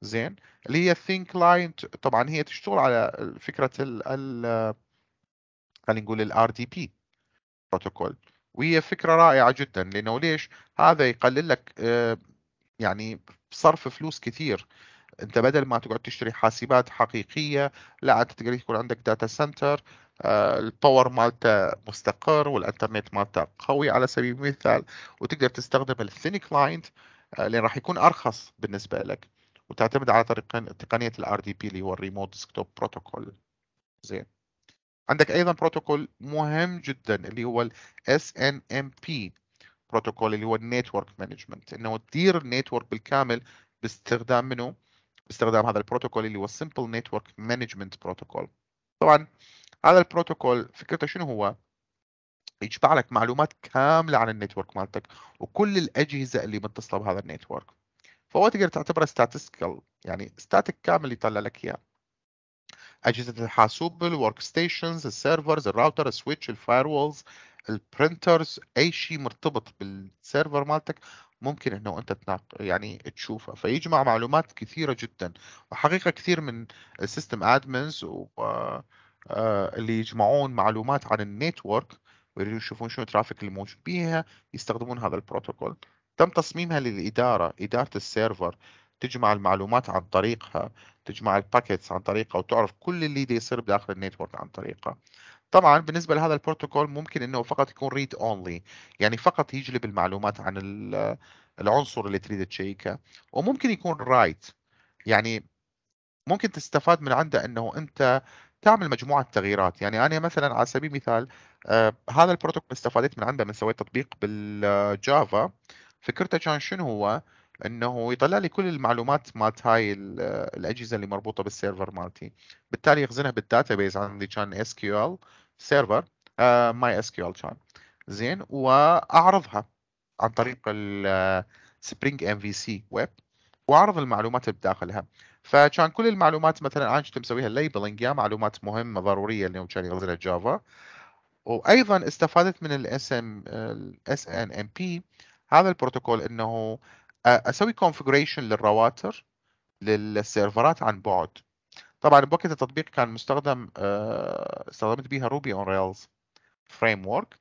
زين اللي هي ثينك لاين طبعا هي تشتغل على فكره ال ال خلينا نقول الار دي بي بروتوكول وهي فكره رائعه جدا لانه ليش هذا يقلل لك آه، يعني صرف فلوس كثير انت بدل ما تقعد تشتري حاسبات حقيقيه لا انت تقدر يكون عندك داتا سنتر الباور مالته مستقر والانترنت مالته قوي على سبيل المثال وتقدر تستخدم الثينك كلاينت آه، لان راح يكون ارخص بالنسبه لك وتعتمد على طريقين تقنيه الار دي بي اللي هو الريموت ديسكتوب بروتوكول زين عندك ايضا بروتوكول مهم جدا اللي هو الاس ان ام بي بروتوكول اللي هو النيتورك مانجمنت انه تدير النيتورك بالكامل باستخدام منه باستخدام هذا البروتوكول اللي هو Simple نيتورك مانجمنت بروتوكول طبعا هذا البروتوكول فكرته شنو هو يجمع لك معلومات كامله عن النيتورك مالتك وكل الاجهزه اللي متصله بهذا النيتورك فهو تقدر تعتبره statistical يعني static كامل يطلع لك اياه اجهزه الحاسوب الورك ستيشنز السيرفرز الراوتر السويتش الفايروولز البرنترز اي شيء مرتبط بالسيرفر مالتك ممكن انه انت تناق... يعني تشوفه فيجمع معلومات كثيره جدا وحقيقه كثير من السيستم ادمنز و... آه، آه، اللي يجمعون معلومات عن النيتورك ويريدون يشوفون شنو الترافيك اللي موجود بيها يستخدمون هذا البروتوكول تم تصميمها للإدارة إدارة السيرفر تجمع المعلومات عن طريقها تجمع الباكيتس عن طريقها وتعرف كل اللي دي يصير بداخل النيتورك عن طريقها طبعا بالنسبه لهذا البروتوكول ممكن انه فقط يكون ريد اونلي يعني فقط يجلب المعلومات عن العنصر اللي تريد تشيكه وممكن يكون رايت يعني ممكن تستفاد من عنده انه انت تعمل مجموعه تغييرات يعني انا مثلا على سبيل المثال آه هذا البروتوكول استفادت من عنده من سويت تطبيق بالجافا فكرته كان شنو هو انه يطلع لي كل المعلومات مالت هاي الاجهزه اللي مربوطه بالسيرفر مالتي بالتالي يخزنها بالداتا بيز عندي كان اس كيو ال سيرفر ماي اس كيو ال كان زين واعرضها عن طريق السبرينج ام في سي ويب واعرض المعلومات اللي بداخلها فكان كل المعلومات مثلا انا كنت مسويها ليبلنج يا معلومات مهمه ضروريه اللي كان يغزلها جافا وايضا استفادت من الاس ام الاس ان ام بي هذا البروتوكول انه آه، اسوي كونفجريشن للرواتر للسيرفرات عن بعد طبعا بوقت التطبيق كان مستخدم آه، استخدمت بيها روبي اون ريلز فريم ورك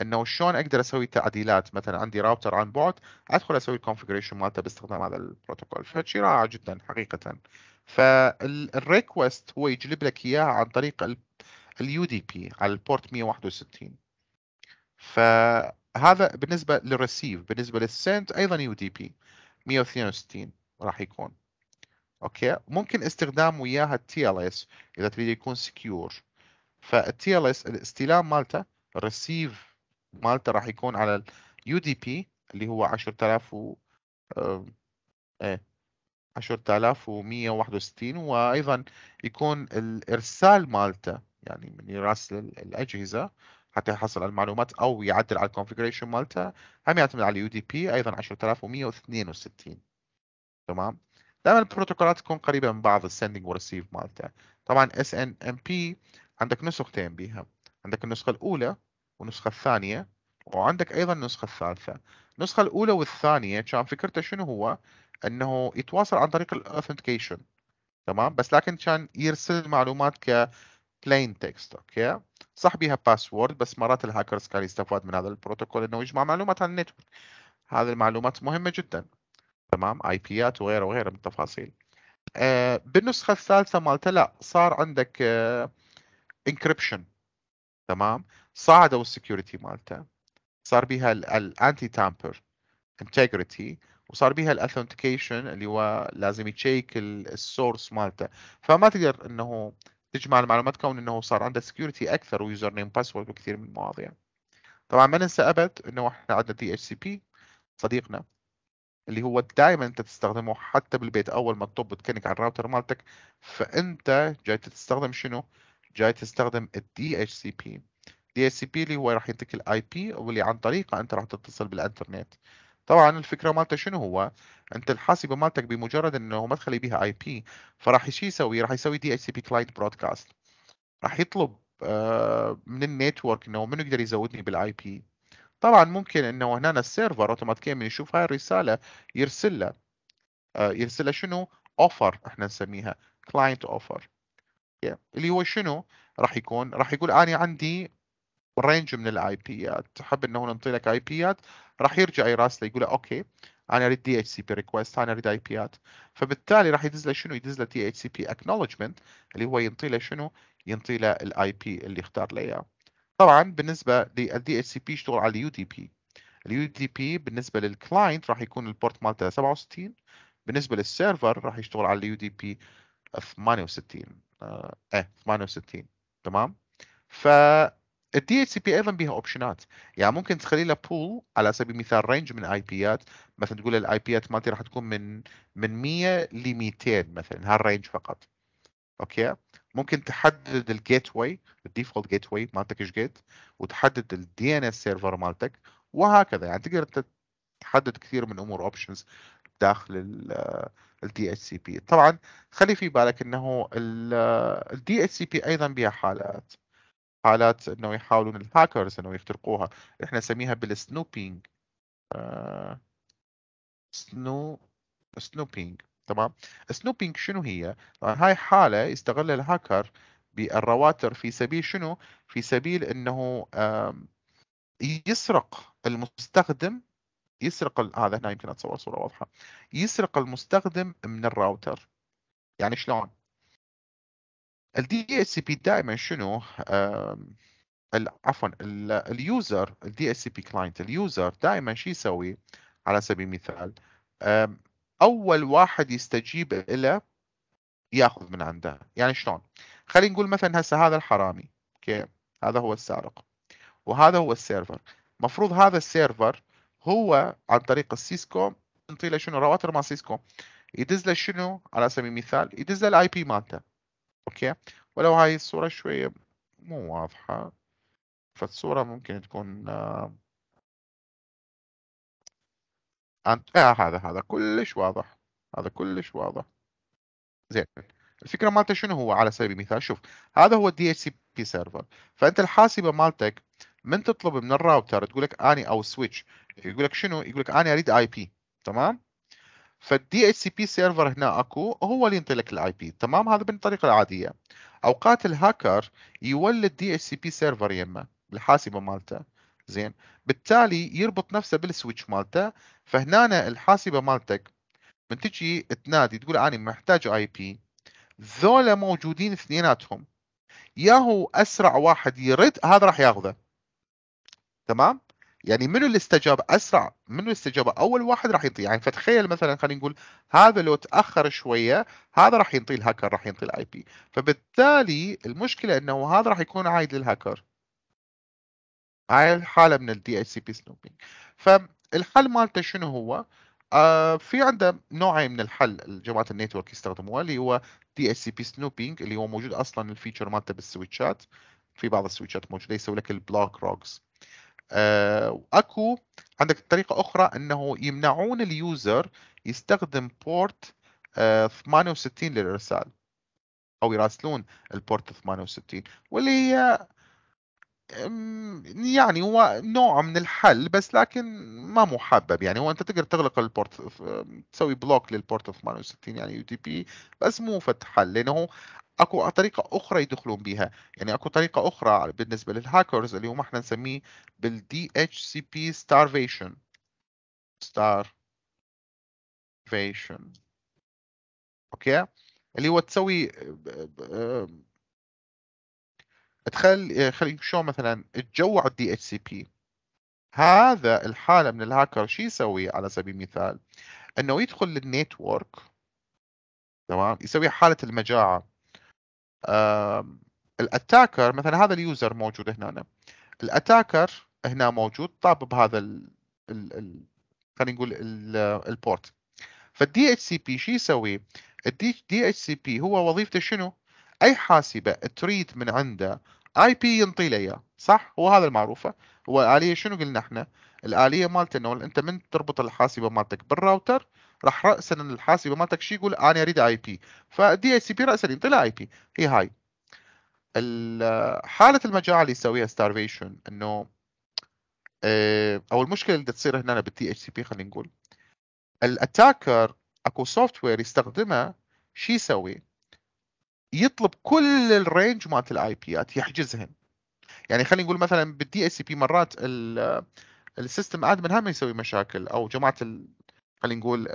انه شلون اقدر اسوي تعديلات مثلا عندي راوتر عن بعد ادخل اسوي الكونفجريشن مالته باستخدام هذا البروتوكول فشيء رائع جدا حقيقه فالريكوست هو يجلب لك اياها عن طريق اليو دي بي على البورت 161 ف هذا بالنسبه للريسيف بالنسبه للسنت ايضا يو دي بي 162 راح يكون اوكي ممكن استخدام وياها التي ال اس اذا تريد يكون سكيور فالتي ال اس الاستلام مالته الريسيف مالته راح يكون على اليو دي بي اللي هو 10000 و ايه 10161 وايضا يكون الارسال مالته يعني من يراسل الاجهزه حتى يحصل على المعلومات او يعدل على الكونفجريشن مالته هم يعتمد على اليو دي بي ايضا 10162 تمام دائما البروتوكولات تكون قريبه من بعض السندنج وريسيف مالته طبعا اس ان ام بي عندك نسختين بيها عندك النسخه الاولى والنسخه الثانيه وعندك ايضا النسخه الثالثه النسخه الاولى والثانيه كان فكرته شنو هو انه يتواصل عن طريق الاوثنتيكيشن تمام بس لكن كان يرسل معلومات ك بلاين تكست اوكي صح بيها باسورد بس مرات الهاكرز كان يستفاد من هذا البروتوكول انه يجمع معلومات عن النت هذه المعلومات مهمه جدا تمام اي بيات وغيره وغيره من التفاصيل آه بالنسخه الثالثه مالته لا صار عندك انكربشن آه تمام صعدوا السكيورتي مالته صار بها الانتي تامبر انتجريتي وصار بها الاثنتيكيشن اللي هو لازم يتشيك السورس مالته فما تقدر انه تجمع المعلومات كون انه صار عنده سكيورتي اكثر ويوزر نيم باسورد وكثير من المواضيع طبعا ما ننسى ابد انه احنا عندنا دي اتش سي بي صديقنا اللي هو دائما انت تستخدمه حتى بالبيت اول ما تطب وتكنك على الراوتر مالتك فانت جاي تستخدم شنو؟ جاي تستخدم الدي اتش سي بي دي اتش سي بي اللي هو راح يعطيك الاي بي واللي عن طريقه انت راح تتصل بالانترنت طبعا الفكره مالته شنو هو؟ انت الحاسبه مالتك بمجرد انه ما تخلي بيها اي بي فراح شو يسوي؟ راح يسوي دي اتش سي بي كلاينت برودكاست راح يطلب آه، من النيتورك انه منو يقدر يزودني بالاي بي طبعا ممكن انه هنا السيرفر اوتوماتيكيا من يشوف هاي الرساله يرسل له آه، يرسل له شنو؟ اوفر احنا نسميها كلاينت اوفر yeah. اللي هو شنو راح يكون راح يقول انا عندي رينج من الاي بيات تحب انه نعطي لك اي بيات راح يرجع يراسله يقول اوكي انا اريد دي اتش سي بي ريكوست انا اريد اي بيات فبالتالي راح يدز له شنو يدز له دي اتش سي بي اكنولجمنت اللي هو ينطي له شنو ينطي له الاي بي اللي اختار له اياه طبعا بالنسبه للدي اتش سي بي يشتغل على اليو دي بي اليو دي بي بالنسبه للكلاينت راح يكون البورت مالته 67 بالنسبه للسيرفر راح يشتغل على اليو دي بي 68 اه 68 إيه، تمام ف الدي اتش سي بي ايضا بيها اوبشنات يعني ممكن تخلي له بول على سبيل المثال رينج من اي بيات مثلا تقول الاي بيات مالتي راح تكون من من 100 ل 200 مثلا هالرينج فقط اوكي ممكن تحدد الجيت واي الديفولت جيت واي مالتك ايش جيت وتحدد الدي ان اس سيرفر مالتك وهكذا يعني تقدر تحدد كثير من امور اوبشنز داخل الدي اتش سي بي طبعا خلي في بالك انه الدي اتش سي بي ايضا بها حالات حالات انه يحاولون الهاكرز انه يخترقوها احنا نسميها بالسنوبينج سنو سنوبينج تمام سنوبينج شنو هي هاي حاله يستغل الهاكر بالرواتر في سبيل شنو في سبيل انه يسرق المستخدم يسرق هذا هنا يمكن اتصور صوره واضحه يسرق المستخدم من الراوتر يعني شلون الدي اس بي دائما شنو عفوا اليوزر الدي اس بي كلاينت اليوزر دائما شو يسوي على سبيل المثال اول واحد يستجيب له ياخذ من عنده يعني شلون خلينا نقول مثلا هسه هذا الحرامي اوكي هذا هو السارق وهذا هو السيرفر مفروض هذا السيرفر هو عن طريق السيسكو ينطي له شنو رواتر مال سيسكو يدز له شنو على سبيل المثال يدز له الاي بي مالته اوكي ولو هاي الصورة شوية مو
واضحة فالصورة ممكن تكون آه، أنت... آه هذا هذا كلش واضح هذا كلش واضح
زين الفكرة مالته شنو هو على سبيل المثال شوف هذا هو الدي اتش سي بي سيرفر فأنت الحاسبة مالتك من تطلب من الراوتر تقول لك اني او سويتش يقول لك شنو يقول لك اني اريد اي بي تمام فالدي اتش سي بي سيرفر هنا اكو هو اللي ينطي لك الاي بي تمام هذا بالطريقه العاديه اوقات الهاكر يولد دي اتش سي بي سيرفر يمه بالحاسبه مالته زين بالتالي يربط نفسه بالسويتش مالته فهنا الحاسبه مالتك من تجي تنادي تقول انا محتاج اي بي ذولا موجودين اثنيناتهم يا هو اسرع واحد يرد هذا راح ياخذه تمام يعني منو اللي استجاب اسرع منو استجاب اول واحد راح ينطي يعني فتخيل مثلا خلينا نقول هذا لو تاخر شويه هذا راح ينطي الهاكر راح ينطي الاي بي فبالتالي المشكله انه هذا راح يكون عايد للهاكر هاي الحاله من الدي اتش سي بي سنوبينج فالحل مالته شنو هو؟ آه في عنده نوعين من الحل الجماعه النيتورك يستخدموه اللي هو دي اتش سي بي سنوبينج اللي هو موجود اصلا الفيتشر مالته بالسويتشات في بعض السويتشات موجوده يسوي لك البلوك روجز آه، اكو عندك طريقه اخرى انه يمنعون اليوزر يستخدم بورت آه، 68 للارسال او يراسلون البورت 68 واللي هي يعني هو نوع من الحل بس لكن ما محبب يعني هو انت تقدر تغلق البورت تسوي بلوك للبورت 68 يعني يو دي بي بس مو فتح حل لانه اكو طريقه اخرى يدخلون بها يعني اكو طريقه اخرى بالنسبه للهاكرز اللي اليوم احنا نسميه بالدي اتش سي بي ستارفيشن
ستارفيشن اوكي اللي هو تسوي
تخلي خلي شو مثلا تجوع الدي اتش سي بي هذا الحاله من الهاكر شو يسوي على سبيل المثال انه يدخل للنيتورك تمام يسوي حاله المجاعه الاتاكر مثلا هذا اليوزر موجود هنا الاتاكر هنا موجود طاب بهذا ال ال خلينا نقول البورت فالدي اتش سي بي شو يسوي؟ الدي اتش سي بي هو وظيفته شنو؟ اي حاسبه تريد من عنده اي بي ينطي له اياه صح؟ هو هذا المعروفه هو الاليه شنو قلنا احنا؟ الاليه مالته انه انت من تربط الحاسبه مالتك بالراوتر راح راسا الحاسبه مالتك شو يقول انا اريد اي بي فالدي اي سي بي راسا ينطي اي بي هي هاي حاله المجاعه اللي يسويها ستارفيشن انه آه، او المشكله اللي تصير هنا بالدي اتش سي بي خلينا نقول الاتاكر اكو سوفت وير يستخدمه شو يسوي؟ يطلب كل الرينج مالت الاي بيات يحجزهن يعني خلينا نقول مثلا بالدي اتش سي بي مرات السيستم ادمن هم يسوي مشاكل او جماعه خلينا نقول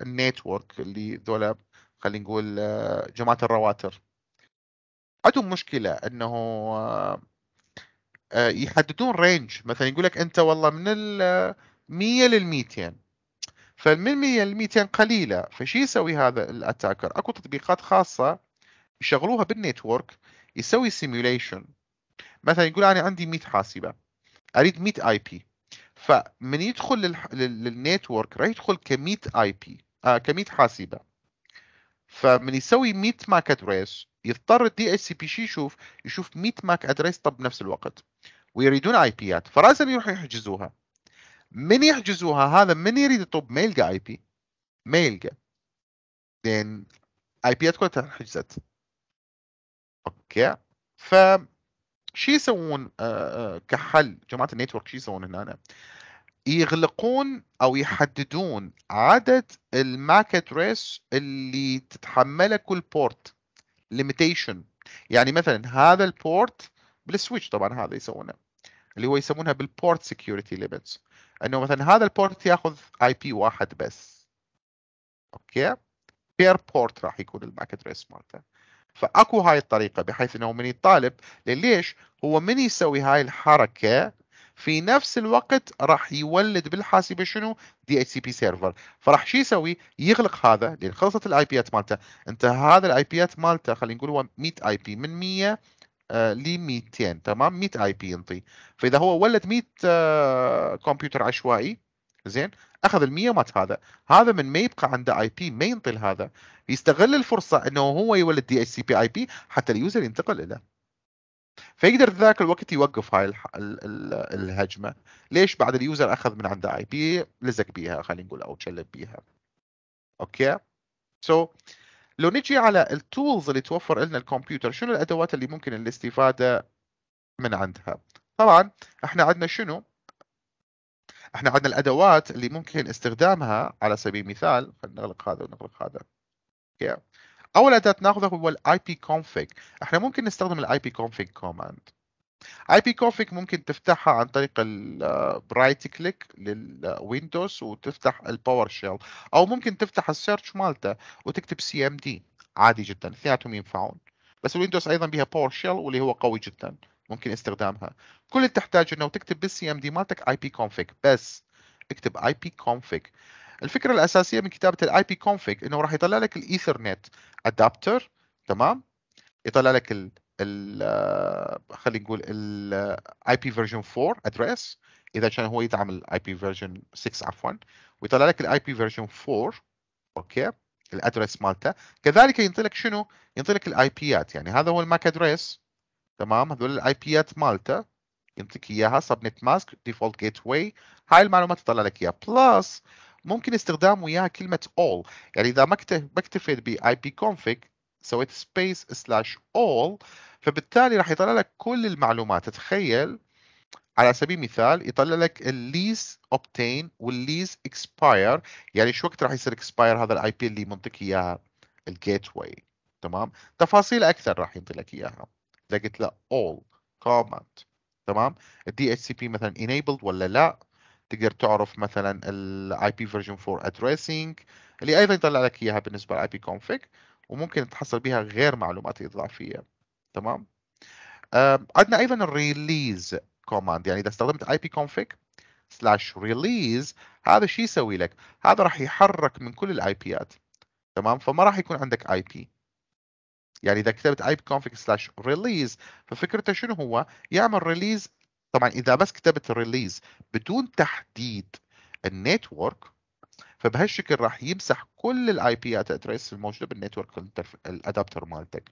النيتورك اللي ذولا خلينا نقول آه، جماعه الرواتر عندهم مشكله انه آه، آه، يحددون رينج مثلا يقول لك انت والله من ال 100 لل 200 فمن 100 ل 200 قليله فش يسوي هذا الاتاكر اكو تطبيقات خاصه يشغلوها بالنيتورك يسوي سيميوليشن مثلا يقول انا عندي 100 حاسبه اريد 100 اي بي فمن يدخل للنيتورك راح يدخل كمية اي بي كميت كمية حاسبة فمن يسوي 100 ماك ادريس يضطر الدي اتش سي بي شي يشوف يشوف 100 ماك ادريس طب بنفس الوقت ويريدون اي بيات فلازم يروحوا يحجزوها من يحجزوها هذا من يريد يطب ما يلقى اي بي ما يلقى لان اي بيات كلها انحجزت اوكي ف شو يسوون آه، آه، كحل جماعه النيتورك شو يسوون هنا يغلقون او يحددون عدد الماك ادريس اللي تتحمله كل بورت ليميتيشن يعني مثلا هذا البورت بالسويتش طبعا هذا يسوونه اللي هو يسمونها بالبورت سكيورتي ليميتس انه مثلا هذا البورت ياخذ اي بي واحد بس اوكي بير بورت راح يكون الماك ادريس مالته فاكو هاي الطريقه بحيث انه من يطالب ليش هو من يسوي هاي الحركه في نفس الوقت راح يولد بالحاسبه شنو دي اتش سي بي سيرفر فراح شو يسوي يغلق هذا لان خلصت الاي بيات مالته انت هذا الاي بيات مالته خلينا نقول هو 100 اي بي من 100 آه، ل 200 تمام 100 اي بي ينطي فاذا هو ولد 100 آه، كمبيوتر عشوائي زين اخذ ال 100 مات هذا هذا من ما يبقى عنده اي بي ما ينطي لهذا يستغل الفرصه انه هو يولد دي اتش سي بي اي بي حتى اليوزر ينتقل له فيقدر ذاك الوقت يوقف هاي الهجمه ليش بعد اليوزر اخذ من عنده اي بي لزق بيها خلينا نقول او شلب بيها اوكي سو so, لو نجي على التولز اللي توفر لنا الكمبيوتر شنو الادوات اللي ممكن الاستفاده من عندها طبعا احنا عندنا شنو احنا عندنا الادوات اللي ممكن استخدامها على سبيل المثال خلينا نغلق هذا ونغلق هذا اوكي اول اداه ناخذها هو الاي بي كونفيج احنا ممكن نستخدم الاي بي كونفيج كوماند اي بي كونفيج ممكن تفتحها عن طريق الرايت كليك للويندوز وتفتح الباور شيل او ممكن تفتح السيرش مالته وتكتب سي ام دي عادي جدا اثنيناتهم ينفعون بس الويندوز ايضا بها باور شيل واللي هو قوي جدا ممكن استخدامها كل اللي تحتاج انه تكتب بالسي ام دي مالتك اي بي كونفيج بس اكتب اي بي كونفيج الفكره الاساسيه من كتابه الاي بي كونفيج انه راح يطلع لك الايثرنت ادابتر تمام يطلع لك ال آه، خلينا نقول الاي بي فيرجن 4 ادريس اذا كان هو يدعم الاي بي فيرجن 6 عفوا ويطلع لك الاي بي فيرجن 4 اوكي الادريس مالته كذلك ينطلق شنو ينطلق الاي بيات يعني هذا هو الماك ادريس تمام هذول الاي بيات مالته ينطيك اياها سبنت ماسك ديفولت جيت واي هاي المعلومات تطلع لك اياها بلس ممكن استخدام وياها كلمه all يعني اذا ما اكتفيت بـ ipconfig config سويت space slash all فبالتالي راح يطلع لك كل المعلومات تتخيل على سبيل المثال يطلع لك الليز اوبتين والليز اكسباير يعني شو وقت راح يصير اكسباير هذا الاي بي اللي منطق اياها الجيت واي تمام تفاصيل اكثر راح ينطي لك اياها اذا قلت له all كومنت تمام الدي اتش سي بي مثلا enabled ولا لا تقدر تعرف مثلا الاي بي فيرجن 4 ادريسنج اللي ايضا يطلع لك اياها بالنسبه للاي بي كونفيج وممكن تحصل بها غير معلومات اضافيه تمام عندنا ايضا الريليز كوماند يعني اذا استخدمت اي بي كونفيج سلاش ريليز هذا شو يسوي لك؟ هذا راح يحرك من كل الاي بيات تمام فما راح يكون عندك اي بي يعني اذا كتبت اي بي كونفيج سلاش ريليز ففكرته شنو هو؟ يعمل ريليز طبعا اذا بس كتبت ريليز بدون تحديد النيتورك فبهالشكل راح يمسح كل الاي بي ادريس الموجوده بالنيتورك الادابتر مالتك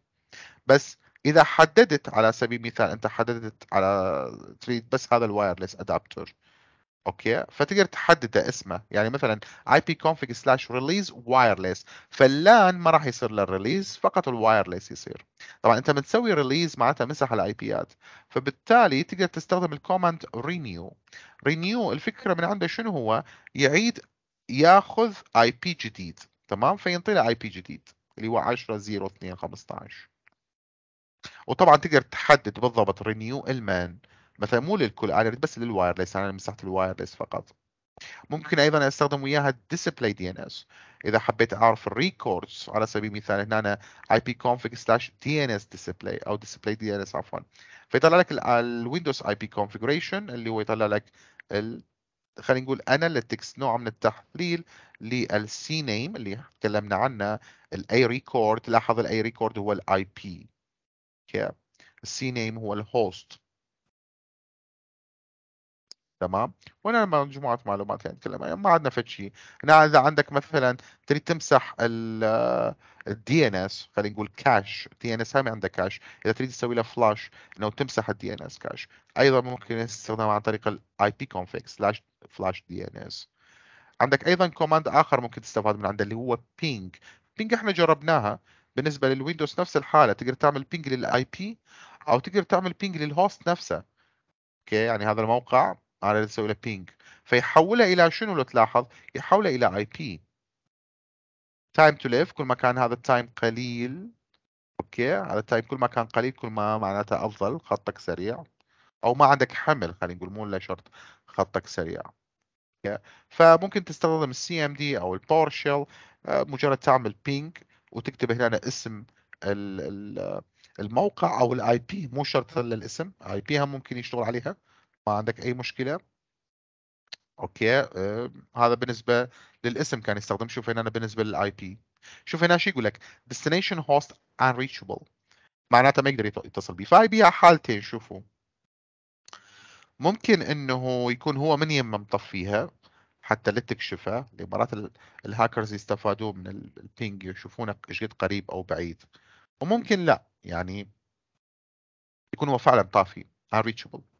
بس اذا حددت على سبيل المثال انت حددت على تريد بس هذا الوايرلس ادابتر اوكي فتقدر تحدد اسمه يعني مثلا اي بي config سلاش ريليز وايرلس فاللان ما راح يصير للريليز فقط الوايرلس يصير طبعا انت بتسوي ريليز معناتها مسح الاي بيات فبالتالي تقدر تستخدم الكوماند رينيو رينيو الفكره من عنده شنو هو يعيد ياخذ اي بي جديد تمام فينطي له اي بي جديد اللي هو 10 0 2 15 وطبعا تقدر تحدد بالضبط رينيو المان مثلا مو للكل انا اريد بس للوايرلس انا مسحت الوايرلس فقط ممكن ايضا استخدم وياها الديسبلاي دي ان اس اذا حبيت اعرف الريكوردز على سبيل المثال هنا اي بي كونفج سلاش دي ان اس ديسبلاي او ديسبلاي دي ان اس عفوا فيطلع لك الويندوز اي بي كونفجريشن اللي هو يطلع لك ال... خلينا نقول اناليتكس نوع من التحليل للسي نيم اللي تكلمنا عنه الاي ريكورد لاحظ الاي ريكورد هو الاي بي السي نيم هو الهوست تمام وانا لما مجموعه معلومات يعني نتكلم ما عندنا فد شيء هنا اذا عندك مثلا تريد تمسح الدي ان اس خلينا نقول كاش الدي ان اس هاي عندك كاش اذا تريد تسوي له فلاش انه تمسح الدي ان اس كاش ايضا ممكن استخدامها عن طريق الاي بي كونفيك سلاش فلاش دي ان اس عندك ايضا كوماند اخر ممكن تستفاد من عنده اللي هو بينج بينج احنا جربناها بالنسبه للويندوز نفس الحاله تقدر تعمل بينج للاي بي او تقدر تعمل بينج للهوست نفسه اوكي يعني هذا الموقع على اللي تسوي له بينج فيحولها الى شنو لو تلاحظ يحولها الى اي بي تايم تو ليف كل ما كان هذا التايم قليل اوكي هذا التايم كل ما كان قليل كل ما معناته افضل خطك سريع او ما عندك حمل خلينا نقول مو لا شرط خطك سريع اوكي فممكن تستخدم السي ام دي او الباور آه، شيل مجرد تعمل بينج وتكتب هنا اسم الموقع او الاي بي مو شرط الاسم اي بي هم ممكن يشتغل عليها ما عندك اي مشكله اوكي آه هذا بالنسبه للاسم كان يستخدم شوف هنا بالنسبه للاي بي شوف هنا شو يقول لك destination host unreachable معناته ما يقدر يتصل بي فاي بيها حالتين شوفوا ممكن انه يكون هو من يم مطفيها حتى اللي تكشفها مرات الهاكرز يستفادوا من البينج يشوفونه ايش قد قريب او بعيد وممكن لا يعني يكون هو فعلا طافي unreachable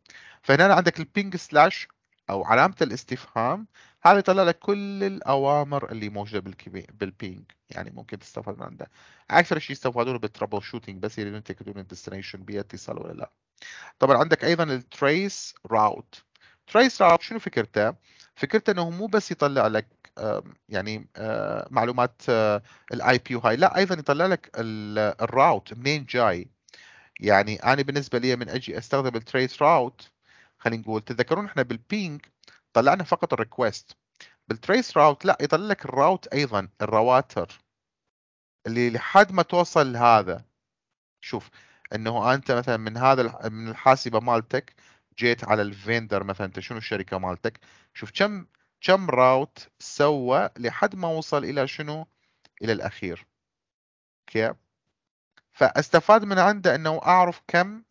فهنا عندك البينج سلاش او علامه الاستفهام هذا يطلع لك كل الاوامر اللي موجوده بالبينج يعني ممكن تستفاد من عنده اكثر شيء يستفادونه بالترابل شوتنج بس يريدون يتاكدون الديستنيشن بيها اتصال ولا لا طبعا عندك ايضا التريس راوت تريس راوت شنو فكرته فكرته انه مو بس يطلع لك يعني آه، معلومات آه، الاي بي هاي لا ايضا يطلع لك الراوت منين جاي يعني انا بالنسبه لي من اجي استخدم التريس راوت خلينا نقول تذكرون احنا بالبينج طلعنا فقط الريكوست بالتريس راوت لا يطلع لك الراوت ايضا الرواتر اللي لحد ما توصل لهذا شوف انه انت مثلا من هذا من الحاسبه مالتك جيت على الفيندر مثلا انت شنو الشركه مالتك شوف كم كم راوت سوى لحد ما وصل الى شنو الى الاخير اوكي فاستفاد من عنده انه اعرف كم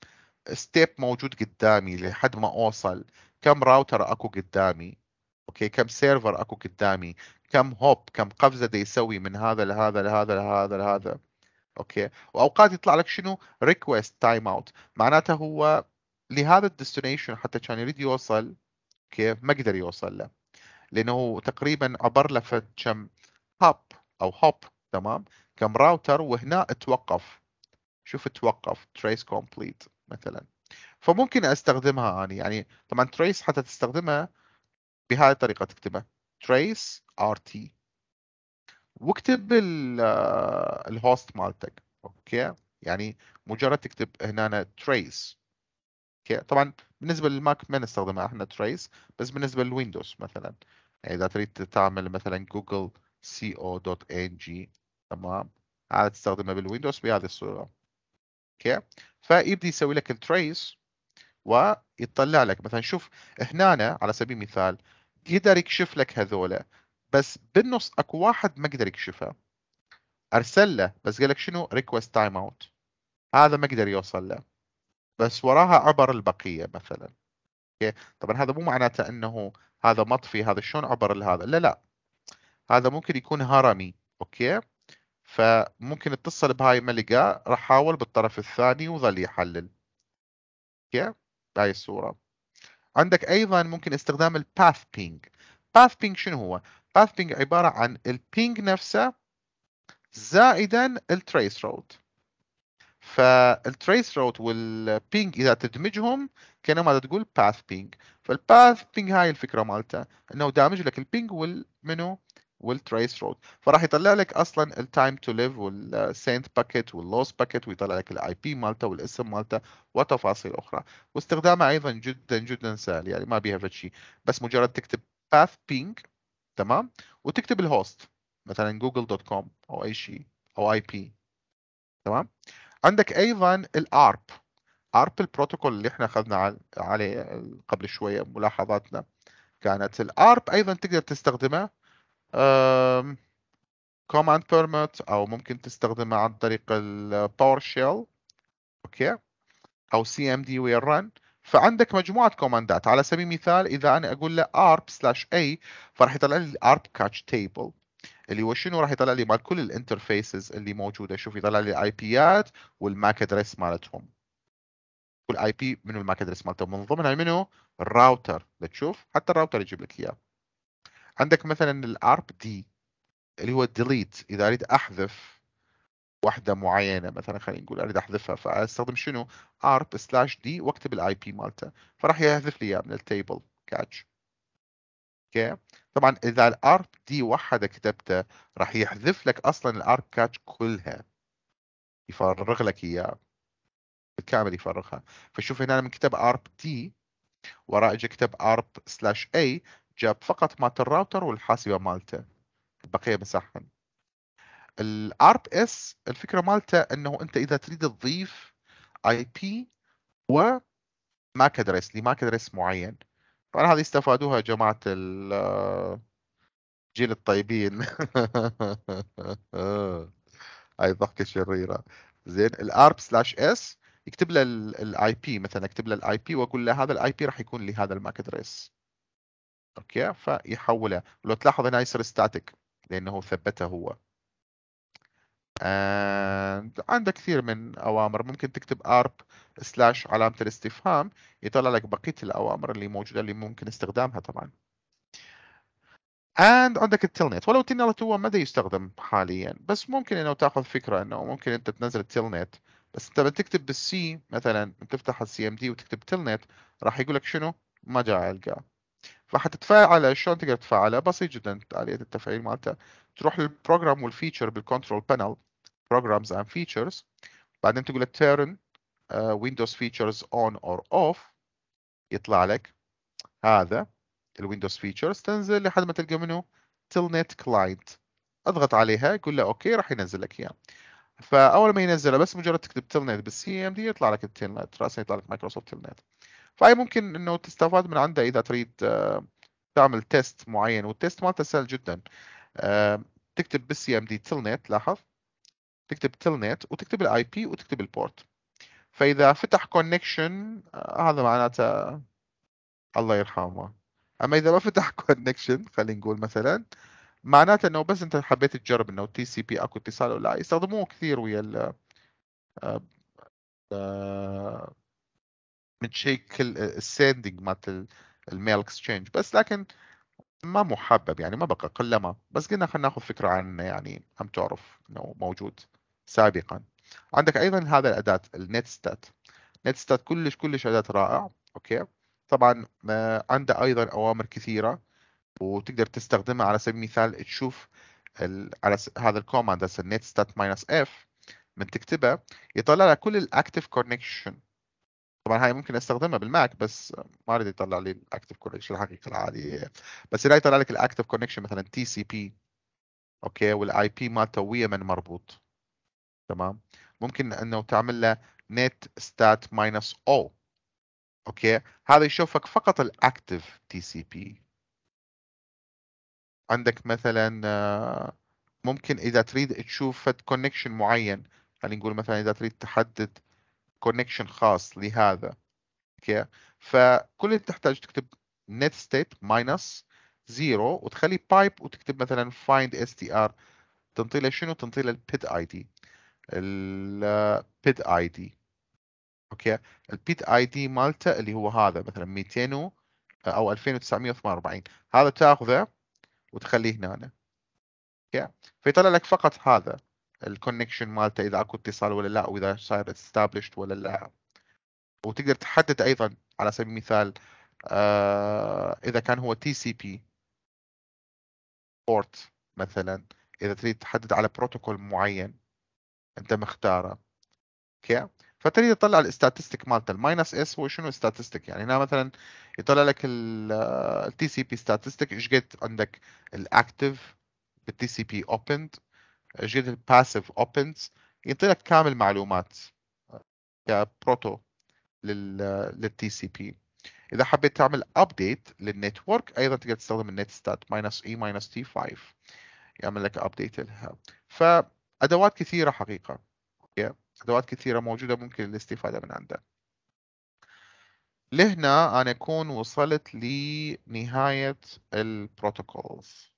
ستيب موجود قدامي لحد ما اوصل كم راوتر اكو قدامي اوكي كم سيرفر اكو قدامي كم هوب كم قفزه دي يسوي من هذا لهذا لهذا لهذا لهذا اوكي واوقات يطلع لك شنو ريكويست تايم اوت معناته هو لهذا الديستنيشن حتى كان يريد يوصل اوكي ما قدر يوصل له لانه تقريبا عبر له فد كم هاب او هوب تمام كم راوتر وهنا توقف شوف توقف تريس كومبليت مثلا فممكن استخدمها اني يعني طبعا تريس حتى تستخدمها بهذه الطريقه تكتبها تريس ار تي واكتب الهوست آه، مالتك اوكي يعني مجرد تكتب هنا تريس اوكي طبعا بالنسبه للماك ما نستخدمها احنا تريس بس بالنسبه للويندوز مثلا يعني اذا تريد تعمل مثلا جوجل سي او دوت ان جي تمام عاد تستخدمها بالويندوز بهذه الصوره اوكي فيبدي يسوي لك التريس ويطلع لك مثلا شوف هنا على سبيل المثال قدر يكشف لك هذولا بس بالنص اكو واحد ما قدر يكشفها ارسل له بس قال لك شنو ريكوست تايم اوت هذا ما قدر يوصل له بس وراها عبر البقيه مثلا اوكي طبعا هذا مو معناته انه هذا مطفي هذا شلون عبر لهذا لا لا هذا ممكن يكون هرمي اوكي فممكن اتصل بهاي ما لقاه راح حاول بالطرف الثاني وظل يحلل اوكي بهاي الصوره عندك ايضا ممكن استخدام الباث بينج باث بينج شنو هو باث بينج عباره عن البينج نفسه زائدا التريس روت فالتريس روت والبينج اذا تدمجهم كانما تقول باث بينج فالباث بينج هاي الفكره مالته انه دامج لك البينج والمنو والتريس رود فراح يطلع لك اصلا التايم تو ليف والسنت باكيت واللوس باكيت ويطلع لك الاي بي مالته والاسم مالته وتفاصيل اخرى واستخدامها ايضا جدا جدا سهل يعني ما بيها شيء بس مجرد تكتب باث بينج تمام وتكتب الهوست مثلا جوجل دوت كوم او اي شيء او اي بي تمام عندك ايضا الارب ARP البروتوكول اللي احنا اخذنا عليه قبل شويه ملاحظاتنا كانت الارب ايضا تقدر تستخدمه كوماند بيرمت او ممكن تستخدمها عن طريق الباور شيل اوكي او سي ام دي وير رن فعندك مجموعه كوماندات على سبيل المثال اذا انا اقول له ارب سلاش اي فراح يطلع لي الارب كاتش تيبل اللي هو شنو راح يطلع لي مال كل الانترفيسز اللي موجوده شوف يطلع لي الاي بيات والماك ادريس مالتهم والاي بي منو الماك ادريس مالته من ضمنها منو الراوتر تشوف حتى الراوتر يجيب لك اياه عندك مثلا الارب دي اللي هو الديليت اذا اريد احذف واحدة معينة مثلا خلينا نقول اريد احذفها فاستخدم شنو؟ ارب سلاش دي واكتب الاي بي مالته فراح يحذف لي اياه من التيبل كاتش اوكي طبعا اذا الارب دي وحده كتبته راح يحذف لك اصلا الارب كاتش كلها يفرغ لك اياه بالكامل يفرغها فشوف هنا لما كتب ارب دي وراء اجى كتب ارب سلاش اي جاب فقط مالت الراوتر والحاسبه مالته البقيه مسحهم الارب اس الفكره مالته انه انت اذا تريد تضيف اي بي و ماك ادريس لماك ادريس معين طبعا هذه استفادوها جماعه الجيل (laughs) الطيبين (laughs) هاي ضحكه شريره زين الارب سلاش اس يكتب له الاي بي مثلا اكتب له الاي بي واقول له هذا الاي بي راح يكون لهذا الماك ادريس اوكي فيحولها لو تلاحظ هنا يصير ستاتيك لانه ثبته هو عندك كثير من اوامر ممكن تكتب ارب سلاش علامه الاستفهام يطلع لك بقيه الاوامر اللي موجوده اللي ممكن استخدامها طبعا and عندك التلنت ولو التلنت هو ماذا يستخدم حاليا بس ممكن انه تاخذ فكره انه ممكن انت تنزل التلنت بس انت بتكتب بالسي مثلا تفتح السي ام دي وتكتب تلنت راح يقول لك شنو ما جاء القاه راح تتفاعل شلون تقدر تتفاعل بسيط جدا آلية التفعيل مالتها تروح للبروجرام والفيتشر بالكنترول بانل بروجرامز اند فيتشرز بعدين تقول له uh, ويندوز فيتشرز اون اور اوف يطلع لك هذا الويندوز فيتشرز تنزل لحد ما تلقى منه تلنت كلاينت اضغط عليها قول له اوكي راح ينزل لك اياه فاول ما ينزلها بس مجرد تكتب تلنت بالسي ام دي يطلع لك التلنت راسا يطلع لك مايكروسوفت تلنت فاي ممكن انه تستفاد من عنده اذا تريد آه، تعمل تيست معين والتيست مالته سهل جدا آه، تكتب بالسي ام دي تلنت لاحظ تكتب تلنت وتكتب الاي بي وتكتب البورت فاذا فتح كونكشن آه، هذا معناته الله يرحمه اما اذا ما فتح كونكشن (laughs) خلينا نقول مثلا معناته انه بس انت حبيت تجرب انه تي سي بي اكو اتصال ولا لا يستخدموه كثير ويا ال من شكل الساندنج آه، مالت الميل اكسشينج بس لكن ما محبب يعني ما بقى قلما بس قلنا خلينا ناخذ فكره عن يعني هم تعرف انه موجود سابقا عندك ايضا هذا الاداه النت ستات نت ستات كلش كلش اداه رائع اوكي طبعا آه، عنده ايضا اوامر كثيره وتقدر تستخدمها على سبيل المثال تشوف ال... على س... هذا الكوماند هسه نت ستات ماينس اف من تكتبه يطلع لك كل الاكتف كونكشن طبعا هاي ممكن استخدمها بالماك بس ما اريد يطلع لي الاكتف كونكشن الحقيقه العاديه بس اذا يطلع لك الاكتف كونكشن مثلا تي سي بي اوكي والاي بي مالته ويا من مربوط تمام ممكن انه تعمل له نت ستات ماينس او اوكي هذا يشوفك فقط الاكتف تي سي بي عندك مثلا آه، ممكن اذا تريد تشوف كونكشن معين خلينا نقول مثلا اذا تريد تحدد كونكشن خاص لهذا اوكي فكل اللي تحتاج تكتب net state minus 0 وتخلي pipe وتكتب مثلا find str تنطي له شنو تنطي له البيت اي دي البيت اي دي اوكي البيت اي دي مالته اللي هو هذا مثلا 200 او 2948 هذا تاخذه وتخليه هنا اوكي فيطلع لك فقط هذا الكونكشن مالته اذا اكو اتصال ولا لا واذا صاير استابلشت ولا لا وتقدر تحدد ايضا على سبيل المثال آه اذا كان هو تي سي بي بورت مثلا اذا تريد تحدد على بروتوكول معين انت مختاره اوكي فتريد تطلع الاستاتستيك مالته الماينس اس هو شنو الاستاتستيك يعني هنا مثلا يطلع لك التي سي بي ستاتستيك ايش قد عندك الاكتف بالتي سي بي اوبند جيت الباسيف اوبنز يعطي لك كامل معلومات كبروتو للتي سي بي اذا حبيت تعمل ابديت للنتورك ايضا تقدر تستخدم النت ستات ماينس اي ماينس تي 5 يعمل لك ابديت لها فادوات كثيره حقيقه ادوات كثيره موجوده ممكن الاستفاده من عندها
لهنا انا اكون وصلت لنهايه البروتوكولز